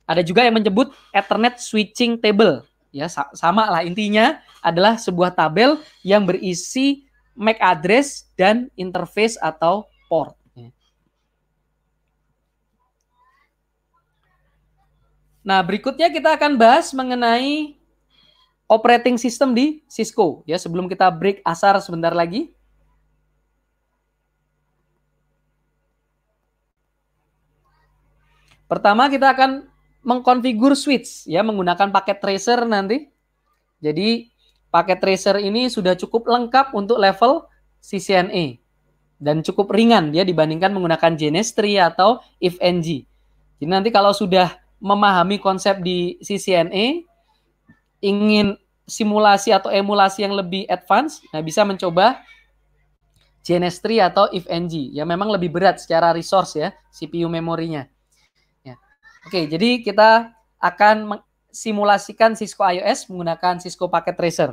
Ada juga yang menyebut Ethernet switching table. Ya sama lah intinya adalah sebuah tabel yang berisi MAC address dan interface atau port. Nah, berikutnya kita akan bahas mengenai operating system di Cisco ya sebelum kita break asar sebentar lagi. Pertama kita akan mengkonfigur switch ya menggunakan paket tracer nanti. Jadi paket tracer ini sudah cukup lengkap untuk level CCNA e dan cukup ringan ya dibandingkan menggunakan Genestri atau IfNG. Jadi nanti kalau sudah memahami konsep di CCNA, ingin simulasi atau emulasi yang lebih advance, nah bisa mencoba GNS3 atau IFNG. Ya memang lebih berat secara resource ya, CPU memorinya. Ya. Oke, jadi kita akan simulasikan Cisco IOS menggunakan Cisco Packet Tracer.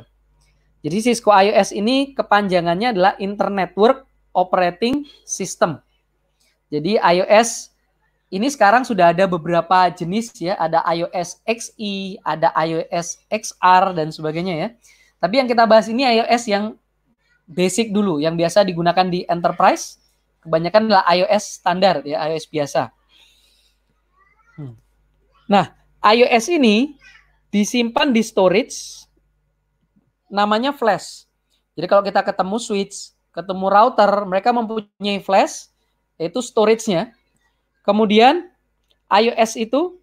Jadi Cisco IOS ini kepanjangannya adalah Internet Work Operating System. Jadi iOS ini sekarang sudah ada beberapa jenis ya, ada iOS XE, ada iOS XR dan sebagainya ya. Tapi yang kita bahas ini iOS yang basic dulu, yang biasa digunakan di enterprise, kebanyakan adalah iOS standar ya, iOS biasa. Hmm. Nah, iOS ini disimpan di storage namanya flash. Jadi kalau kita ketemu switch, ketemu router, mereka mempunyai flash yaitu storage-nya Kemudian iOS itu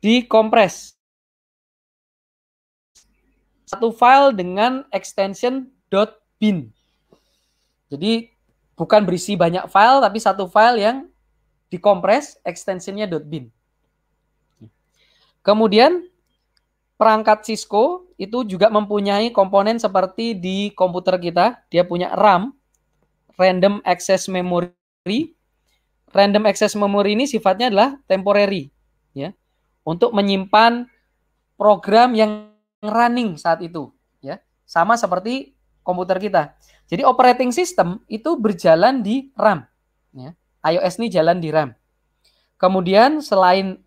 dikompres. Satu file dengan extension .bin. Jadi bukan berisi banyak file, tapi satu file yang dikompres extensionnya .bin. Kemudian perangkat Cisco itu juga mempunyai komponen seperti di komputer kita. Dia punya RAM, Random Access Memory, random access memory ini sifatnya adalah temporary ya untuk menyimpan program yang running saat itu ya sama seperti komputer kita jadi operating system itu berjalan di RAM ya iOS ini jalan di RAM kemudian selain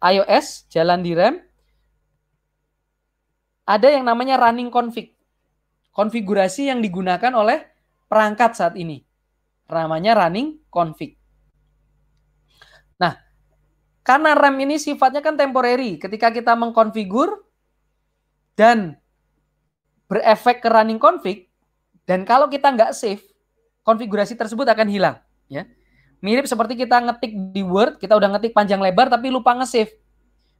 iOS jalan di RAM ada yang namanya running config konfigurasi yang digunakan oleh perangkat saat ini namanya running config karena RAM ini sifatnya kan temporary. Ketika kita mengkonfigur dan berefek ke running config, dan kalau kita nggak save, konfigurasi tersebut akan hilang. Ya. Mirip seperti kita ngetik di Word, kita udah ngetik panjang lebar tapi lupa nge-save.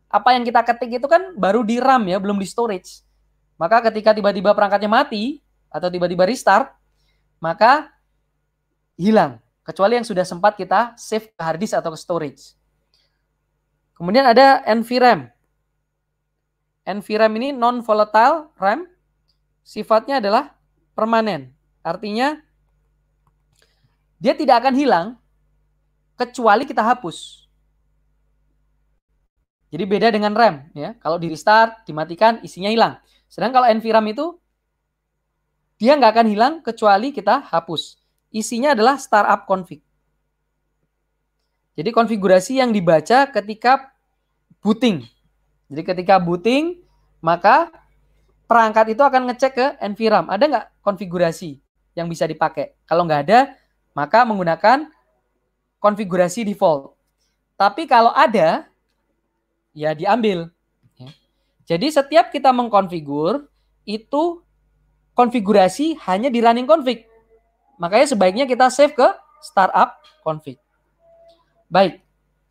Apa yang kita ketik itu kan baru di RAM ya, belum di storage. Maka ketika tiba-tiba perangkatnya mati atau tiba-tiba restart, maka hilang. Kecuali yang sudah sempat kita save ke hard disk atau ke storage. Kemudian ada NVRAM. NVRAM ini non volatile RAM, sifatnya adalah permanen. Artinya dia tidak akan hilang kecuali kita hapus. Jadi beda dengan RAM ya. Kalau di restart, dimatikan, isinya hilang. Sedangkan kalau NVRAM itu dia nggak akan hilang kecuali kita hapus. Isinya adalah startup config. Jadi konfigurasi yang dibaca ketika booting. Jadi ketika booting, maka perangkat itu akan ngecek ke NVRAM. Ada nggak konfigurasi yang bisa dipakai? Kalau nggak ada, maka menggunakan konfigurasi default. Tapi kalau ada, ya diambil. Ya. Jadi setiap kita mengkonfigur, itu konfigurasi hanya di running config. Makanya sebaiknya kita save ke startup config. Baik,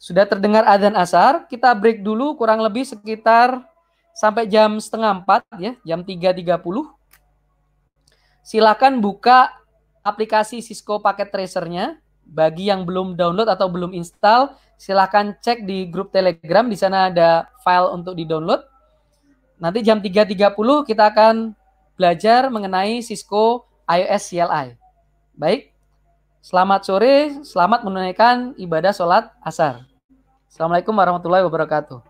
sudah terdengar adzan asar. Kita break dulu kurang lebih sekitar sampai jam setengah empat ya, jam 3.30. Silakan buka aplikasi Cisco Packet Tracernya. Bagi yang belum download atau belum install, silakan cek di grup Telegram. Di sana ada file untuk di-download. Nanti jam 3.30 kita akan belajar mengenai Cisco iOS CLI. Baik, Selamat sore, selamat menunaikan ibadah sholat asar. Assalamualaikum warahmatullahi wabarakatuh.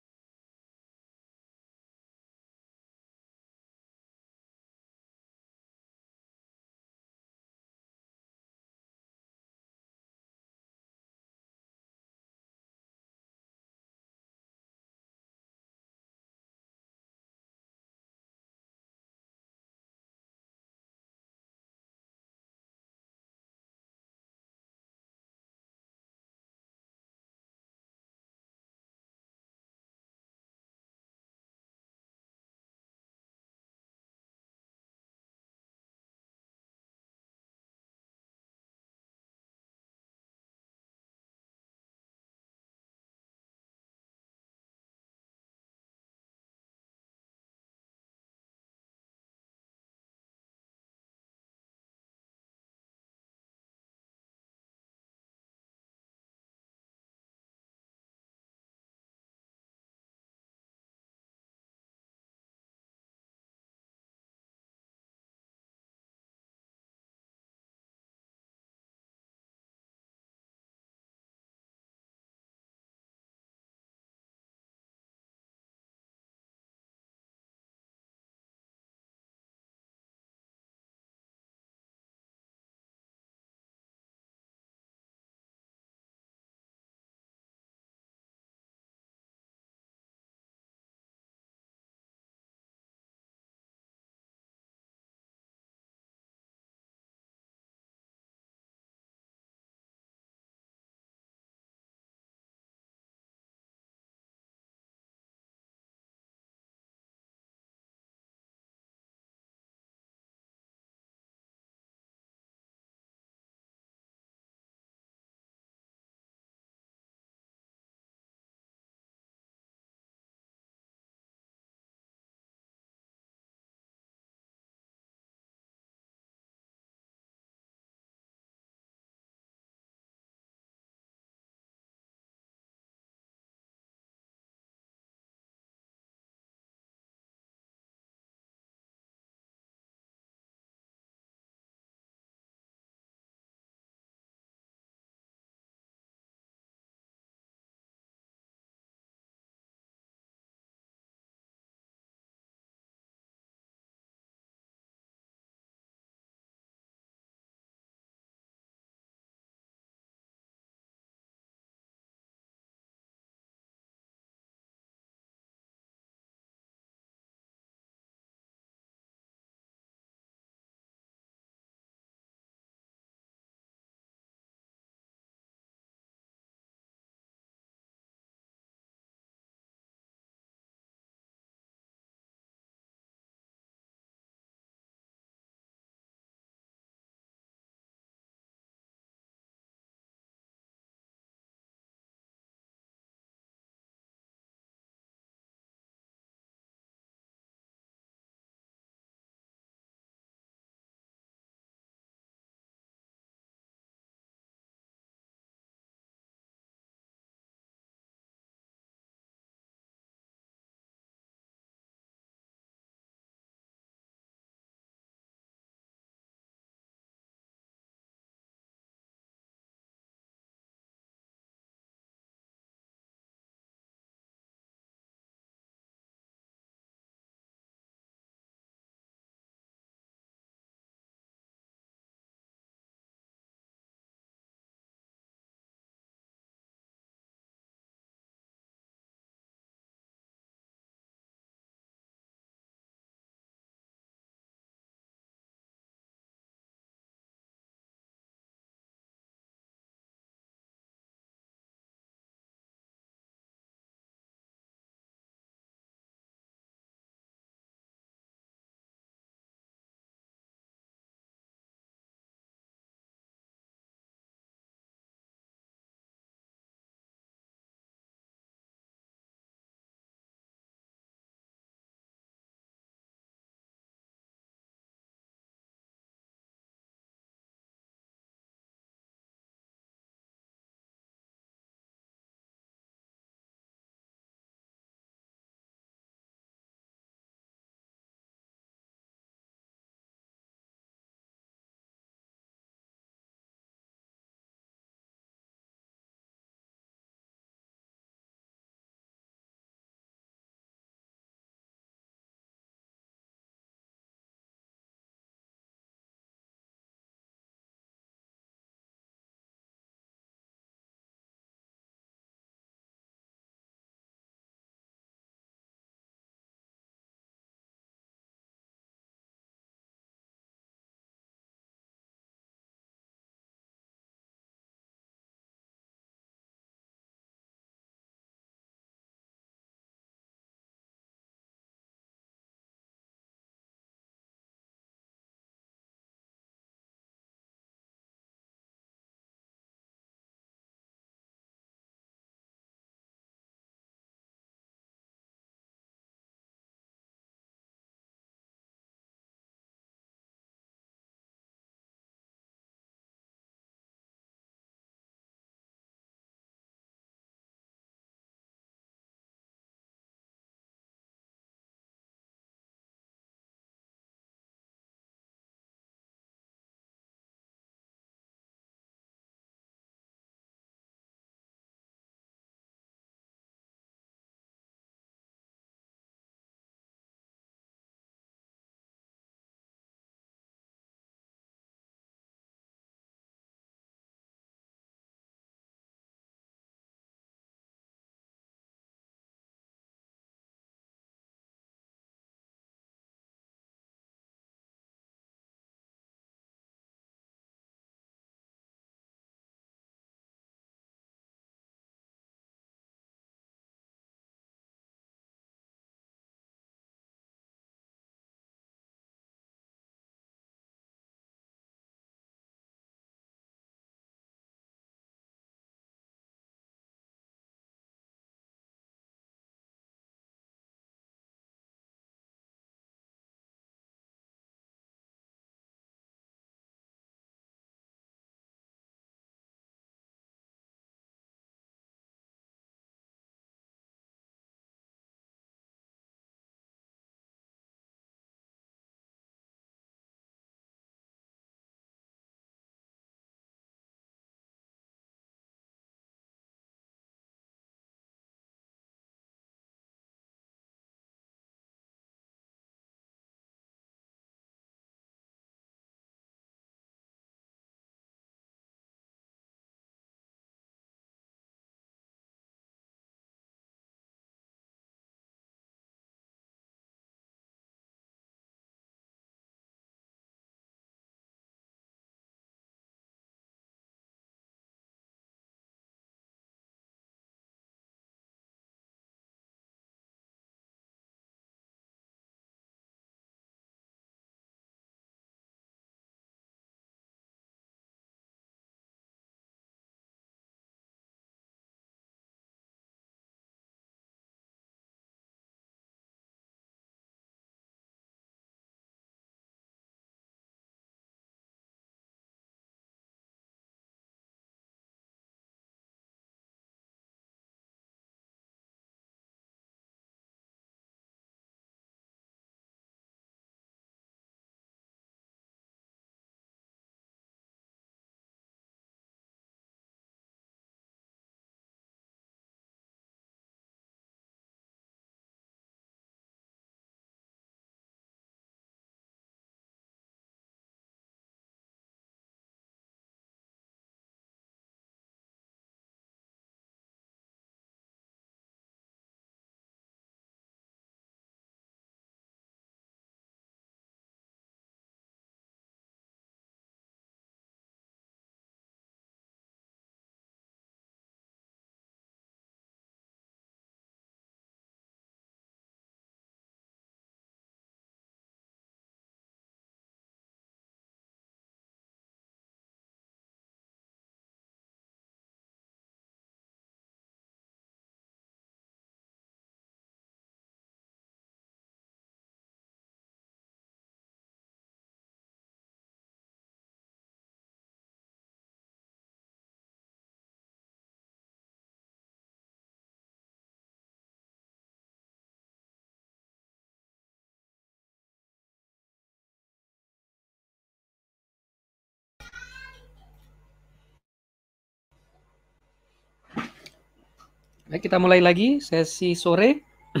Baik, kita mulai lagi sesi sore. *clears throat*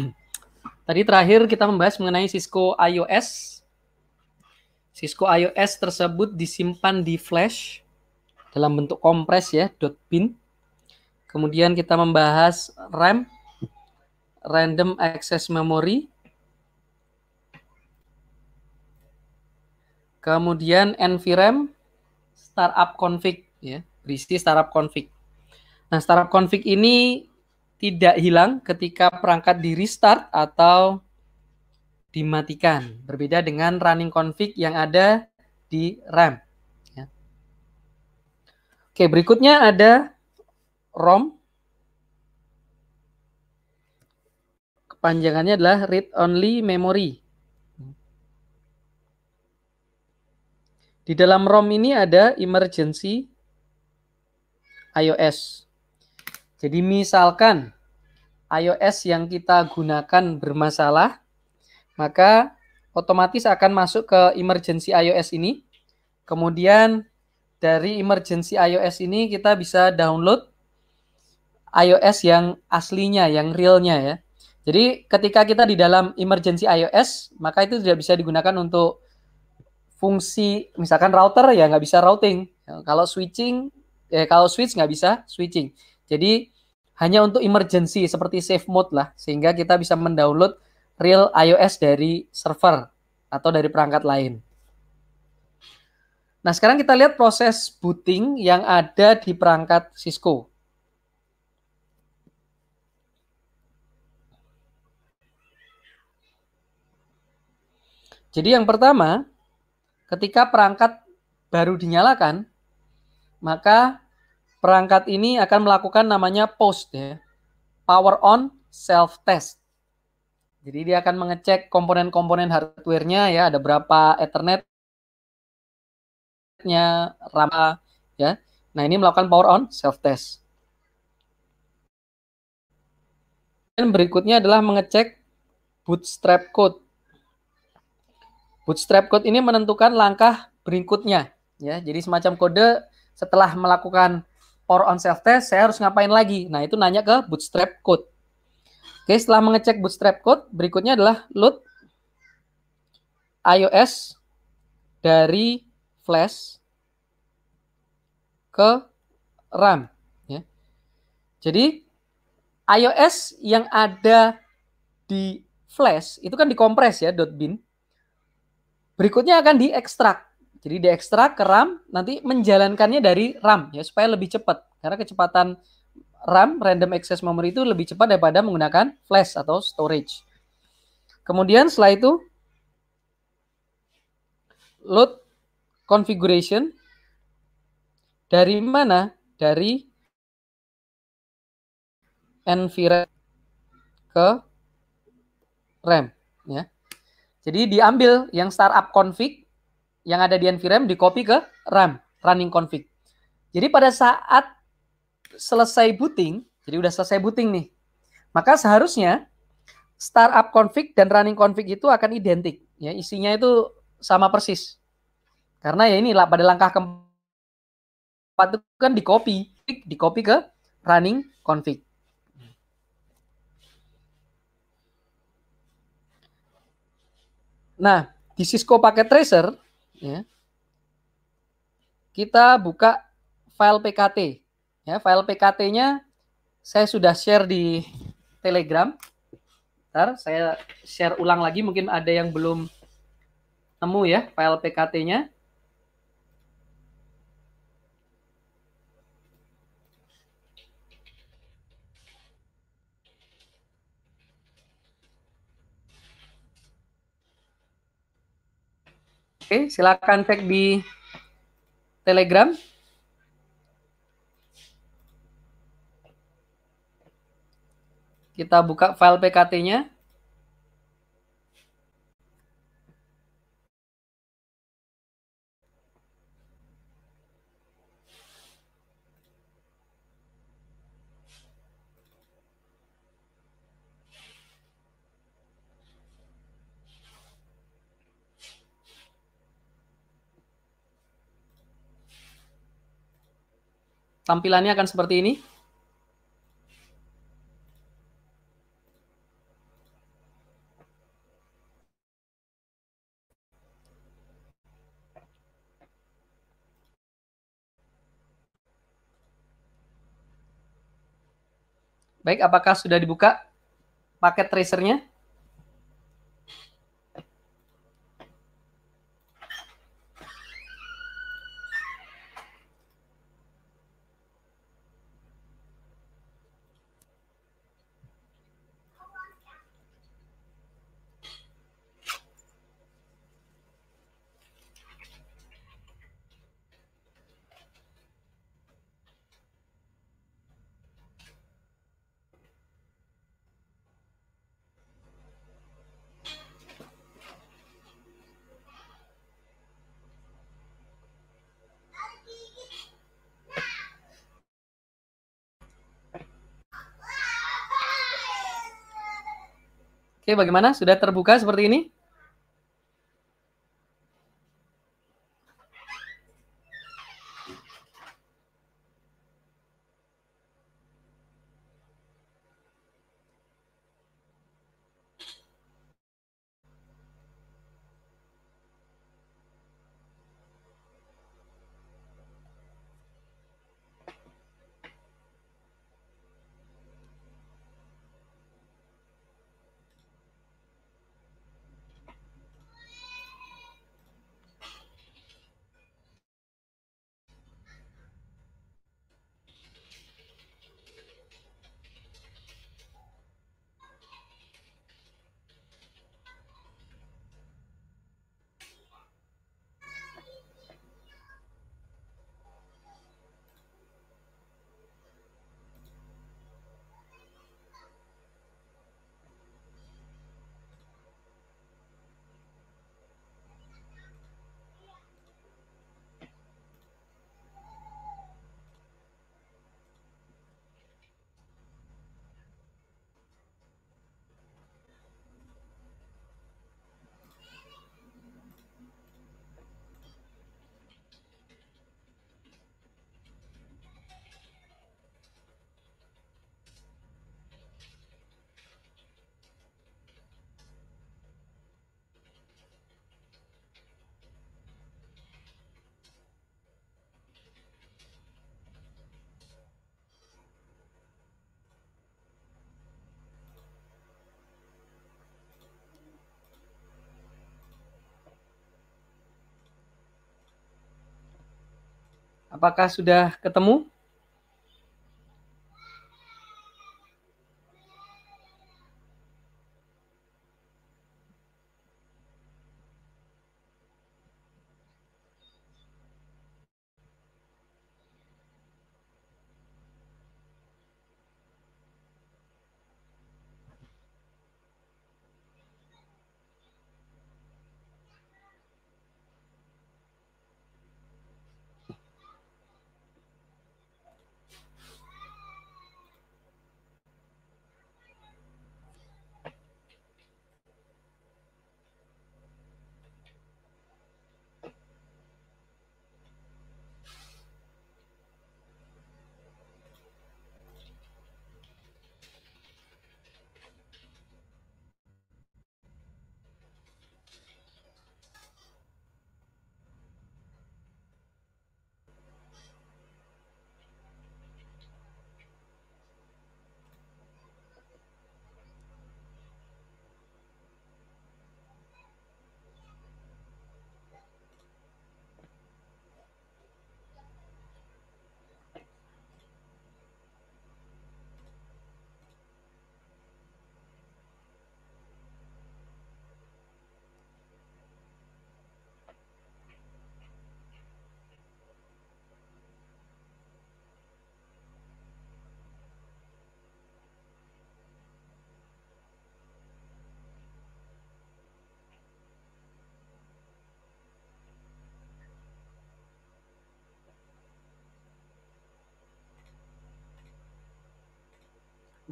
Tadi terakhir kita membahas mengenai Cisco iOS. Cisco iOS tersebut disimpan di flash dalam bentuk kompres ya, .dot .bin. Kemudian kita membahas RAM, Random Access Memory. Kemudian NVRAM, Startup Config ya, berisi Startup Config. Nah, Startup Config ini tidak hilang ketika perangkat di restart atau dimatikan. Berbeda dengan running config yang ada di RAM. Ya. Oke, berikutnya ada ROM. Kepanjangannya adalah read only memory. Di dalam ROM ini ada emergency iOS. Jadi misalkan iOS yang kita gunakan bermasalah, maka otomatis akan masuk ke emergency iOS ini. Kemudian dari emergency iOS ini kita bisa download iOS yang aslinya, yang realnya ya. Jadi ketika kita di dalam emergency iOS, maka itu tidak bisa digunakan untuk fungsi misalkan router ya nggak bisa routing. Kalau switching, eh, kalau switch nggak bisa switching. Jadi hanya untuk emergency seperti safe mode lah sehingga kita bisa mendownload real iOS dari server atau dari perangkat lain. Nah, sekarang kita lihat proses booting yang ada di perangkat Cisco. Jadi yang pertama, ketika perangkat baru dinyalakan, maka perangkat ini akan melakukan namanya POST ya. Power on self test. Jadi dia akan mengecek komponen-komponen hardware-nya ya, ada berapa ethernet-nya, RAM ya. Nah, ini melakukan power on self test. Dan berikutnya adalah mengecek bootstrap code. Bootstrap code ini menentukan langkah berikutnya ya. Jadi semacam kode setelah melakukan or on self test, saya harus ngapain lagi? Nah, itu nanya ke bootstrap code. Oke, setelah mengecek bootstrap code, berikutnya adalah load iOS dari flash ke RAM. Ya. Jadi iOS yang ada di flash itu kan dikompres ya .bin. Berikutnya akan diekstrak. Jadi di ekstra ke RAM nanti menjalankannya dari RAM ya supaya lebih cepat karena kecepatan RAM random access memory itu lebih cepat daripada menggunakan flash atau storage. Kemudian setelah itu load configuration dari mana? Dari NVRAM ke RAM ya. Jadi diambil yang startup config yang ada di nvram di copy ke RAM, running config. Jadi pada saat selesai booting, jadi udah selesai booting nih, maka seharusnya startup config dan running config itu akan identik. Ya, isinya itu sama persis. Karena ya ini pada langkah keempat itu kan di copy, di copy ke running config. Nah, di Cisco Packet tracer, ya. Kita buka file PKT. Ya, file PKT-nya saya sudah share di Telegram. Ntar saya share ulang lagi mungkin ada yang belum nemu ya file PKT-nya. Oke, silakan cek di Telegram. Kita buka file PKT-nya. tampilannya akan seperti ini. Baik, apakah sudah dibuka paket tracernya? Oke, bagaimana? Sudah terbuka seperti ini? Apakah sudah ketemu?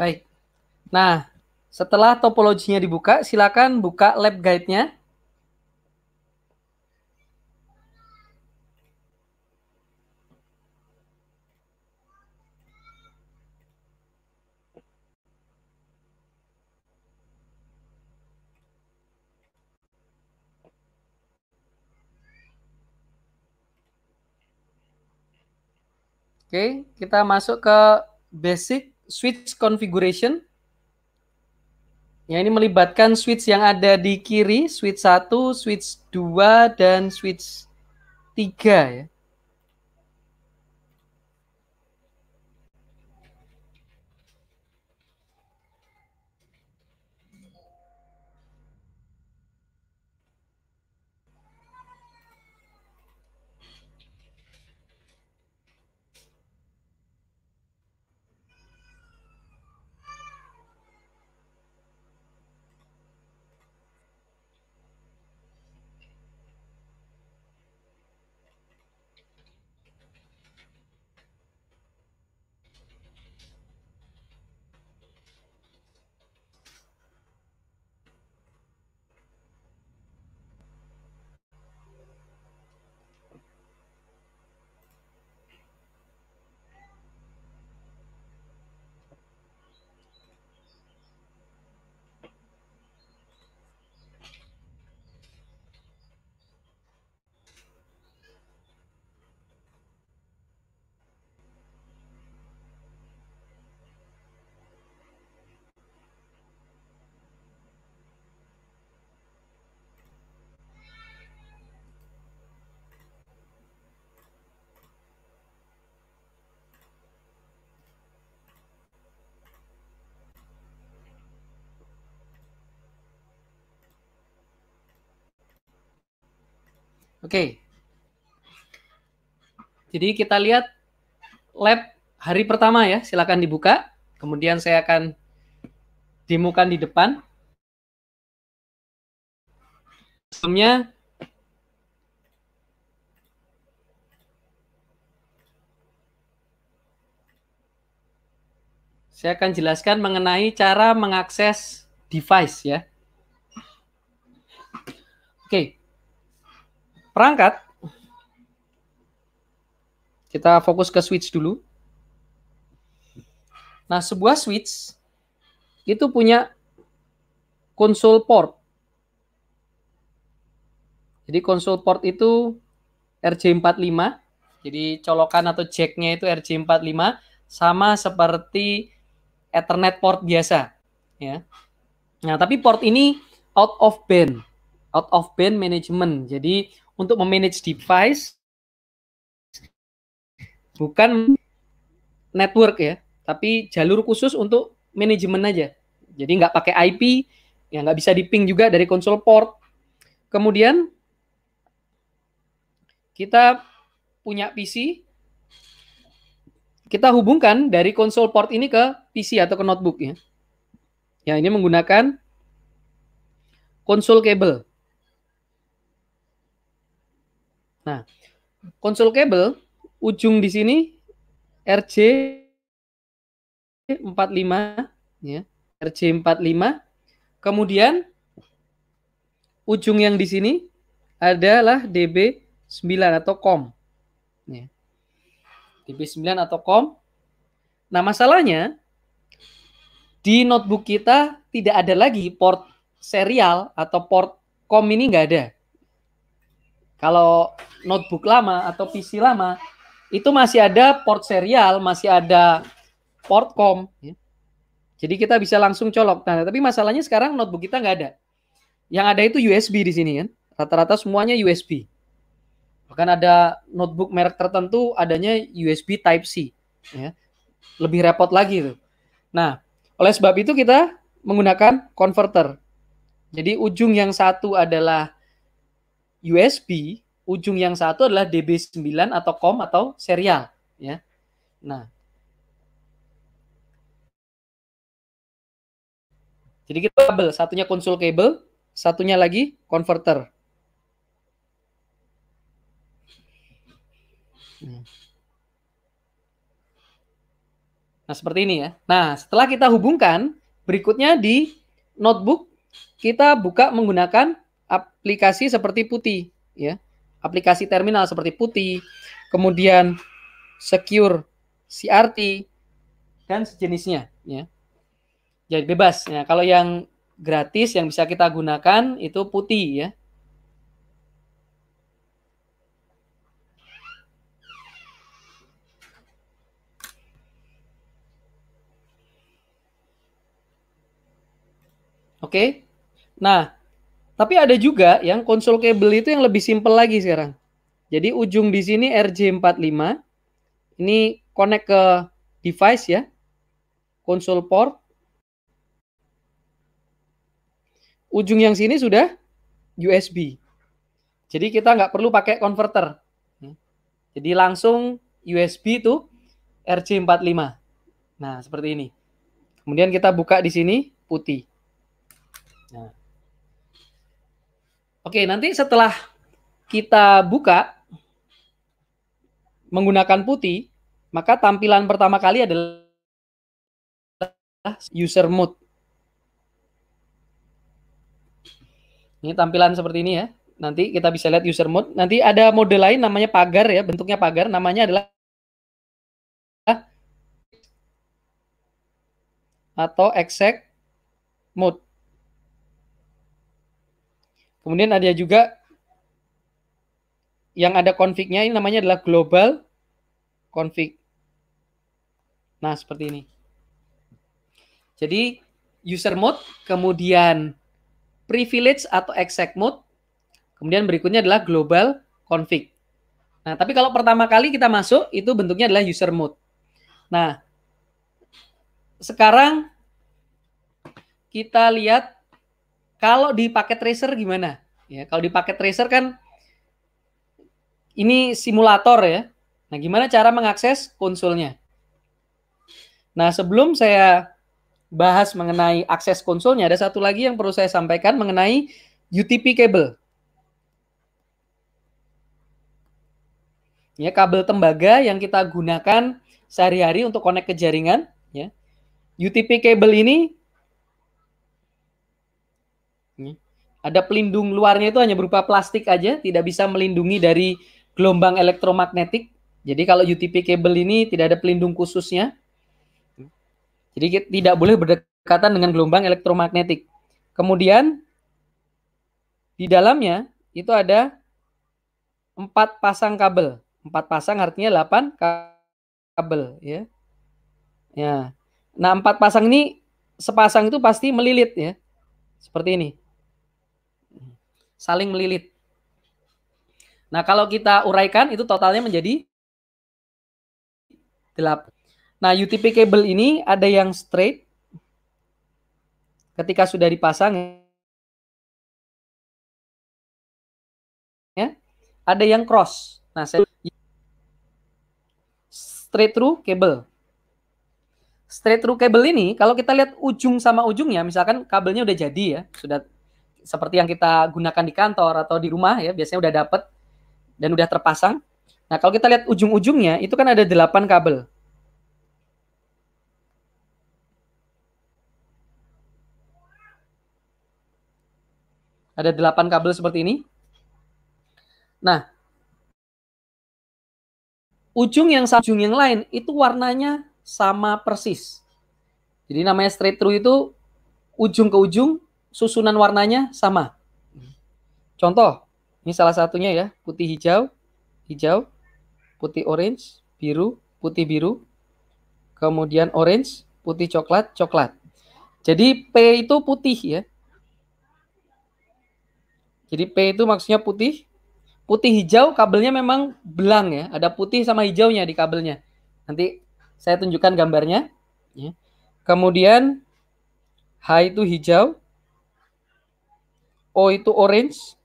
Baik. Nah, setelah topologinya dibuka, silakan buka lab guide-nya. Oke, kita masuk ke basic switch configuration. Ya, ini melibatkan switch yang ada di kiri, switch 1, switch 2, dan switch 3 ya. Oke. Jadi kita lihat lab hari pertama ya, silakan dibuka. Kemudian saya akan dimukan di depan. Sebelumnya saya akan jelaskan mengenai cara mengakses device ya. Oke. Okay perangkat. Kita fokus ke switch dulu. Nah, sebuah switch itu punya konsol port. Jadi konsol port itu RJ45. Jadi colokan atau jacknya itu RJ45 sama seperti Ethernet port biasa, ya. Nah, tapi port ini out of band, out of band management. Jadi untuk memanage device bukan network ya, tapi jalur khusus untuk manajemen aja. Jadi nggak pakai IP, ya nggak bisa diping juga dari konsol port. Kemudian kita punya PC, kita hubungkan dari konsol port ini ke PC atau ke notebook ya. Ya ini menggunakan konsol cable Nah, konsol kabel ujung di sini RJ 45 ya, RJ 45. Kemudian ujung yang di sini adalah DB 9 atau COM. Ya. DB 9 atau COM. Nah, masalahnya di notebook kita tidak ada lagi port serial atau port COM ini nggak ada. Kalau notebook lama atau PC lama itu masih ada port serial, masih ada port com. Ya. Jadi kita bisa langsung colok. Nah, tapi masalahnya sekarang notebook kita nggak ada. Yang ada itu USB di sini kan. Rata-rata semuanya USB. Bahkan ada notebook merek tertentu adanya USB Type C. Ya. Lebih repot lagi itu. Nah, oleh sebab itu kita menggunakan converter. Jadi ujung yang satu adalah USB ujung yang satu adalah DB9 atau COM atau serial ya. Nah, Jadi kita kabel, satunya konsul kabel, satunya lagi converter. Nah, seperti ini ya. Nah, setelah kita hubungkan, berikutnya di notebook kita buka menggunakan aplikasi seperti putih ya aplikasi terminal seperti putih kemudian secure CRT dan sejenisnya ya jadi bebas ya kalau yang gratis yang bisa kita gunakan itu putih ya Oke. Okay? Nah, tapi ada juga yang konsol kabel itu yang lebih simple lagi sekarang. Jadi ujung di sini RJ45. Ini connect ke device ya. Konsol port. Ujung yang sini sudah USB. Jadi kita nggak perlu pakai converter. Jadi langsung USB itu RJ45. Nah, seperti ini. Kemudian kita buka di sini putih. Nah. Oke, nanti setelah kita buka menggunakan putih, maka tampilan pertama kali adalah user mode. Ini tampilan seperti ini ya. Nanti kita bisa lihat user mode. Nanti ada mode lain namanya pagar ya, bentuknya pagar. Namanya adalah atau exec mode. Kemudian ada juga yang ada config-nya ini namanya adalah global config. Nah, seperti ini. Jadi user mode, kemudian privilege atau exec mode, kemudian berikutnya adalah global config. Nah, tapi kalau pertama kali kita masuk itu bentuknya adalah user mode. Nah, sekarang kita lihat kalau di paket tracer gimana? Ya, kalau di paket tracer kan ini simulator ya. Nah, gimana cara mengakses konsolnya? Nah, sebelum saya bahas mengenai akses konsolnya, ada satu lagi yang perlu saya sampaikan mengenai UTP kabel. Ya, kabel tembaga yang kita gunakan sehari-hari untuk connect ke jaringan, ya. UTP kabel ini ada pelindung luarnya itu hanya berupa plastik aja, tidak bisa melindungi dari gelombang elektromagnetik. Jadi kalau UTP kabel ini tidak ada pelindung khususnya. Jadi tidak boleh berdekatan dengan gelombang elektromagnetik. Kemudian di dalamnya itu ada empat pasang kabel. Empat pasang artinya delapan kabel ya. Ya. Nah, empat pasang ini sepasang itu pasti melilit ya. Seperti ini saling melilit. Nah, kalau kita uraikan itu totalnya menjadi 8. Nah, UTP cable ini ada yang straight ketika sudah dipasang ya. Ada yang cross. Nah, saya straight through cable. Straight through cable ini kalau kita lihat ujung sama ujungnya, misalkan kabelnya udah jadi ya, sudah seperti yang kita gunakan di kantor atau di rumah ya biasanya udah dapet dan udah terpasang. Nah kalau kita lihat ujung-ujungnya itu kan ada 8 kabel. Ada 8 kabel seperti ini. Nah, ujung yang sama, ujung yang lain itu warnanya sama persis. Jadi namanya straight through itu ujung ke ujung susunan warnanya sama. Contoh, ini salah satunya ya, putih hijau, hijau, putih orange, biru, putih biru, kemudian orange, putih coklat, coklat. Jadi P itu putih ya. Jadi P itu maksudnya putih. Putih hijau kabelnya memang belang ya, ada putih sama hijaunya di kabelnya. Nanti saya tunjukkan gambarnya. Ya. Kemudian H itu hijau, O itu orange.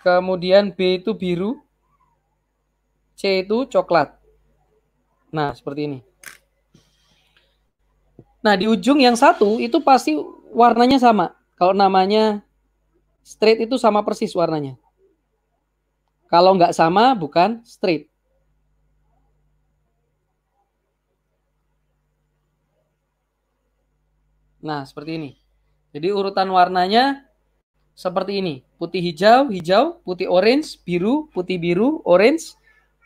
Kemudian B itu biru. C itu coklat. Nah, seperti ini. Nah, di ujung yang satu itu pasti warnanya sama. Kalau namanya straight itu sama persis warnanya. Kalau nggak sama, bukan straight. Nah, seperti ini. Jadi urutan warnanya seperti ini. Putih hijau, hijau, putih orange, biru, putih biru, orange,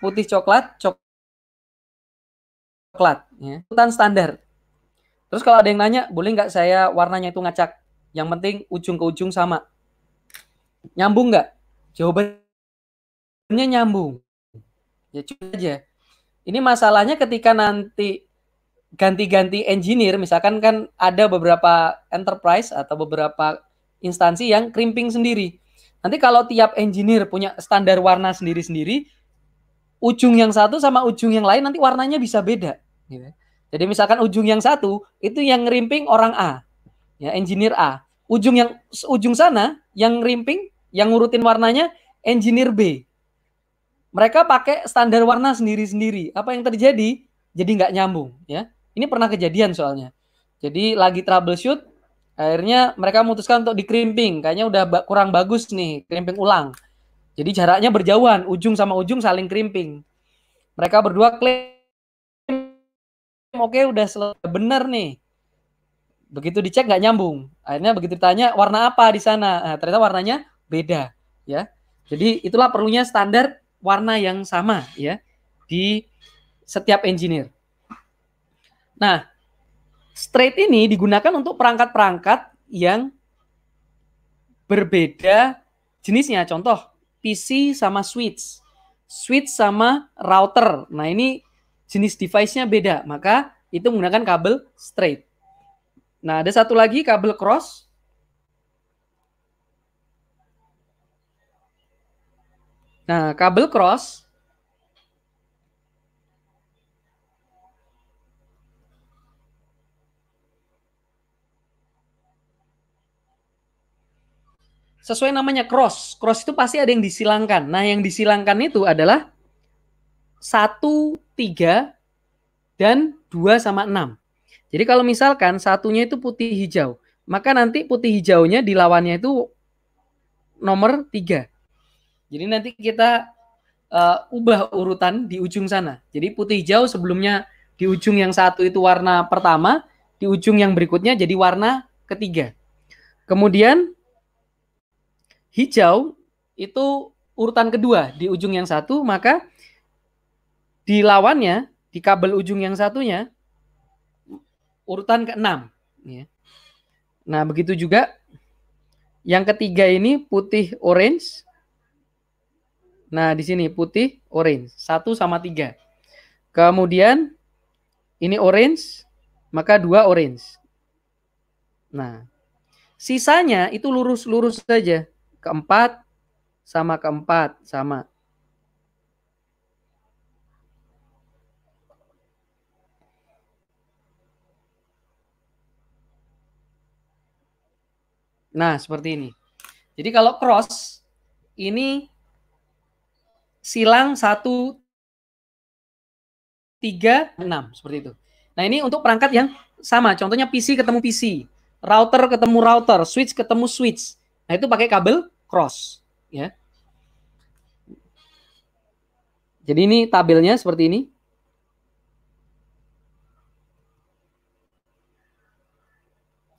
putih coklat, coklat. Ya. Urutan standar. Terus kalau ada yang nanya, boleh nggak saya warnanya itu ngacak? Yang penting ujung ke ujung sama. Nyambung nggak? Jawabannya nyambung. Ya cukup aja. Ini masalahnya ketika nanti ganti-ganti engineer misalkan kan ada beberapa enterprise atau beberapa instansi yang crimping sendiri. Nanti kalau tiap engineer punya standar warna sendiri-sendiri, ujung yang satu sama ujung yang lain nanti warnanya bisa beda. Gitu. Jadi misalkan ujung yang satu itu yang ngerimping orang A, ya engineer A. Ujung yang ujung sana yang ngerimping, yang ngurutin warnanya engineer B. Mereka pakai standar warna sendiri-sendiri. Apa yang terjadi? Jadi nggak nyambung, ya ini pernah kejadian soalnya. Jadi lagi troubleshoot, akhirnya mereka memutuskan untuk dikrimping. Kayaknya udah ba kurang bagus nih, krimping ulang. Jadi jaraknya berjauhan, ujung sama ujung saling krimping. Mereka berdua klaim, oke okay, udah selesai, bener nih. Begitu dicek nggak nyambung. Akhirnya begitu ditanya warna apa di sana, nah, ternyata warnanya beda, ya. Jadi itulah perlunya standar warna yang sama, ya, di setiap engineer. Nah, straight ini digunakan untuk perangkat-perangkat yang berbeda jenisnya. Contoh, PC sama switch. Switch sama router. Nah, ini jenis device-nya beda. Maka itu menggunakan kabel straight. Nah, ada satu lagi kabel cross. Nah, kabel cross sesuai namanya cross. Cross itu pasti ada yang disilangkan. Nah, yang disilangkan itu adalah 1, 3, dan 2 sama 6. Jadi kalau misalkan satunya itu putih hijau, maka nanti putih hijaunya dilawannya itu nomor 3. Jadi nanti kita uh, ubah urutan di ujung sana. Jadi putih hijau sebelumnya di ujung yang satu itu warna pertama, di ujung yang berikutnya jadi warna ketiga. Kemudian hijau itu urutan kedua di ujung yang satu, maka di lawannya, di kabel ujung yang satunya, urutan keenam. Ya. Nah, begitu juga yang ketiga ini putih orange. Nah, di sini putih orange, satu sama tiga. Kemudian ini orange, maka dua orange. Nah, sisanya itu lurus-lurus saja keempat sama keempat sama. Nah, seperti ini. Jadi kalau cross ini silang satu tiga enam seperti itu. Nah, ini untuk perangkat yang sama. Contohnya PC ketemu PC, router ketemu router, switch ketemu switch. Nah, itu pakai kabel cross, ya. Jadi ini tabelnya seperti ini.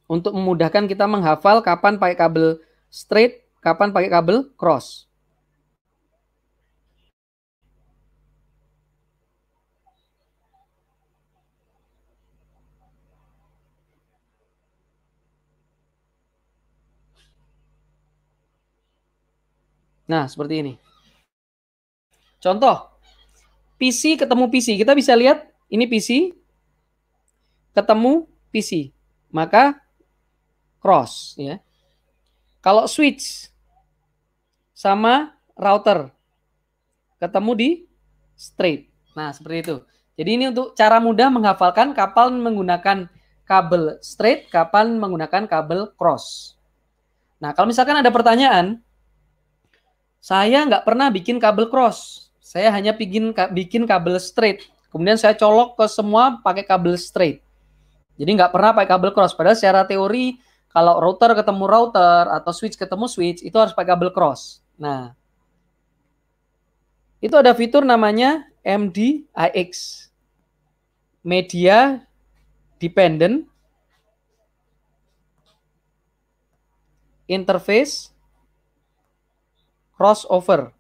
Untuk memudahkan kita menghafal kapan pakai kabel straight, kapan pakai kabel cross. Nah, seperti ini. Contoh, PC ketemu PC. Kita bisa lihat ini PC ketemu PC. Maka cross ya. Kalau switch sama router ketemu di straight. Nah, seperti itu. Jadi ini untuk cara mudah menghafalkan kapan menggunakan kabel straight, kapan menggunakan kabel cross. Nah, kalau misalkan ada pertanyaan, saya nggak pernah bikin kabel cross. Saya hanya bikin bikin kabel straight. Kemudian saya colok ke semua pakai kabel straight. Jadi nggak pernah pakai kabel cross. Padahal secara teori kalau router ketemu router atau switch ketemu switch itu harus pakai kabel cross. Nah, itu ada fitur namanya MDIX. Media Dependent Interface crossover.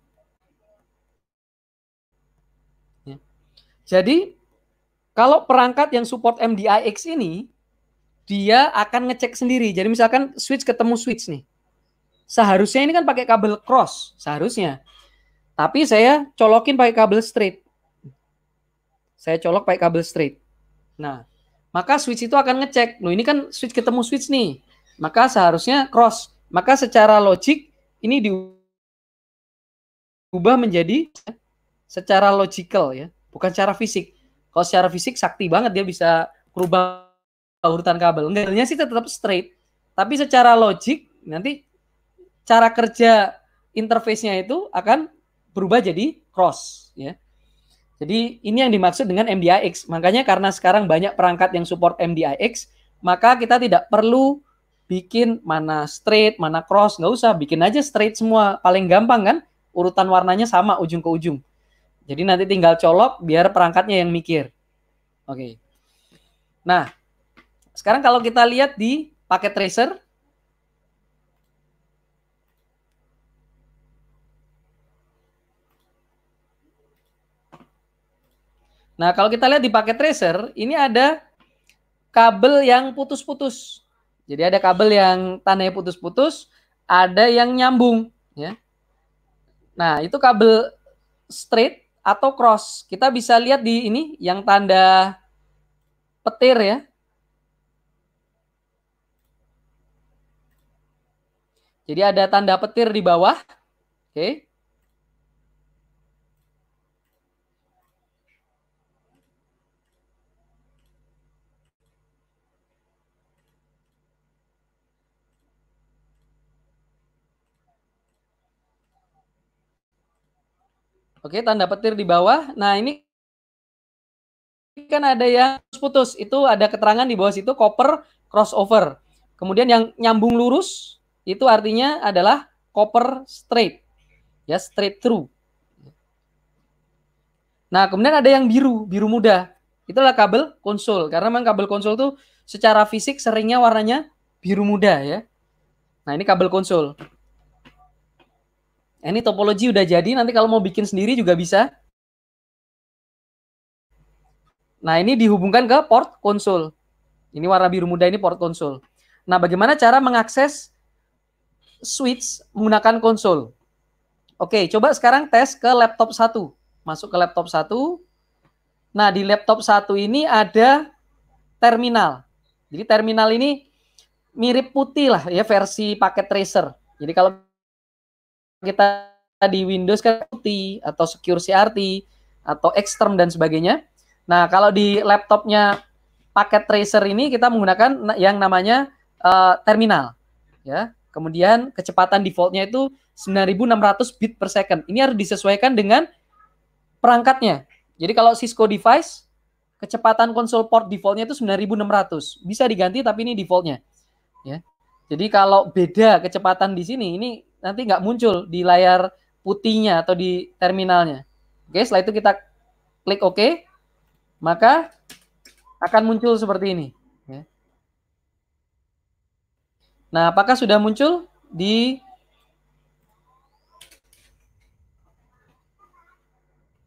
Ya. Jadi kalau perangkat yang support MDIX ini dia akan ngecek sendiri. Jadi misalkan switch ketemu switch nih. Seharusnya ini kan pakai kabel cross, seharusnya. Tapi saya colokin pakai kabel straight. Saya colok pakai kabel straight. Nah, maka switch itu akan ngecek, loh ini kan switch ketemu switch nih. Maka seharusnya cross. Maka secara logik ini di berubah menjadi secara logical ya, bukan secara fisik. Kalau secara fisik sakti banget dia bisa berubah urutan kabel. Enggaknya sih tetap straight, tapi secara logik nanti cara kerja interface-nya itu akan berubah jadi cross ya. Jadi ini yang dimaksud dengan MDIX. Makanya karena sekarang banyak perangkat yang support MDIX, maka kita tidak perlu bikin mana straight, mana cross, nggak usah, bikin aja straight semua, paling gampang kan? urutan warnanya sama ujung ke ujung. Jadi nanti tinggal colok biar perangkatnya yang mikir. Oke. Nah, sekarang kalau kita lihat di paket tracer Nah, kalau kita lihat di paket tracer, ini ada kabel yang putus-putus. Jadi ada kabel yang tanahnya putus-putus, ada yang nyambung. Nah, itu kabel straight atau cross. Kita bisa lihat di ini yang tanda petir ya. Jadi ada tanda petir di bawah. Oke. Okay. Oke, tanda petir di bawah. Nah, ini kan ada yang putus. Itu ada keterangan di bawah situ copper crossover. Kemudian yang nyambung lurus itu artinya adalah copper straight. Ya, straight through. Nah, kemudian ada yang biru, biru muda. Itulah kabel konsol. Karena memang kabel konsol itu secara fisik seringnya warnanya biru muda ya. Nah, ini kabel konsol. Ini topologi udah jadi, nanti kalau mau bikin sendiri juga bisa. Nah, ini dihubungkan ke port konsol. Ini warna biru muda ini port konsol. Nah, bagaimana cara mengakses switch menggunakan konsol? Oke, coba sekarang tes ke laptop 1. Masuk ke laptop 1. Nah, di laptop 1 ini ada terminal. Jadi terminal ini mirip putih lah ya versi paket tracer. Jadi kalau kita di Windows kan putih atau secure CRT atau extern dan sebagainya. Nah, kalau di laptopnya paket tracer ini kita menggunakan yang namanya uh, terminal ya. Kemudian kecepatan defaultnya itu 9600 bit per second. Ini harus disesuaikan dengan perangkatnya. Jadi kalau Cisco device kecepatan konsol port defaultnya itu 9600. Bisa diganti tapi ini defaultnya. Ya. Jadi kalau beda kecepatan di sini, ini nanti nggak muncul di layar putihnya atau di terminalnya. Oke, setelah itu kita klik OK, maka akan muncul seperti ini. Nah, apakah sudah muncul di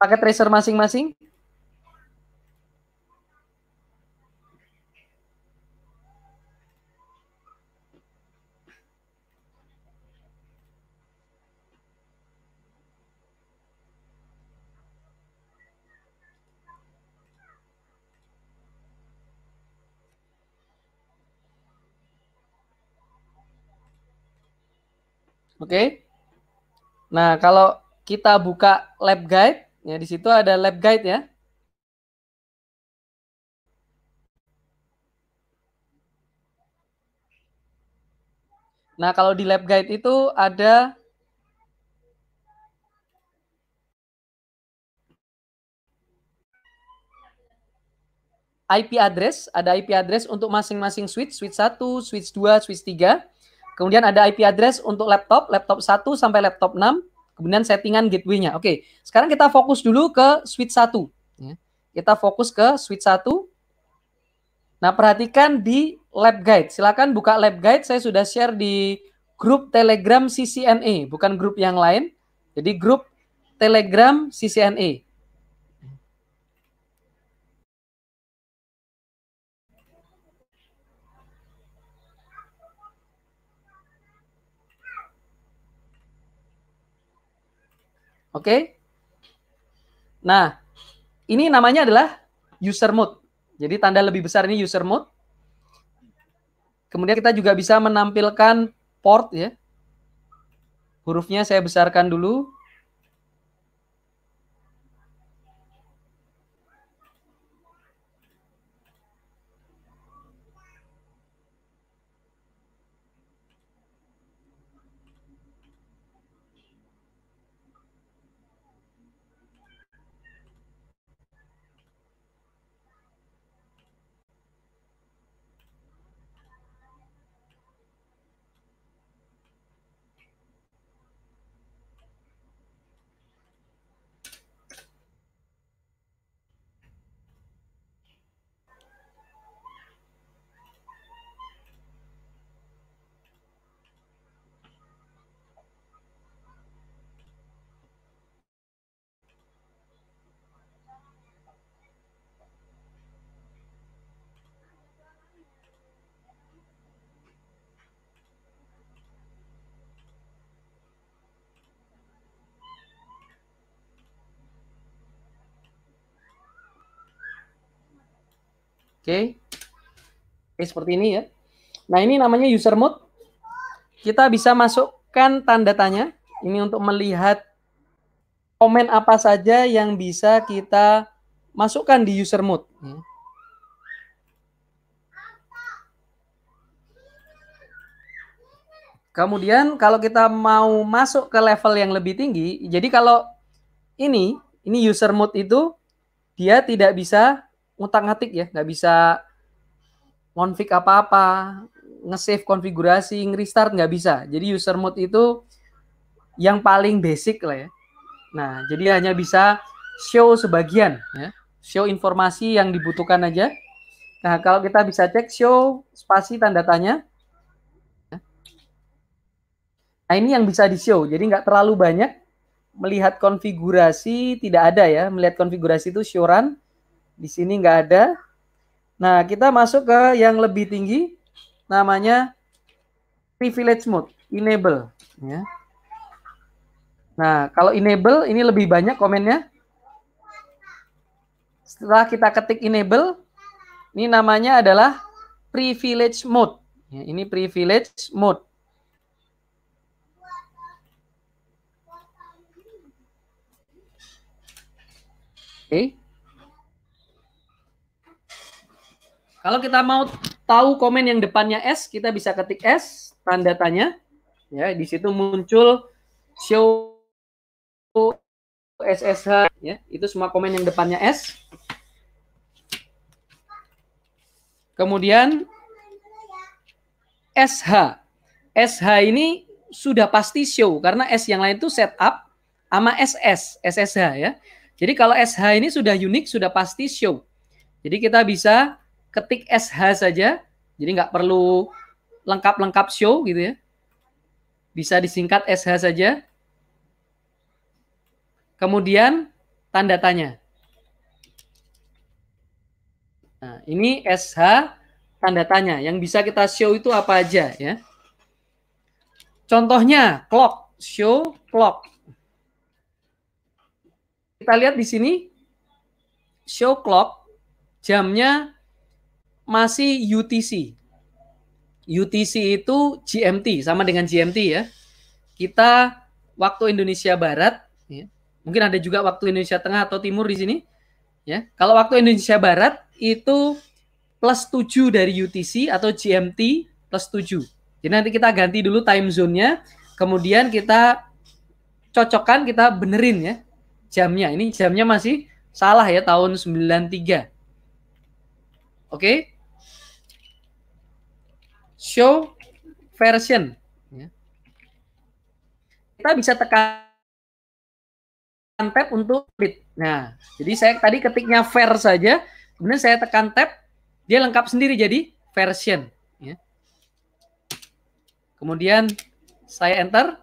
paket tracer masing-masing? Oke. Nah, kalau kita buka lab guide, ya di situ ada lab guide ya. Nah, kalau di lab guide itu ada IP address, ada IP address untuk masing-masing switch, switch 1, switch 2, switch 3. Kemudian ada IP address untuk laptop, laptop 1 sampai laptop 6. Kemudian settingan gateway-nya. Oke, sekarang kita fokus dulu ke switch 1. Ya. Kita fokus ke switch 1. Nah, perhatikan di lab guide. Silakan buka lab guide. Saya sudah share di grup Telegram CCNA, bukan grup yang lain. Jadi grup Telegram CCNA. Oke? Okay? Nah, ini namanya adalah user mode. Jadi tanda lebih besar ini user mode. Kemudian kita juga bisa menampilkan port ya. Hurufnya saya besarkan dulu. Oke. Oke, seperti ini ya. Nah, ini namanya user mode. Kita bisa masukkan tanda tanya. Ini untuk melihat komen apa saja yang bisa kita masukkan di user mode. Hmm. Kemudian kalau kita mau masuk ke level yang lebih tinggi, jadi kalau ini, ini user mode itu dia tidak bisa ngutang ngatik ya nggak bisa config apa-apa nge-save konfigurasi nge-restart nggak bisa jadi user mode itu yang paling basic lah ya nah jadi hanya bisa show sebagian ya show informasi yang dibutuhkan aja nah kalau kita bisa cek show spasi tanda tanya Nah ini yang bisa di show, jadi nggak terlalu banyak melihat konfigurasi tidak ada ya, melihat konfigurasi itu show run. Di sini nggak ada. Nah, kita masuk ke yang lebih tinggi, namanya privilege mode, enable. Ya. Nah, kalau enable ini lebih banyak komennya. Setelah kita ketik enable, ini namanya adalah privilege mode. Ya, ini privilege mode. Oke. Okay. Kalau kita mau tahu komen yang depannya S, kita bisa ketik S, tanda tanya. Ya, di situ muncul show SSH ya. Itu semua komen yang depannya S. Kemudian SH. SH ini sudah pasti show karena S yang lain itu setup sama SS, SSH ya. Jadi kalau SH ini sudah unik, sudah pasti show. Jadi kita bisa ketik SH saja, jadi nggak perlu lengkap-lengkap show gitu ya. Bisa disingkat SH saja. Kemudian tanda tanya. Nah, ini SH tanda tanya. Yang bisa kita show itu apa aja ya. Contohnya clock, show clock. Kita lihat di sini show clock jamnya masih UTC. UTC itu GMT sama dengan GMT ya. Kita waktu Indonesia Barat, ya, mungkin ada juga waktu Indonesia Tengah atau Timur di sini. Ya, kalau waktu Indonesia Barat itu plus 7 dari UTC atau GMT plus 7. Jadi nanti kita ganti dulu time zone-nya, kemudian kita cocokkan, kita benerin ya jamnya. Ini jamnya masih salah ya tahun 93. Oke. Okay? show version. Ya. Kita bisa tekan tab untuk read. Nah, jadi saya tadi ketiknya ver saja, kemudian saya tekan tab, dia lengkap sendiri jadi version. Ya. Kemudian saya enter.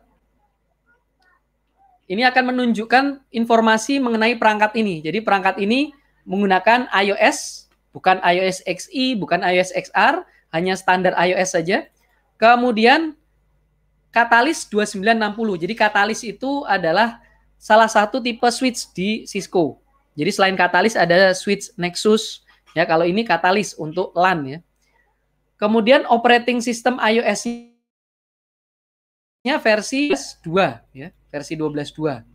Ini akan menunjukkan informasi mengenai perangkat ini. Jadi perangkat ini menggunakan iOS, bukan iOS XE, bukan iOS XR, hanya standar iOS saja. Kemudian Katalis 2960. Jadi Katalis itu adalah salah satu tipe switch di Cisco. Jadi selain Katalis ada switch Nexus ya kalau ini Katalis untuk LAN ya. Kemudian operating system iOS-nya versi 2 ya, versi 12.2.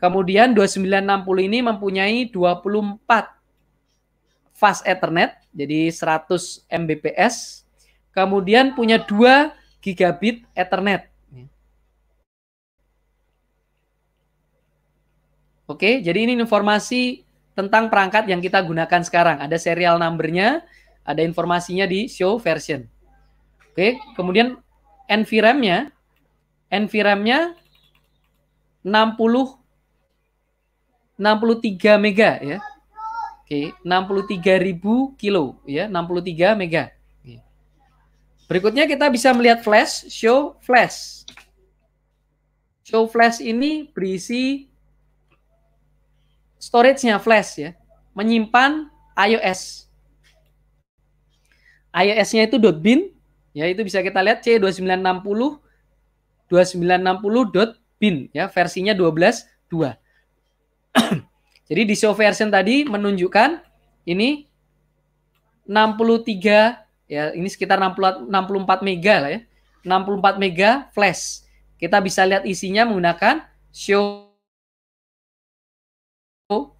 Kemudian 2960 ini mempunyai 24 fast Ethernet, jadi 100 Mbps. Kemudian punya 2 gigabit Ethernet. Oke, jadi ini informasi tentang perangkat yang kita gunakan sekarang. Ada serial numbernya, ada informasinya di show version. Oke, kemudian NVRAM-nya, NVRAM-nya 60 63 mega ya. Oke, okay, 63.000 kilo ya, 63 mega. Berikutnya kita bisa melihat flash, show flash. Show flash ini berisi storage-nya flash ya, menyimpan iOS. iOS-nya itu .bin, ya itu bisa kita lihat C2960 2960.bin ya, versinya 12.2. Jadi di show version tadi menunjukkan ini 63 ya ini sekitar 60, 64 mega lah ya. 64 mega flash. Kita bisa lihat isinya menggunakan show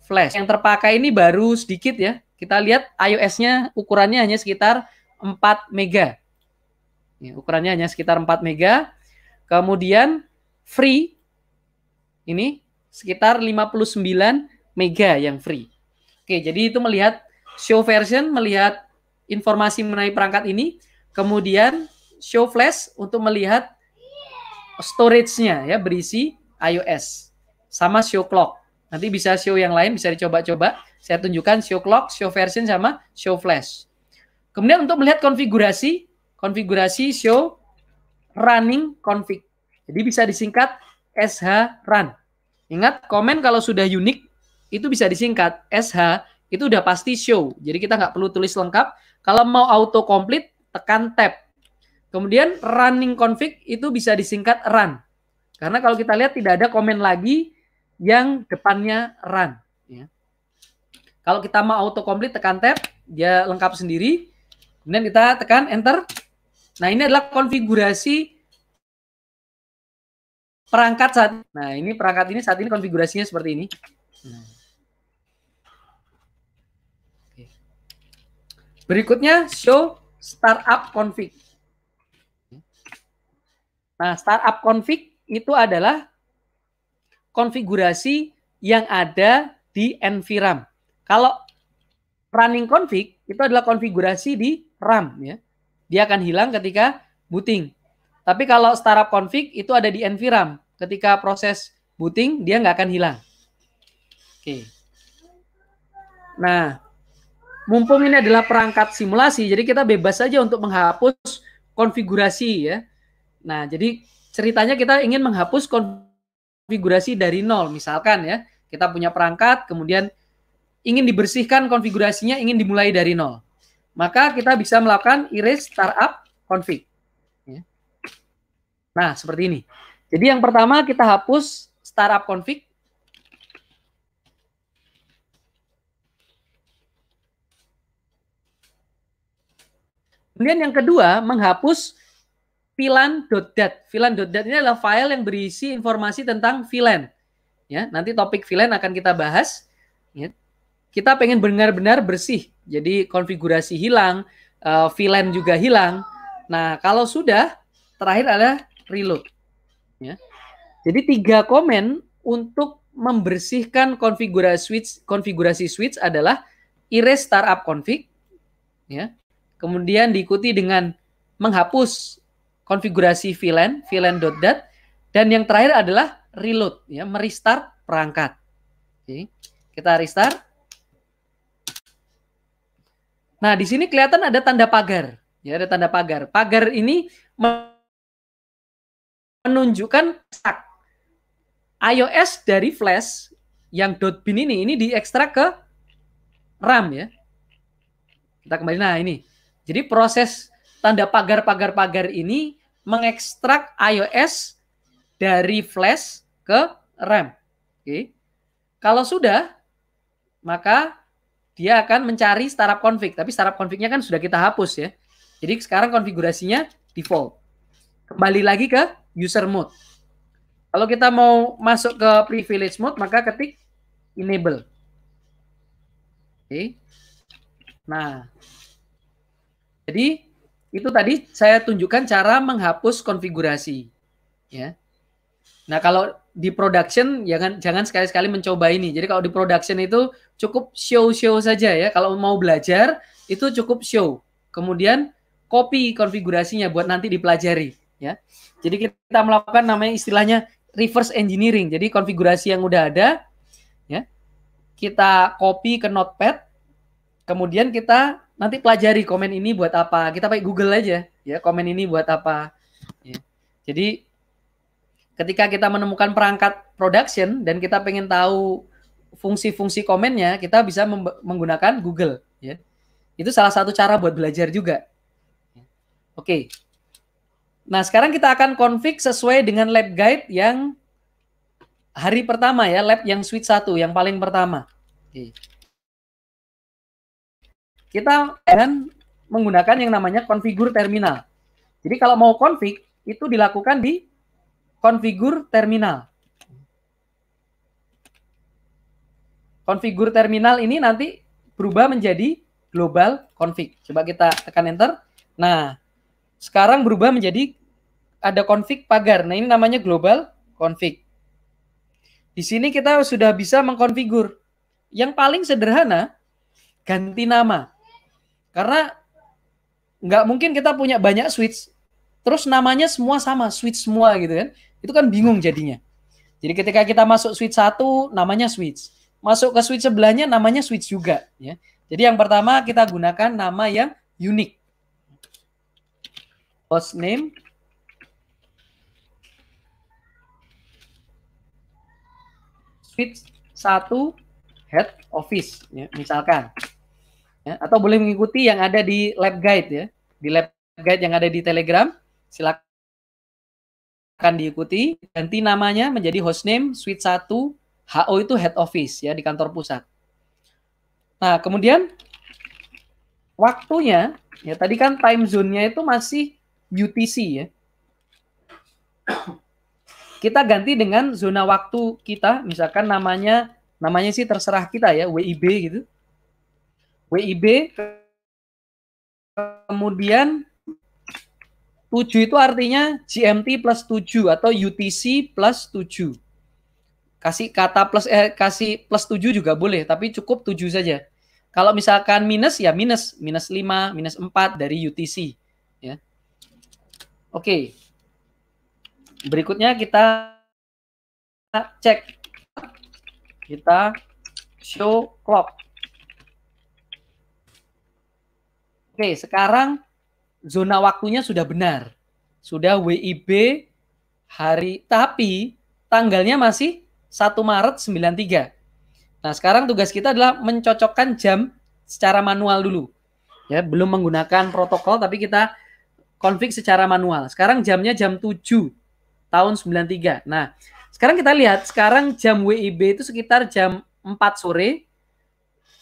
flash. Yang terpakai ini baru sedikit ya. Kita lihat iOS-nya ukurannya hanya sekitar 4 mega. Ya, ukurannya hanya sekitar 4 mega. Kemudian free ini sekitar 59 mega yang free. Oke, jadi itu melihat show version, melihat informasi mengenai perangkat ini, kemudian show flash untuk melihat storage-nya ya berisi iOS sama show clock. Nanti bisa show yang lain bisa dicoba-coba. Saya tunjukkan show clock, show version sama show flash. Kemudian untuk melihat konfigurasi, konfigurasi show running config. Jadi bisa disingkat SH run. Ingat komen kalau sudah unik itu bisa disingkat SH itu udah pasti show. Jadi kita nggak perlu tulis lengkap. Kalau mau auto complete tekan tab. Kemudian running config itu bisa disingkat run. Karena kalau kita lihat tidak ada komen lagi yang depannya run. Ya. Kalau kita mau auto complete tekan tab, dia lengkap sendiri. Kemudian kita tekan enter. Nah ini adalah konfigurasi perangkat saat. Nah ini perangkat ini saat ini konfigurasinya seperti ini. Nah. Berikutnya show startup config. Nah, startup config itu adalah konfigurasi yang ada di NVRAM. Kalau running config itu adalah konfigurasi di RAM ya. Dia akan hilang ketika booting. Tapi kalau startup config itu ada di NVRAM. Ketika proses booting dia nggak akan hilang. Oke. Nah, mumpung ini adalah perangkat simulasi, jadi kita bebas saja untuk menghapus konfigurasi ya. Nah, jadi ceritanya kita ingin menghapus konfigurasi dari nol, misalkan ya, kita punya perangkat, kemudian ingin dibersihkan konfigurasinya, ingin dimulai dari nol. Maka kita bisa melakukan erase startup config. Ya. Nah, seperti ini. Jadi yang pertama kita hapus startup config. Kemudian yang kedua, menghapus vlan.dat. Vlan.dat ini adalah file yang berisi informasi tentang vlan. Ya, nanti topik vlan akan kita bahas. Ya. Kita pengen benar-benar bersih. Jadi konfigurasi hilang, uh, eh, VLAN juga hilang. Nah, kalau sudah, terakhir ada reload. Ya. Jadi tiga komen untuk membersihkan konfigurasi switch konfigurasi switch adalah erase startup config ya Kemudian diikuti dengan menghapus konfigurasi VLAN, VLAN.dat, dan yang terakhir adalah reload, ya, merestart perangkat. Oke, kita restart. Nah, di sini kelihatan ada tanda pagar, ya, ada tanda pagar. Pagar ini menunjukkan stack. iOS dari flash yang dot .bin ini ini diekstrak ke RAM ya. Kita kembali nah ini. Jadi proses tanda pagar-pagar-pagar ini mengekstrak iOS dari flash ke RAM. Oke. Kalau sudah, maka dia akan mencari startup config. Tapi startup config-nya kan sudah kita hapus ya. Jadi sekarang konfigurasinya default. Kembali lagi ke user mode. Kalau kita mau masuk ke privilege mode, maka ketik enable. Oke. Nah, jadi itu tadi saya tunjukkan cara menghapus konfigurasi. Ya. Nah kalau di production jangan jangan sekali-sekali mencoba ini. Jadi kalau di production itu cukup show-show saja ya. Kalau mau belajar itu cukup show. Kemudian copy konfigurasinya buat nanti dipelajari ya. Jadi kita melakukan namanya istilahnya reverse engineering. Jadi konfigurasi yang udah ada ya kita copy ke notepad kemudian kita nanti pelajari komen ini buat apa. Kita pakai Google aja ya, komen ini buat apa. Ya. Jadi ketika kita menemukan perangkat production dan kita pengen tahu fungsi-fungsi komennya, kita bisa menggunakan Google ya. Itu salah satu cara buat belajar juga. Oke. Nah, sekarang kita akan konfig sesuai dengan lab guide yang hari pertama ya, lab yang suite 1, yang paling pertama. Okay kita dengan menggunakan yang namanya konfigur terminal. Jadi kalau mau config itu dilakukan di konfigur terminal. Konfigur terminal ini nanti berubah menjadi global config. Coba kita tekan enter. Nah, sekarang berubah menjadi ada config pagar. Nah, ini namanya global config. Di sini kita sudah bisa mengkonfigur. Yang paling sederhana ganti nama. Karena nggak mungkin kita punya banyak switch, terus namanya semua sama, switch semua gitu kan. Itu kan bingung jadinya. Jadi ketika kita masuk switch satu namanya switch. Masuk ke switch sebelahnya namanya switch juga. ya. Jadi yang pertama kita gunakan nama yang unik. Host name switch satu, head office ya, misalkan ya, atau boleh mengikuti yang ada di lab guide ya di lab guide yang ada di telegram silakan diikuti ganti namanya menjadi hostname suite 1 HO itu head office ya di kantor pusat nah kemudian waktunya ya tadi kan time zone-nya itu masih UTC ya kita ganti dengan zona waktu kita misalkan namanya namanya sih terserah kita ya WIB gitu WIB kemudian 7 itu artinya GMT plus 7 atau UTC plus 7. Kasih kata plus eh, kasih plus 7 juga boleh, tapi cukup 7 saja. Kalau misalkan minus ya minus, minus 5, minus 4 dari UTC ya. Oke. okay. Berikutnya kita cek kita show clock. Oke, sekarang zona waktunya sudah benar. Sudah WIB hari, tapi tanggalnya masih 1 Maret 93. Nah, sekarang tugas kita adalah mencocokkan jam secara manual dulu. Ya, belum menggunakan protokol tapi kita konflik secara manual. Sekarang jamnya jam 7 tahun 93. Nah, sekarang kita lihat sekarang jam WIB itu sekitar jam 4 sore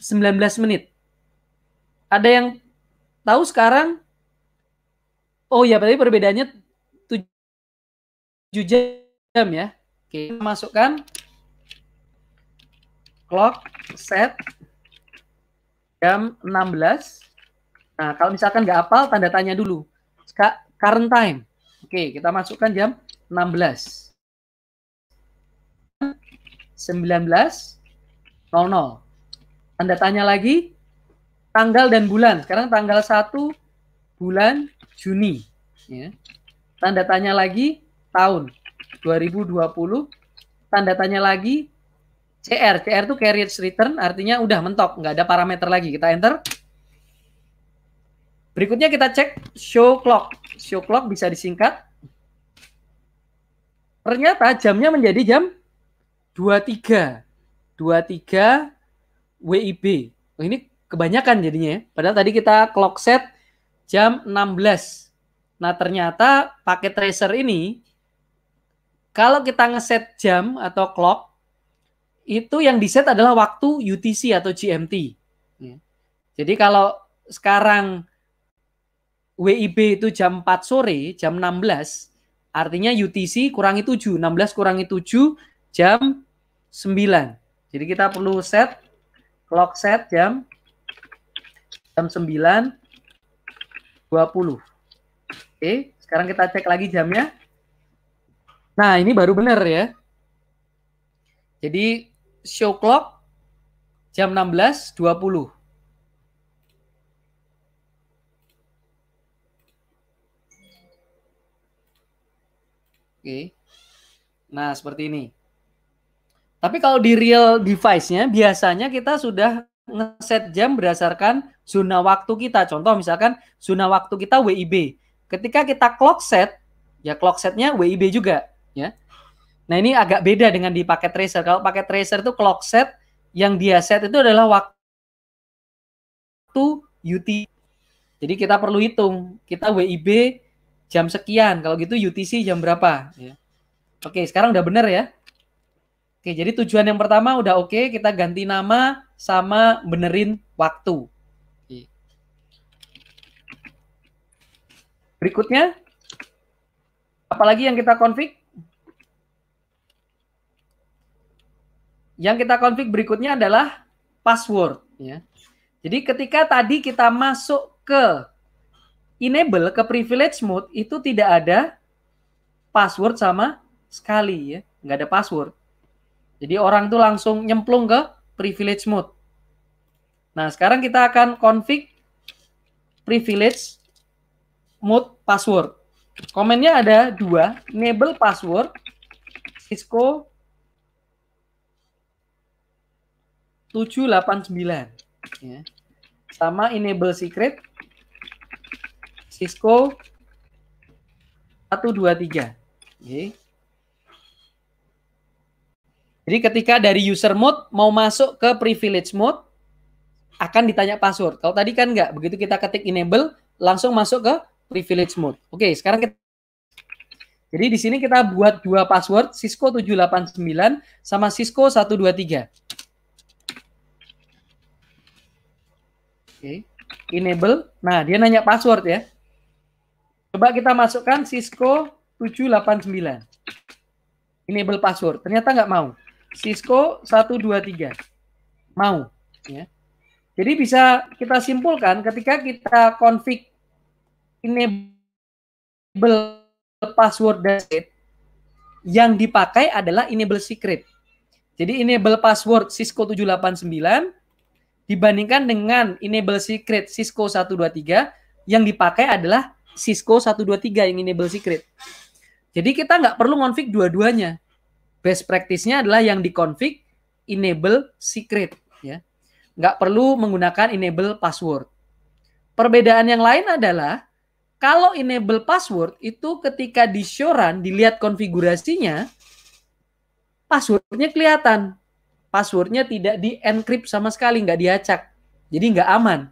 19 menit. Ada yang Tahu sekarang? Oh ya, berarti perbedaannya 7 jam ya. Oke, masukkan clock set jam 16. Nah, kalau misalkan nggak apal, tanda tanya dulu. Current time. Oke, kita masukkan jam 16. 00 Tanda tanya lagi, tanggal dan bulan. Sekarang tanggal 1 bulan Juni. Ya. Tanda tanya lagi tahun 2020. Tanda tanya lagi CR. CR itu carriage return artinya udah mentok. Nggak ada parameter lagi. Kita enter. Berikutnya kita cek show clock. Show clock bisa disingkat. Ternyata jamnya menjadi jam 23. 23 WIB. Oh, ini kebanyakan jadinya ya. Padahal tadi kita clock set jam 16. Nah, ternyata paket tracer ini kalau kita ngeset jam atau clock itu yang diset adalah waktu UTC atau GMT. Ya. Jadi kalau sekarang WIB itu jam 4 sore, jam 16, artinya UTC kurangi 7, 16 kurangi 7 jam 9. Jadi kita perlu set clock set jam jam 20 Oke, sekarang kita cek lagi jamnya. Nah, ini baru benar ya. Jadi show clock jam 20 Oke. Nah, seperti ini. Tapi kalau di real device-nya biasanya kita sudah ngeset jam berdasarkan zona waktu kita. Contoh misalkan zona waktu kita WIB. Ketika kita clock set, ya clock setnya WIB juga, ya. Nah ini agak beda dengan di paket tracer. Kalau paket tracer itu clock set, yang dia set itu adalah waktu UT. Jadi kita perlu hitung, kita WIB jam sekian, kalau gitu UTC jam berapa. Ya. Oke, sekarang udah bener ya. Oke, jadi tujuan yang pertama udah oke, kita ganti nama sama benerin waktu. Berikutnya, apalagi yang kita konfig? Yang kita konfig berikutnya adalah password. Ya. Jadi ketika tadi kita masuk ke enable, ke privilege mode, itu tidak ada password sama sekali ya. Nggak ada password. Jadi orang itu langsung nyemplung ke privilege mode. Nah sekarang kita akan config privilege mode password. Komennya ada dua, enable password, Cisco 789. Ya. Sama enable secret, Cisco 123. Okay. Jadi ketika dari user mode mau masuk ke privilege mode, akan ditanya password. Kalau tadi kan enggak, begitu kita ketik enable, langsung masuk ke privilege mode. Oke, sekarang kita jadi di sini kita buat dua password Cisco 789 sama Cisco 123. Oke, enable. Nah, dia nanya password ya. Coba kita masukkan Cisco 789. Enable password. Ternyata nggak mau. Cisco 123. Mau. Ya. Jadi bisa kita simpulkan ketika kita config enable password secret yang dipakai adalah enable secret. Jadi enable password Cisco 789 dibandingkan dengan enable secret Cisco 123 yang dipakai adalah Cisco 123 yang enable secret. Jadi kita nggak perlu konfig dua-duanya. Best practice-nya adalah yang dikonfig enable secret ya. Nggak perlu menggunakan enable password. Perbedaan yang lain adalah kalau enable password itu ketika di Shoran dilihat konfigurasinya, passwordnya kelihatan. Passwordnya tidak di encrypt sama sekali, nggak diacak. Jadi nggak aman.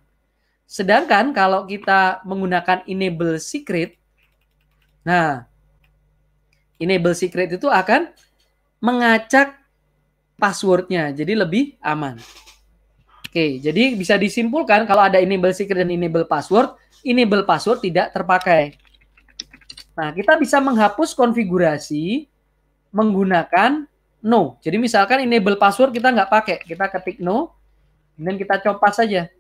Sedangkan kalau kita menggunakan enable secret, nah enable secret itu akan mengacak passwordnya, jadi lebih aman. Oke, jadi bisa disimpulkan kalau ada enable secret dan enable password, enable password tidak terpakai. Nah, kita bisa menghapus konfigurasi menggunakan no. Jadi misalkan enable password kita nggak pakai, kita ketik no, dan kita copas saja.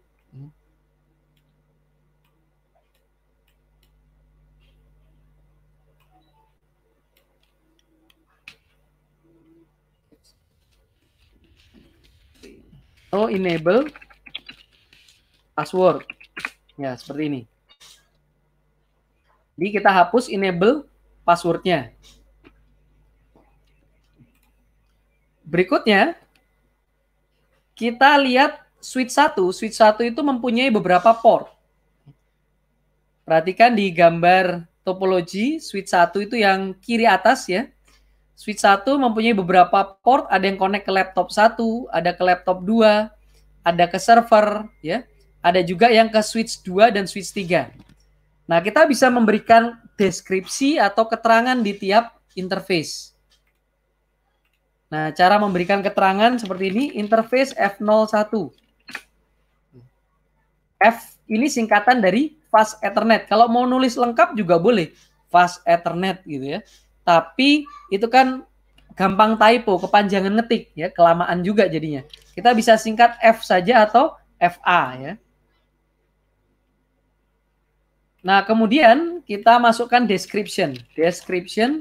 No enable password. Ya, seperti ini. Jadi kita hapus enable passwordnya. Berikutnya, kita lihat switch 1. Switch 1 itu mempunyai beberapa port. Perhatikan di gambar topologi, switch 1 itu yang kiri atas ya. Switch 1 mempunyai beberapa port, ada yang connect ke laptop 1, ada ke laptop 2, ada ke server ya. Ada juga yang ke switch 2 dan switch 3. Nah, kita bisa memberikan deskripsi atau keterangan di tiap interface. Nah, cara memberikan keterangan seperti ini, interface F01. F ini singkatan dari Fast Ethernet. Kalau mau nulis lengkap juga boleh, Fast Ethernet gitu ya. Tapi itu kan gampang typo, kepanjangan ngetik ya, kelamaan juga jadinya. Kita bisa singkat F saja atau FA ya. Nah, kemudian kita masukkan description. Description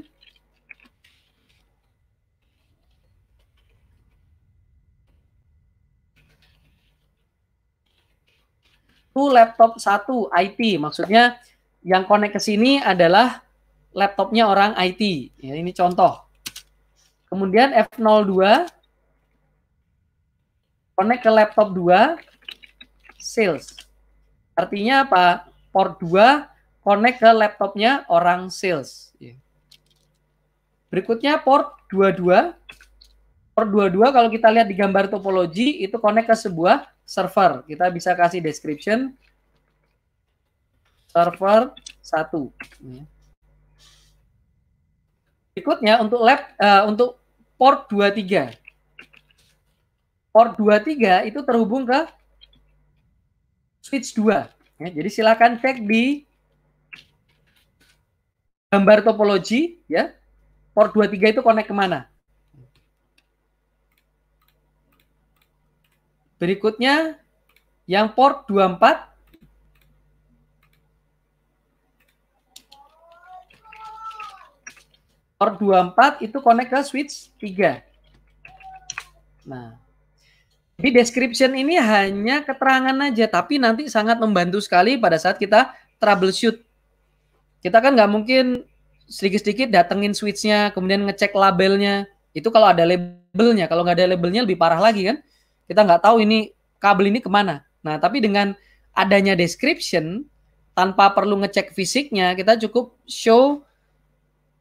Itu laptop satu IT. Maksudnya yang connect ke sini adalah laptopnya orang IT. Ya, ini contoh. Kemudian F02 connect ke laptop 2 sales. Artinya apa? port 2 connect ke laptopnya orang sales. Iya. Berikutnya port 22. Port 22 kalau kita lihat di gambar topologi itu connect ke sebuah server. Kita bisa kasih description server 1. Iya. Berikutnya untuk lab uh, untuk port 23. Port 23 itu terhubung ke switch 2. Ya, jadi silakan cek di gambar topologi ya. Port 23 itu connect kemana? Berikutnya yang port 24 port 24 itu connect ke switch 3. Nah, jadi description ini hanya keterangan aja, tapi nanti sangat membantu sekali pada saat kita troubleshoot. Kita kan nggak mungkin sedikit-sedikit datengin switchnya, kemudian ngecek labelnya. Itu kalau ada labelnya, kalau nggak ada labelnya lebih parah lagi kan. Kita nggak tahu ini kabel ini kemana. Nah, tapi dengan adanya description, tanpa perlu ngecek fisiknya, kita cukup show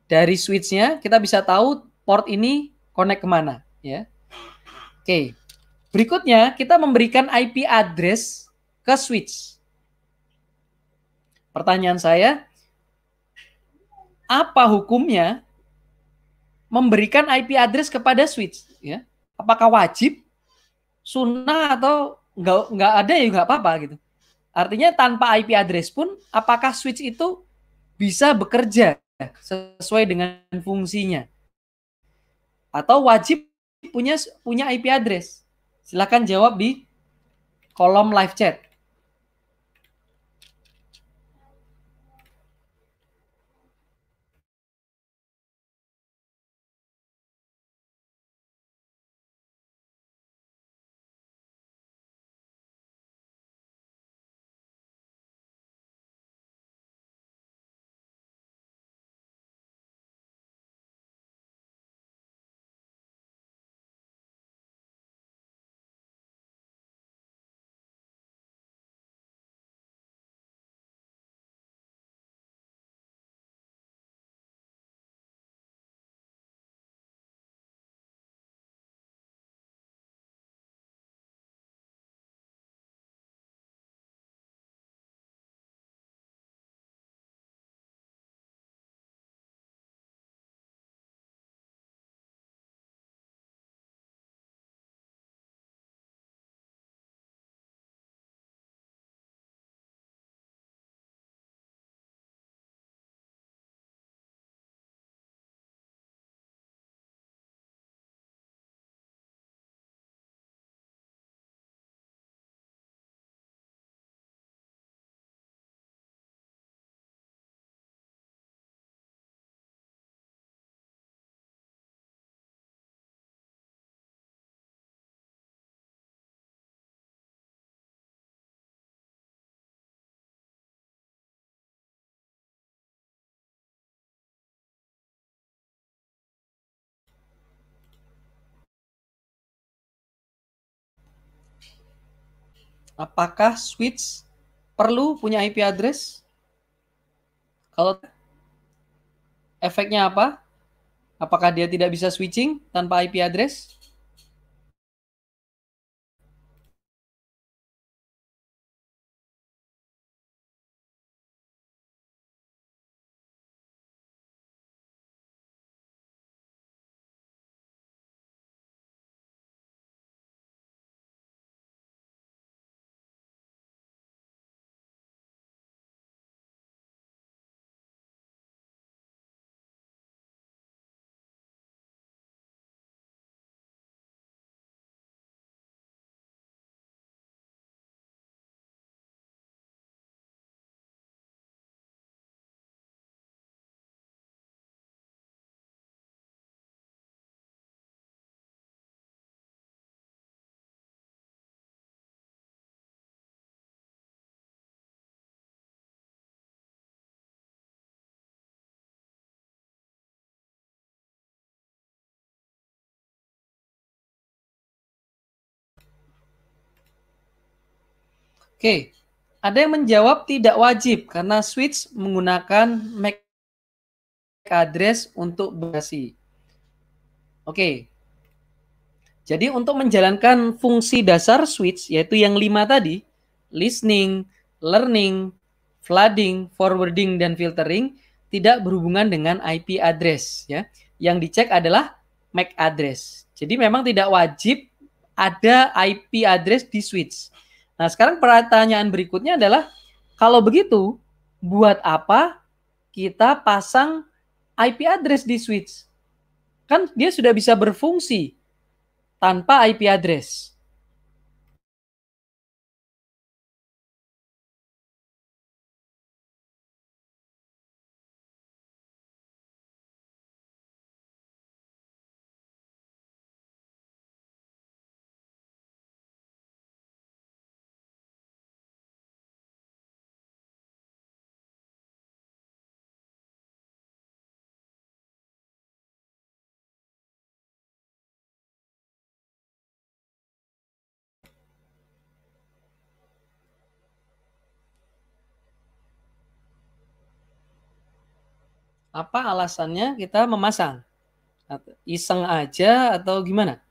dari switchnya, kita bisa tahu port ini connect kemana. ya. Oke. Okay. Berikutnya, kita memberikan IP address ke switch. Pertanyaan saya, apa hukumnya memberikan IP address kepada switch? Ya, apakah wajib, sunnah atau nggak nggak ada ya nggak apa-apa gitu. Artinya tanpa IP address pun, apakah switch itu bisa bekerja sesuai dengan fungsinya? Atau wajib punya punya IP address? Silahkan jawab di kolom live chat. apakah switch perlu punya IP address? Kalau efeknya apa? Apakah dia tidak bisa switching tanpa IP address? Oke, ada yang menjawab tidak wajib karena switch menggunakan MAC address untuk berasi. Oke. Jadi untuk menjalankan fungsi dasar switch yaitu yang lima tadi, listening, learning, flooding, forwarding dan filtering tidak berhubungan dengan IP address ya. Yang dicek adalah MAC address. Jadi memang tidak wajib ada IP address di switch. Nah, sekarang pertanyaan berikutnya adalah kalau begitu buat apa kita pasang IP address di switch? Kan dia sudah bisa berfungsi tanpa IP address. apa alasannya kita memasang? Iseng aja atau gimana?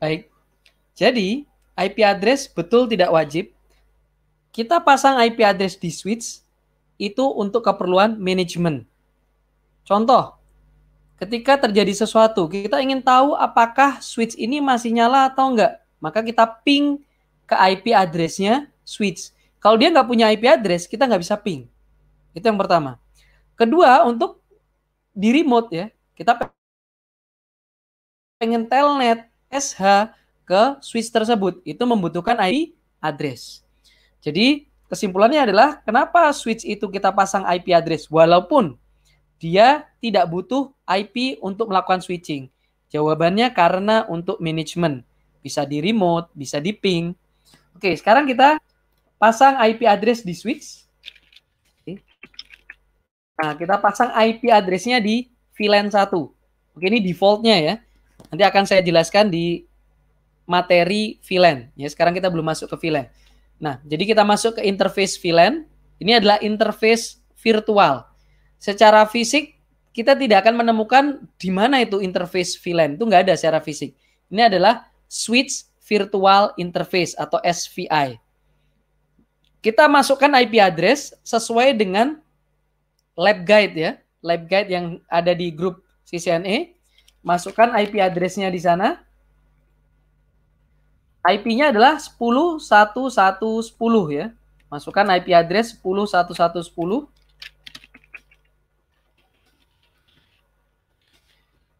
Baik. Jadi, IP address betul tidak wajib. Kita pasang IP address di switch itu untuk keperluan manajemen. Contoh, ketika terjadi sesuatu, kita ingin tahu apakah switch ini masih nyala atau enggak. Maka kita ping ke IP addressnya switch. Kalau dia nggak punya IP address, kita nggak bisa ping. Itu yang pertama. Kedua, untuk di remote ya, kita pengen telnet SH ke switch tersebut. Itu membutuhkan IP address. Jadi kesimpulannya adalah kenapa switch itu kita pasang IP address walaupun dia tidak butuh IP untuk melakukan switching. Jawabannya karena untuk manajemen. Bisa di remote, bisa di ping. Oke, sekarang kita pasang IP address di switch. Nah, kita pasang IP addressnya di VLAN 1. Oke, ini defaultnya ya. Nanti akan saya jelaskan di materi VLAN. Ya, sekarang kita belum masuk ke VLAN. Nah, jadi kita masuk ke interface VLAN. Ini adalah interface virtual. Secara fisik kita tidak akan menemukan di mana itu interface VLAN. Itu nggak ada secara fisik. Ini adalah switch virtual interface atau SVI. Kita masukkan IP address sesuai dengan lab guide ya, lab guide yang ada di grup CCNA. E. Masukkan IP address-nya di sana. IP-nya adalah 10.1.1.10 ya. Masukkan IP address 10.1.1.10.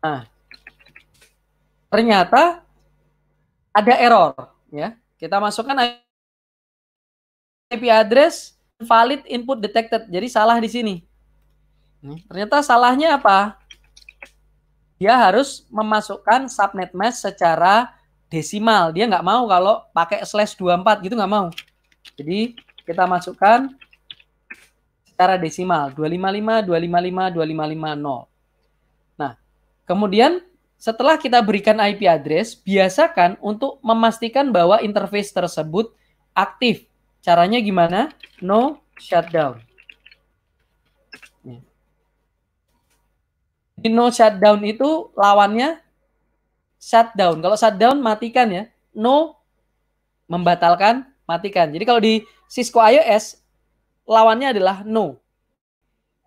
Nah, ternyata ada error ya. Kita masukkan IP address valid input detected. Jadi salah di sini. Ternyata salahnya apa? dia harus memasukkan subnet mask secara desimal. Dia nggak mau kalau pakai slash 24 gitu nggak mau. Jadi kita masukkan secara desimal 255 255 nol. Nah, kemudian setelah kita berikan IP address, biasakan untuk memastikan bahwa interface tersebut aktif. Caranya gimana? No shutdown. No shutdown itu lawannya shutdown. Kalau shutdown matikan ya. No membatalkan, matikan. Jadi kalau di Cisco iOS lawannya adalah no.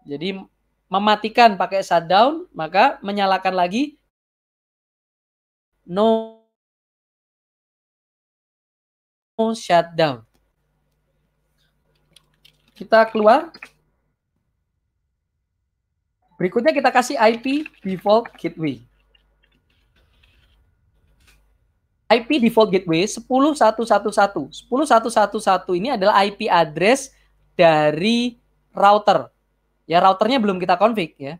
Jadi mematikan pakai shutdown, maka menyalakan lagi no shutdown. Kita keluar. Berikutnya kita kasih IP default gateway. IP default gateway 10111. 10111 ini adalah IP address dari router. Ya, routernya belum kita config ya.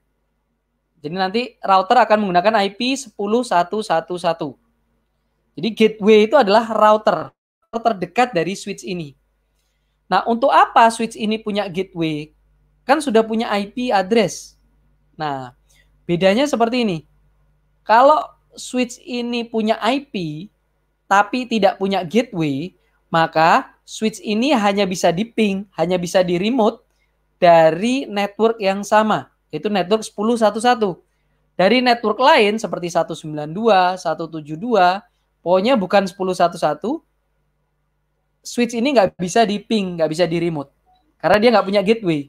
Jadi nanti router akan menggunakan IP 10111. Jadi gateway itu adalah router terdekat dari switch ini. Nah, untuk apa switch ini punya gateway? Kan sudah punya IP address. Nah, bedanya seperti ini. Kalau switch ini punya IP tapi tidak punya gateway, maka switch ini hanya bisa di ping, hanya bisa di remote dari network yang sama, yaitu network 1011. Dari network lain seperti 192, 172, pokoknya bukan 1011, switch ini nggak bisa di ping, nggak bisa di remote. Karena dia nggak punya gateway.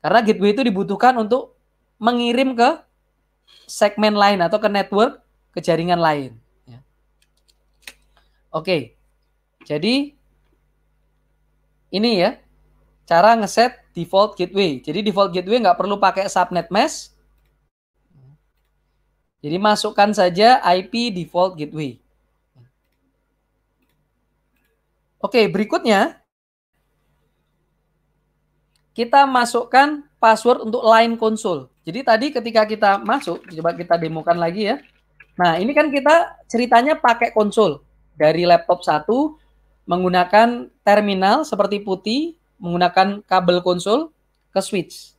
Karena gateway itu dibutuhkan untuk mengirim ke segmen lain atau ke network, ke jaringan lain. Ya. Oke, jadi ini ya cara ngeset default gateway. Jadi default gateway nggak perlu pakai subnet mesh. Jadi masukkan saja IP default gateway. Oke, berikutnya kita masukkan password untuk line console. Jadi tadi ketika kita masuk, coba kita demokan lagi ya. Nah, ini kan kita ceritanya pakai konsol dari laptop satu menggunakan terminal seperti putih, menggunakan kabel konsol ke switch.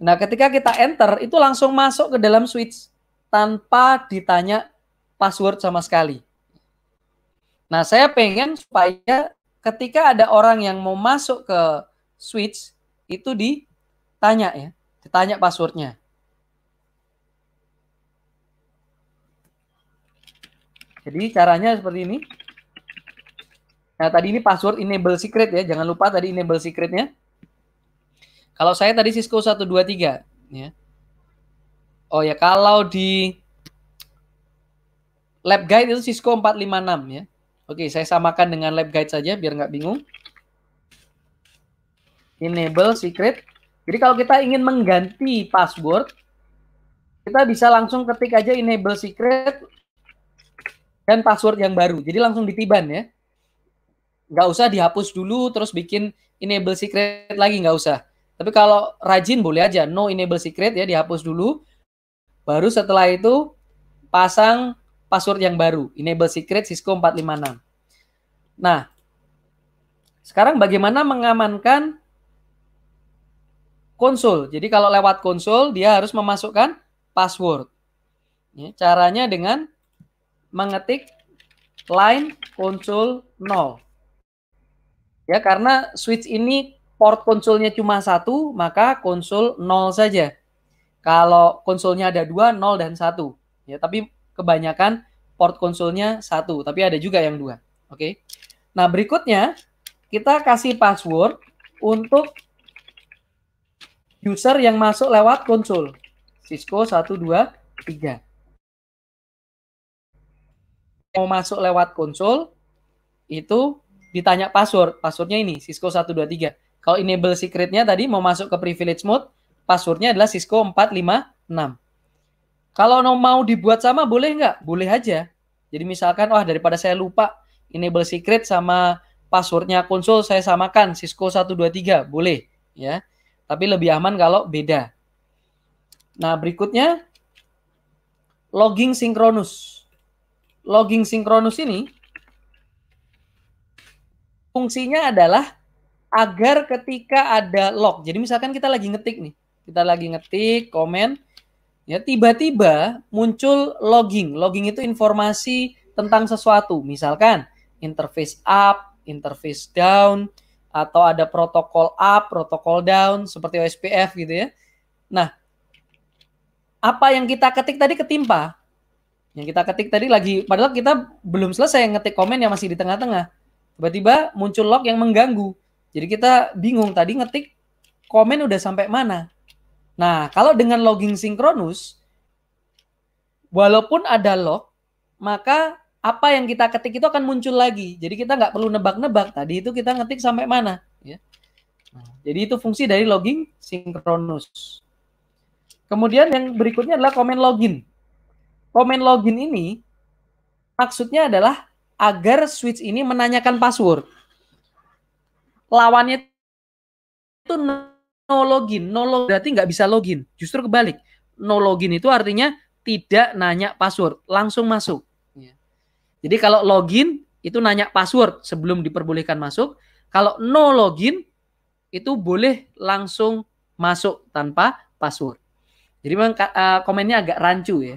Nah, ketika kita enter itu langsung masuk ke dalam switch tanpa ditanya password sama sekali. Nah, saya pengen supaya ketika ada orang yang mau masuk ke switch, itu ditanya ya, ditanya passwordnya. Jadi caranya seperti ini. Nah tadi ini password enable secret ya, jangan lupa tadi enable secretnya. Kalau saya tadi Cisco 123 ya. Oh ya kalau di lab guide itu Cisco 456 ya. Oke, saya samakan dengan lab guide saja biar nggak bingung enable secret. Jadi kalau kita ingin mengganti password, kita bisa langsung ketik aja enable secret dan password yang baru. Jadi langsung ditiban ya. Nggak usah dihapus dulu terus bikin enable secret lagi, nggak usah. Tapi kalau rajin boleh aja, no enable secret ya dihapus dulu. Baru setelah itu pasang password yang baru, enable secret Cisco 456. Nah, sekarang bagaimana mengamankan konsul. Jadi kalau lewat konsul dia harus memasukkan password. Ya, caranya dengan mengetik line konsul 0. Ya, karena switch ini port konsolnya cuma satu, maka konsul 0 saja. Kalau konsolnya ada dua, 0 dan 1. Ya, tapi kebanyakan port konsolnya satu, tapi ada juga yang dua. Oke. Nah, berikutnya kita kasih password untuk user yang masuk lewat konsol. Cisco 123. Mau masuk lewat konsol, itu ditanya password. Passwordnya ini, Cisco 123. Kalau enable secretnya tadi mau masuk ke privilege mode, passwordnya adalah Cisco 456. Kalau mau dibuat sama boleh nggak? Boleh aja. Jadi misalkan, wah daripada saya lupa enable secret sama passwordnya konsol saya samakan Cisco 123, boleh ya. Tapi lebih aman kalau beda. Nah, berikutnya logging sinkronus. Logging sinkronus ini fungsinya adalah agar ketika ada log. Jadi misalkan kita lagi ngetik nih, kita lagi ngetik komen ya tiba-tiba muncul logging. Logging itu informasi tentang sesuatu. Misalkan interface up, interface down, atau ada protokol up, protokol down seperti OSPF gitu ya. Nah, apa yang kita ketik tadi ketimpa. Yang kita ketik tadi lagi padahal kita belum selesai ngetik komen yang masih di tengah-tengah. Tiba-tiba muncul log yang mengganggu. Jadi kita bingung tadi ngetik komen udah sampai mana. Nah, kalau dengan logging sinkronus walaupun ada log maka apa yang kita ketik itu akan muncul lagi. Jadi kita nggak perlu nebak-nebak tadi itu kita ngetik sampai mana. Ya. Nah, jadi itu fungsi dari login sinkronus. Kemudian yang berikutnya adalah komen login. Komen login ini maksudnya adalah agar switch ini menanyakan password. Lawannya itu no login, no login berarti nggak bisa login. Justru kebalik, no login itu artinya tidak nanya password, langsung masuk. Jadi kalau login itu nanya password sebelum diperbolehkan masuk. Kalau no login itu boleh langsung masuk tanpa password. Jadi memang eh, komennya agak rancu ya.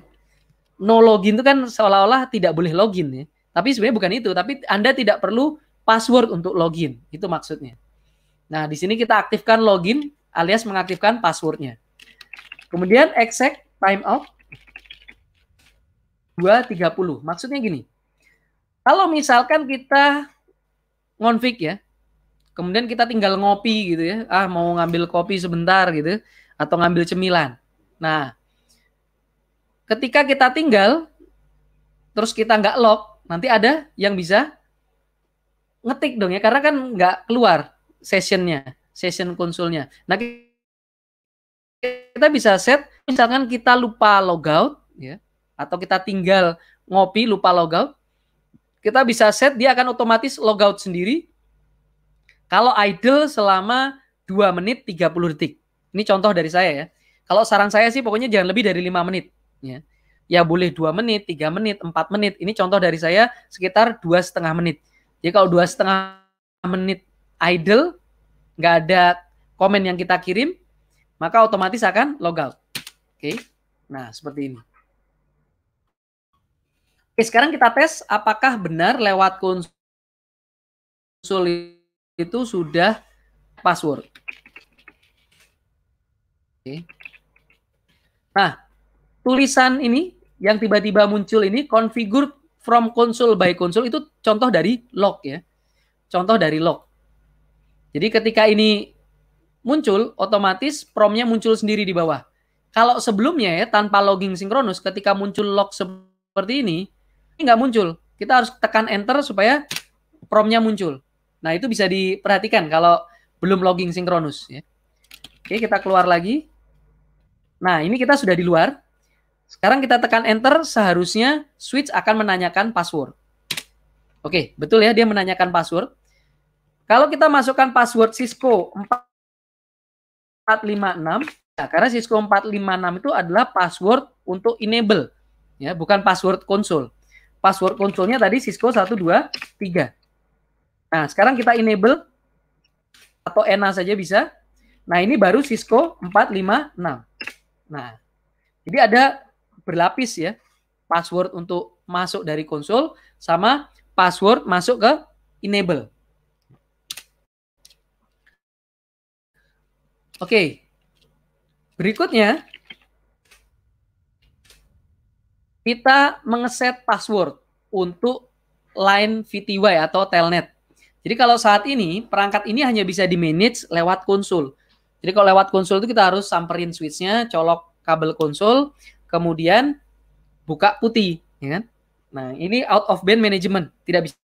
No login itu kan seolah-olah tidak boleh login ya. Tapi sebenarnya bukan itu, tapi Anda tidak perlu password untuk login. Itu maksudnya. Nah, di sini kita aktifkan login alias mengaktifkan passwordnya. Kemudian exact timeout 2.30. Maksudnya gini, kalau misalkan kita ngonfik ya, kemudian kita tinggal ngopi gitu ya, ah mau ngambil kopi sebentar gitu, atau ngambil cemilan. Nah, ketika kita tinggal, terus kita nggak lock, nanti ada yang bisa ngetik dong ya, karena kan nggak keluar sessionnya, session konsulnya. Nah, kita bisa set, misalkan kita lupa logout, ya, atau kita tinggal ngopi lupa logout, kita bisa set dia akan otomatis logout sendiri kalau idle selama 2 menit 30 detik. Ini contoh dari saya ya. Kalau saran saya sih pokoknya jangan lebih dari 5 menit. Ya, ya boleh 2 menit, 3 menit, 4 menit. Ini contoh dari saya sekitar dua setengah menit. Jadi kalau dua setengah menit idle, nggak ada komen yang kita kirim, maka otomatis akan logout. Oke, nah seperti ini. Oke, sekarang kita tes apakah benar lewat konsul itu sudah password. Oke. Nah, tulisan ini yang tiba-tiba muncul ini configure from console by console itu contoh dari log ya. Contoh dari log. Jadi ketika ini muncul, otomatis promnya muncul sendiri di bawah. Kalau sebelumnya ya, tanpa logging sinkronus, ketika muncul log seperti ini, ini nggak muncul. Kita harus tekan enter supaya promnya muncul. Nah, itu bisa diperhatikan kalau belum logging sinkronus ya. Oke, kita keluar lagi. Nah, ini kita sudah di luar. Sekarang kita tekan enter, seharusnya switch akan menanyakan password. Oke, betul ya dia menanyakan password. Kalau kita masukkan password Cisco 456, ya, karena Cisco 456 itu adalah password untuk enable, ya, bukan password konsol password konsolnya tadi Cisco 123. Nah, sekarang kita enable atau ENA saja bisa. Nah, ini baru Cisco 456. Nah, jadi ada berlapis ya. Password untuk masuk dari konsol sama password masuk ke enable. Oke. Berikutnya kita mengeset password untuk line VTY atau telnet. Jadi kalau saat ini perangkat ini hanya bisa di manage lewat konsul. Jadi kalau lewat konsul itu kita harus samperin switchnya, colok kabel konsul, kemudian buka putih, ya kan? Nah ini out of band management, tidak bisa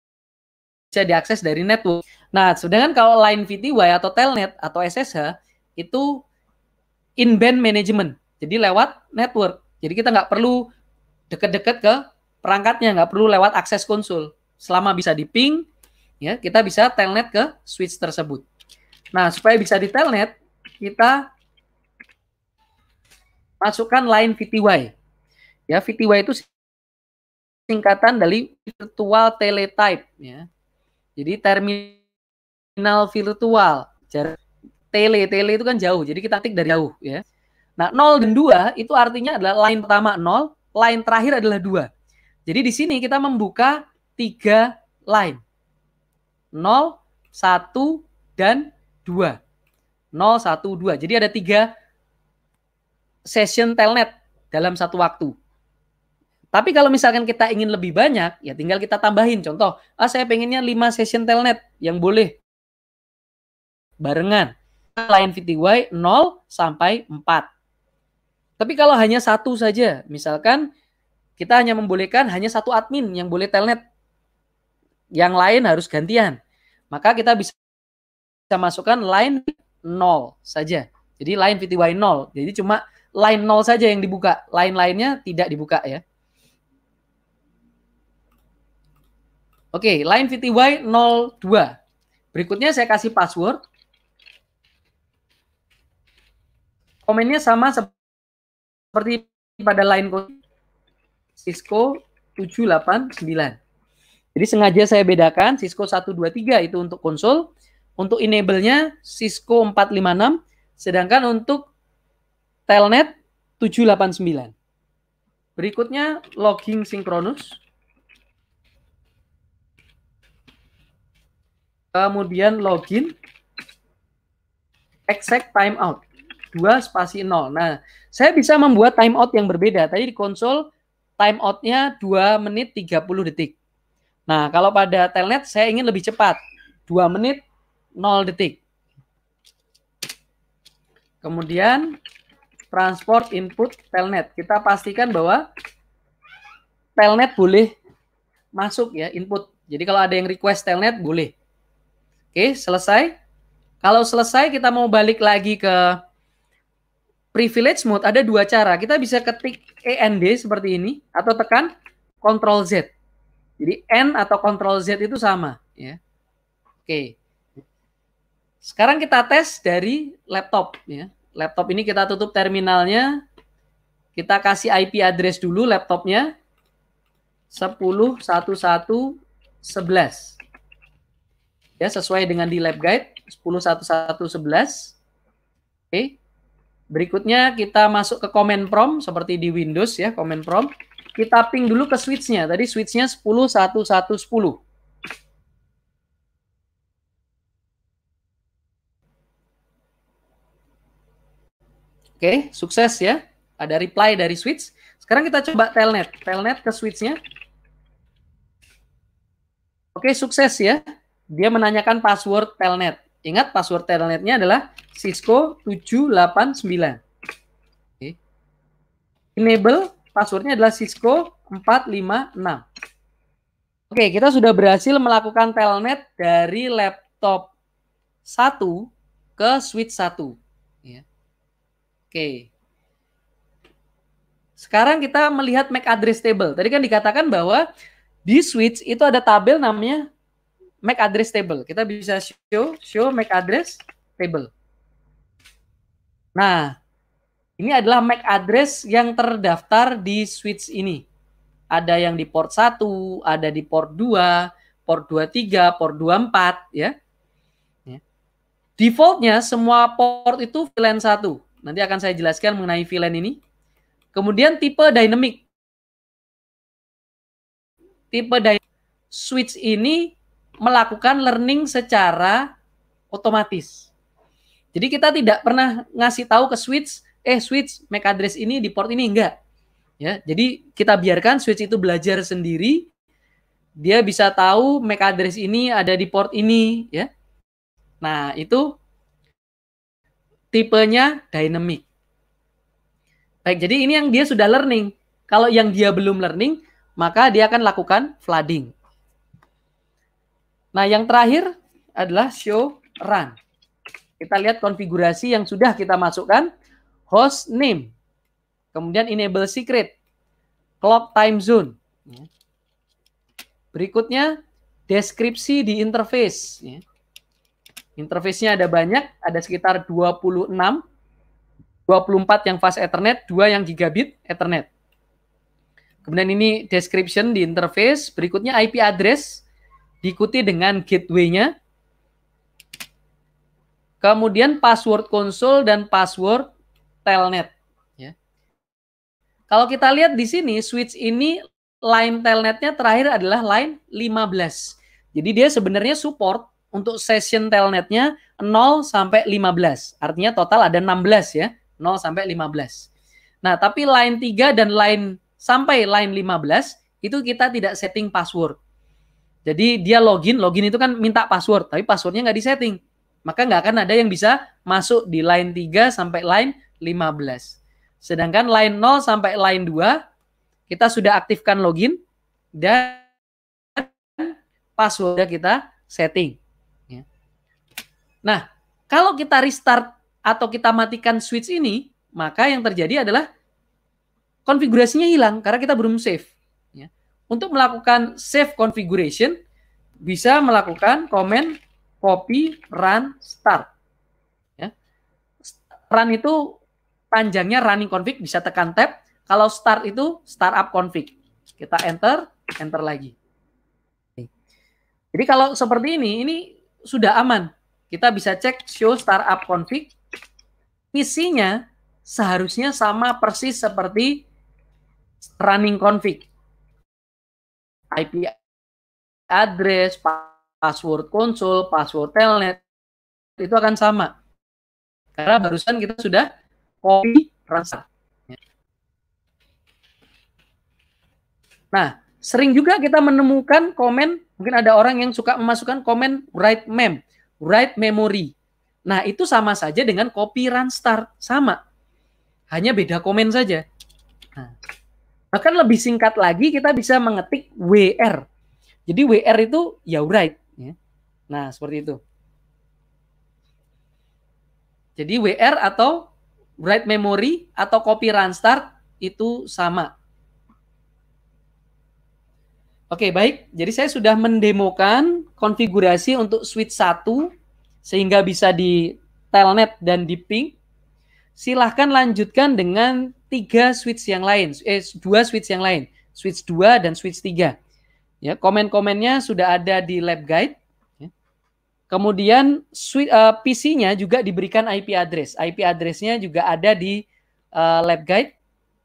bisa diakses dari network. Nah, sedangkan kalau line VTY atau telnet atau SSH itu in-band management. Jadi lewat network. Jadi kita nggak perlu deket-deket ke perangkatnya, nggak perlu lewat akses konsul. Selama bisa di ping, ya kita bisa telnet ke switch tersebut. Nah, supaya bisa di telnet, kita masukkan line VTY. Ya, VTY itu singkatan dari virtual teletype ya. Jadi terminal virtual. cara tele, tele itu kan jauh. Jadi kita tik dari jauh ya. Nah, 0 dan 2 itu artinya adalah line pertama 0, line terakhir adalah dua. Jadi di sini kita membuka tiga line. 0, 1, dan 2. 0, 1, 2. Jadi ada tiga session telnet dalam satu waktu. Tapi kalau misalkan kita ingin lebih banyak, ya tinggal kita tambahin. Contoh, ah saya pengennya 5 session telnet yang boleh barengan. Line VTY 0 sampai 4. Tapi kalau hanya satu saja, misalkan kita hanya membolehkan hanya satu admin yang boleh telnet. Yang lain harus gantian. Maka kita bisa masukkan line 0 saja. Jadi line VTY 0. Jadi cuma line 0 saja yang dibuka. lain lainnya tidak dibuka ya. Oke, line VTY 02. Berikutnya saya kasih password. Komennya sama seperti seperti pada lain Cisco 789. Jadi sengaja saya bedakan Cisco 123 itu untuk konsol, untuk enable-nya Cisco 456, sedangkan untuk telnet 789. Berikutnya logging sinkronus. Kemudian login exact timeout. 2 spasi 0. Nah, saya bisa membuat timeout yang berbeda. Tadi di konsol timeout-nya 2 menit 30 detik. Nah, kalau pada telnet saya ingin lebih cepat. 2 menit 0 detik. Kemudian transport input telnet. Kita pastikan bahwa telnet boleh masuk ya input. Jadi kalau ada yang request telnet boleh. Oke, selesai. Kalau selesai kita mau balik lagi ke privilege mode ada dua cara. Kita bisa ketik END seperti ini atau tekan Ctrl Z. Jadi N atau Ctrl Z itu sama, ya. Oke. Sekarang kita tes dari laptop, ya. Laptop ini kita tutup terminalnya. Kita kasih IP address dulu laptopnya. 10.11.11. Ya, sesuai dengan di lab guide 10.11.11. Oke. Okay. Oke. Berikutnya kita masuk ke command prompt seperti di Windows ya, command prompt. Kita ping dulu ke switch-nya. Tadi switch-nya 10 1 1 10. Oke, sukses ya. Ada reply dari switch. Sekarang kita coba telnet. Telnet ke switch-nya. Oke, sukses ya. Dia menanyakan password telnet. Ingat password telnetnya adalah Cisco 789. Oke. Enable passwordnya adalah Cisco 456. Oke, kita sudah berhasil melakukan telnet dari laptop 1 ke switch 1. Yeah. Oke. Sekarang kita melihat MAC address table. Tadi kan dikatakan bahwa di switch itu ada tabel namanya MAC address table. Kita bisa show show MAC address table. Nah, ini adalah MAC address yang terdaftar di switch ini. Ada yang di port 1, ada di port 2, port 23, port 24 ya. ya. Defaultnya semua port itu VLAN 1. Nanti akan saya jelaskan mengenai VLAN ini. Kemudian tipe dynamic. Tipe dynamic switch ini melakukan learning secara otomatis. Jadi kita tidak pernah ngasih tahu ke switch, eh switch MAC address ini di port ini enggak. Ya, jadi kita biarkan switch itu belajar sendiri. Dia bisa tahu MAC address ini ada di port ini, ya. Nah, itu tipenya dynamic. Baik, jadi ini yang dia sudah learning. Kalau yang dia belum learning, maka dia akan lakukan flooding. Nah, yang terakhir adalah show run. Kita lihat konfigurasi yang sudah kita masukkan. Host name. Kemudian enable secret. Clock time zone. Ya. Berikutnya, deskripsi di interface. Ya. Interface-nya ada banyak, ada sekitar 26. 24 yang fast Ethernet, 2 yang gigabit Ethernet. Kemudian ini description di interface, berikutnya IP address, diikuti dengan gateway-nya, kemudian password konsol dan password telnet. Ya. Kalau kita lihat di sini, switch ini line telnetnya terakhir adalah line 15. Jadi dia sebenarnya support untuk session telnetnya 0 sampai 15. Artinya total ada 16 ya, 0 sampai 15. Nah, tapi line 3 dan line sampai line 15 itu kita tidak setting password. Jadi dia login, login itu kan minta password, tapi passwordnya nggak disetting. Maka nggak akan ada yang bisa masuk di line 3 sampai line 15. Sedangkan line 0 sampai line 2, kita sudah aktifkan login dan password kita setting. Ya. Nah, kalau kita restart atau kita matikan switch ini, maka yang terjadi adalah konfigurasinya hilang karena kita belum save. Untuk melakukan save configuration, bisa melakukan command copy run start. Ya. Run itu panjangnya running config bisa tekan tab. Kalau start itu startup config. Kita enter, enter lagi. Jadi kalau seperti ini, ini sudah aman. Kita bisa cek show startup config. Isinya seharusnya sama persis seperti running config. IP address, password konsol, password telnet, itu akan sama. Karena barusan kita sudah copy rasa. Nah, sering juga kita menemukan komen, mungkin ada orang yang suka memasukkan komen write mem, write memory. Nah, itu sama saja dengan copy run start, sama. Hanya beda komen saja. Nah. Bahkan lebih singkat lagi kita bisa mengetik WR. Jadi WR itu ya right. Ya. Nah seperti itu. Jadi WR atau write memory atau copy run start itu sama. Oke baik, jadi saya sudah mendemokan konfigurasi untuk switch 1 sehingga bisa di telnet dan di ping. Silahkan lanjutkan dengan tiga switch yang lain, eh dua switch yang lain, switch dua dan switch tiga Ya, komen-komennya sudah ada di lab guide. Ya. Kemudian switch, uh, eh, PC-nya juga diberikan IP address. IP address-nya juga ada di uh, lab guide.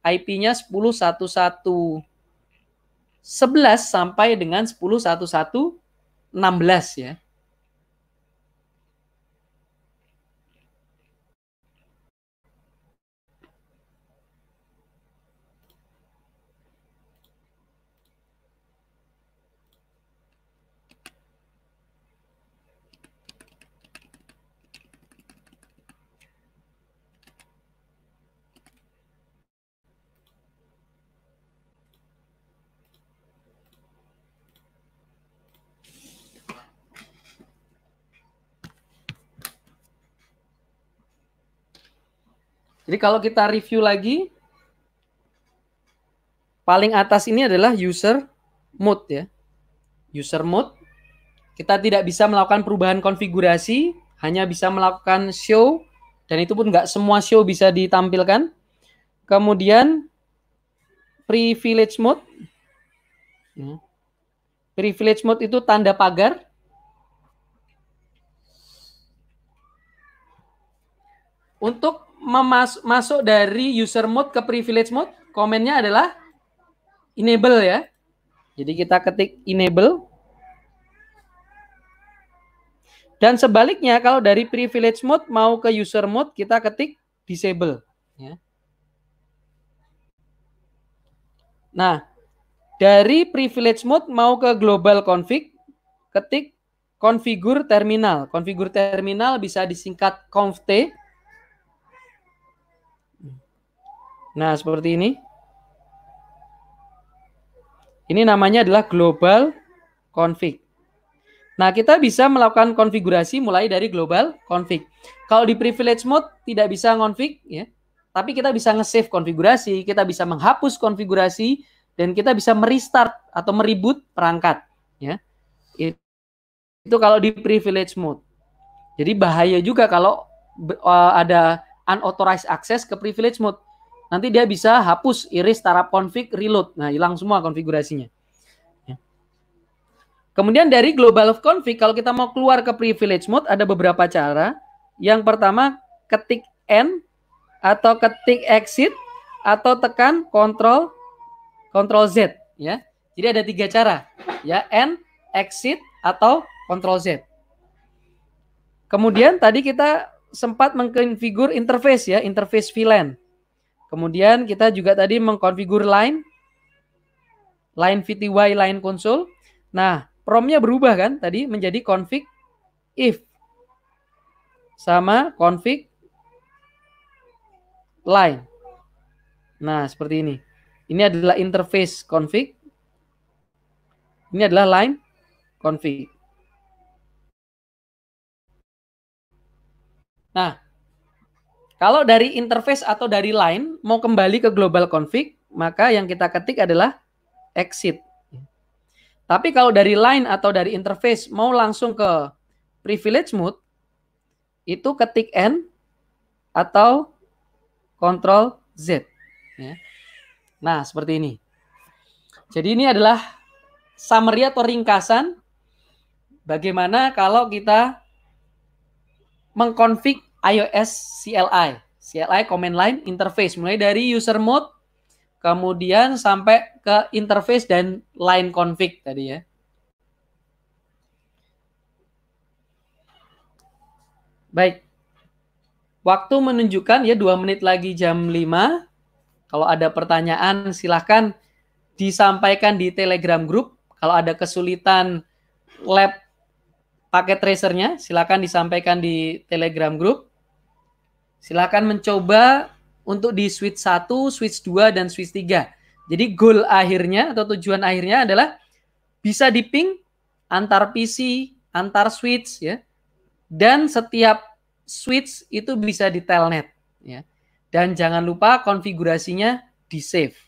IP-nya 10.11.11 sampai dengan 10.11.16 ya. Jadi kalau kita review lagi, paling atas ini adalah user mode ya. User mode, kita tidak bisa melakukan perubahan konfigurasi, hanya bisa melakukan show, dan itu pun nggak semua show bisa ditampilkan. Kemudian privilege mode. Ya. Privilege mode itu tanda pagar. Untuk memas masuk dari user mode ke privilege mode, komennya adalah enable ya. Jadi kita ketik enable. Dan sebaliknya kalau dari privilege mode mau ke user mode kita ketik disable ya. Nah, dari privilege mode mau ke global config ketik configure terminal. Configure terminal bisa disingkat conf t Nah, seperti ini. Ini namanya adalah global config. Nah, kita bisa melakukan konfigurasi mulai dari global config. Kalau di privilege mode tidak bisa config ya. Tapi kita bisa nge-save konfigurasi, kita bisa menghapus konfigurasi dan kita bisa merestart atau meribut perangkat ya. Itu kalau di privilege mode. Jadi bahaya juga kalau eh, ada unauthorized access ke privilege mode nanti dia bisa hapus iris taraf config reload. Nah, hilang semua konfigurasinya. Ya. Kemudian dari global config, kalau kita mau keluar ke privilege mode, ada beberapa cara. Yang pertama, ketik N atau ketik exit atau tekan control control Z ya. Jadi ada tiga cara ya N, exit atau control Z. Kemudian tadi kita sempat mengkonfigur interface ya, interface VLAN. Kemudian kita juga tadi mengkonfigur line, line VTY, line console. Nah, promnya berubah kan tadi menjadi config if sama config line. Nah, seperti ini. Ini adalah interface config. Ini adalah line config. Nah, kalau dari interface atau dari line mau kembali ke global config, maka yang kita ketik adalah exit. Tapi kalau dari line atau dari interface mau langsung ke privilege mode, itu ketik N atau Control Z. Ya. Nah, seperti ini. Jadi ini adalah summary atau ringkasan bagaimana kalau kita mengkonfig iOS CLI. CLI command line interface mulai dari user mode kemudian sampai ke interface dan line config tadi ya. Baik. Waktu menunjukkan ya dua menit lagi jam 5. Kalau ada pertanyaan silahkan disampaikan di Telegram group. Kalau ada kesulitan lab paket tracernya, silahkan disampaikan di Telegram group. Silakan mencoba untuk di switch 1, switch 2, dan switch 3. Jadi goal akhirnya atau tujuan akhirnya adalah bisa di ping antar PC, antar switch ya. Dan setiap switch itu bisa di telnet ya. Dan jangan lupa konfigurasinya di save.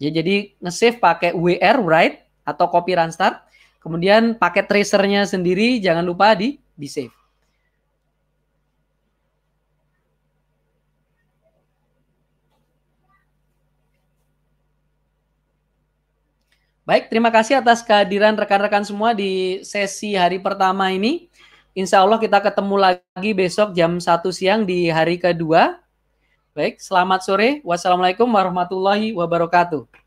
Ya, jadi nge-save pakai WR write atau copy run start. Kemudian pakai tracernya sendiri jangan lupa di di save. Baik, terima kasih atas kehadiran rekan-rekan semua di sesi hari pertama ini. Insya Allah kita ketemu lagi besok jam 1 siang di hari kedua. Baik, selamat sore. Wassalamualaikum warahmatullahi wabarakatuh.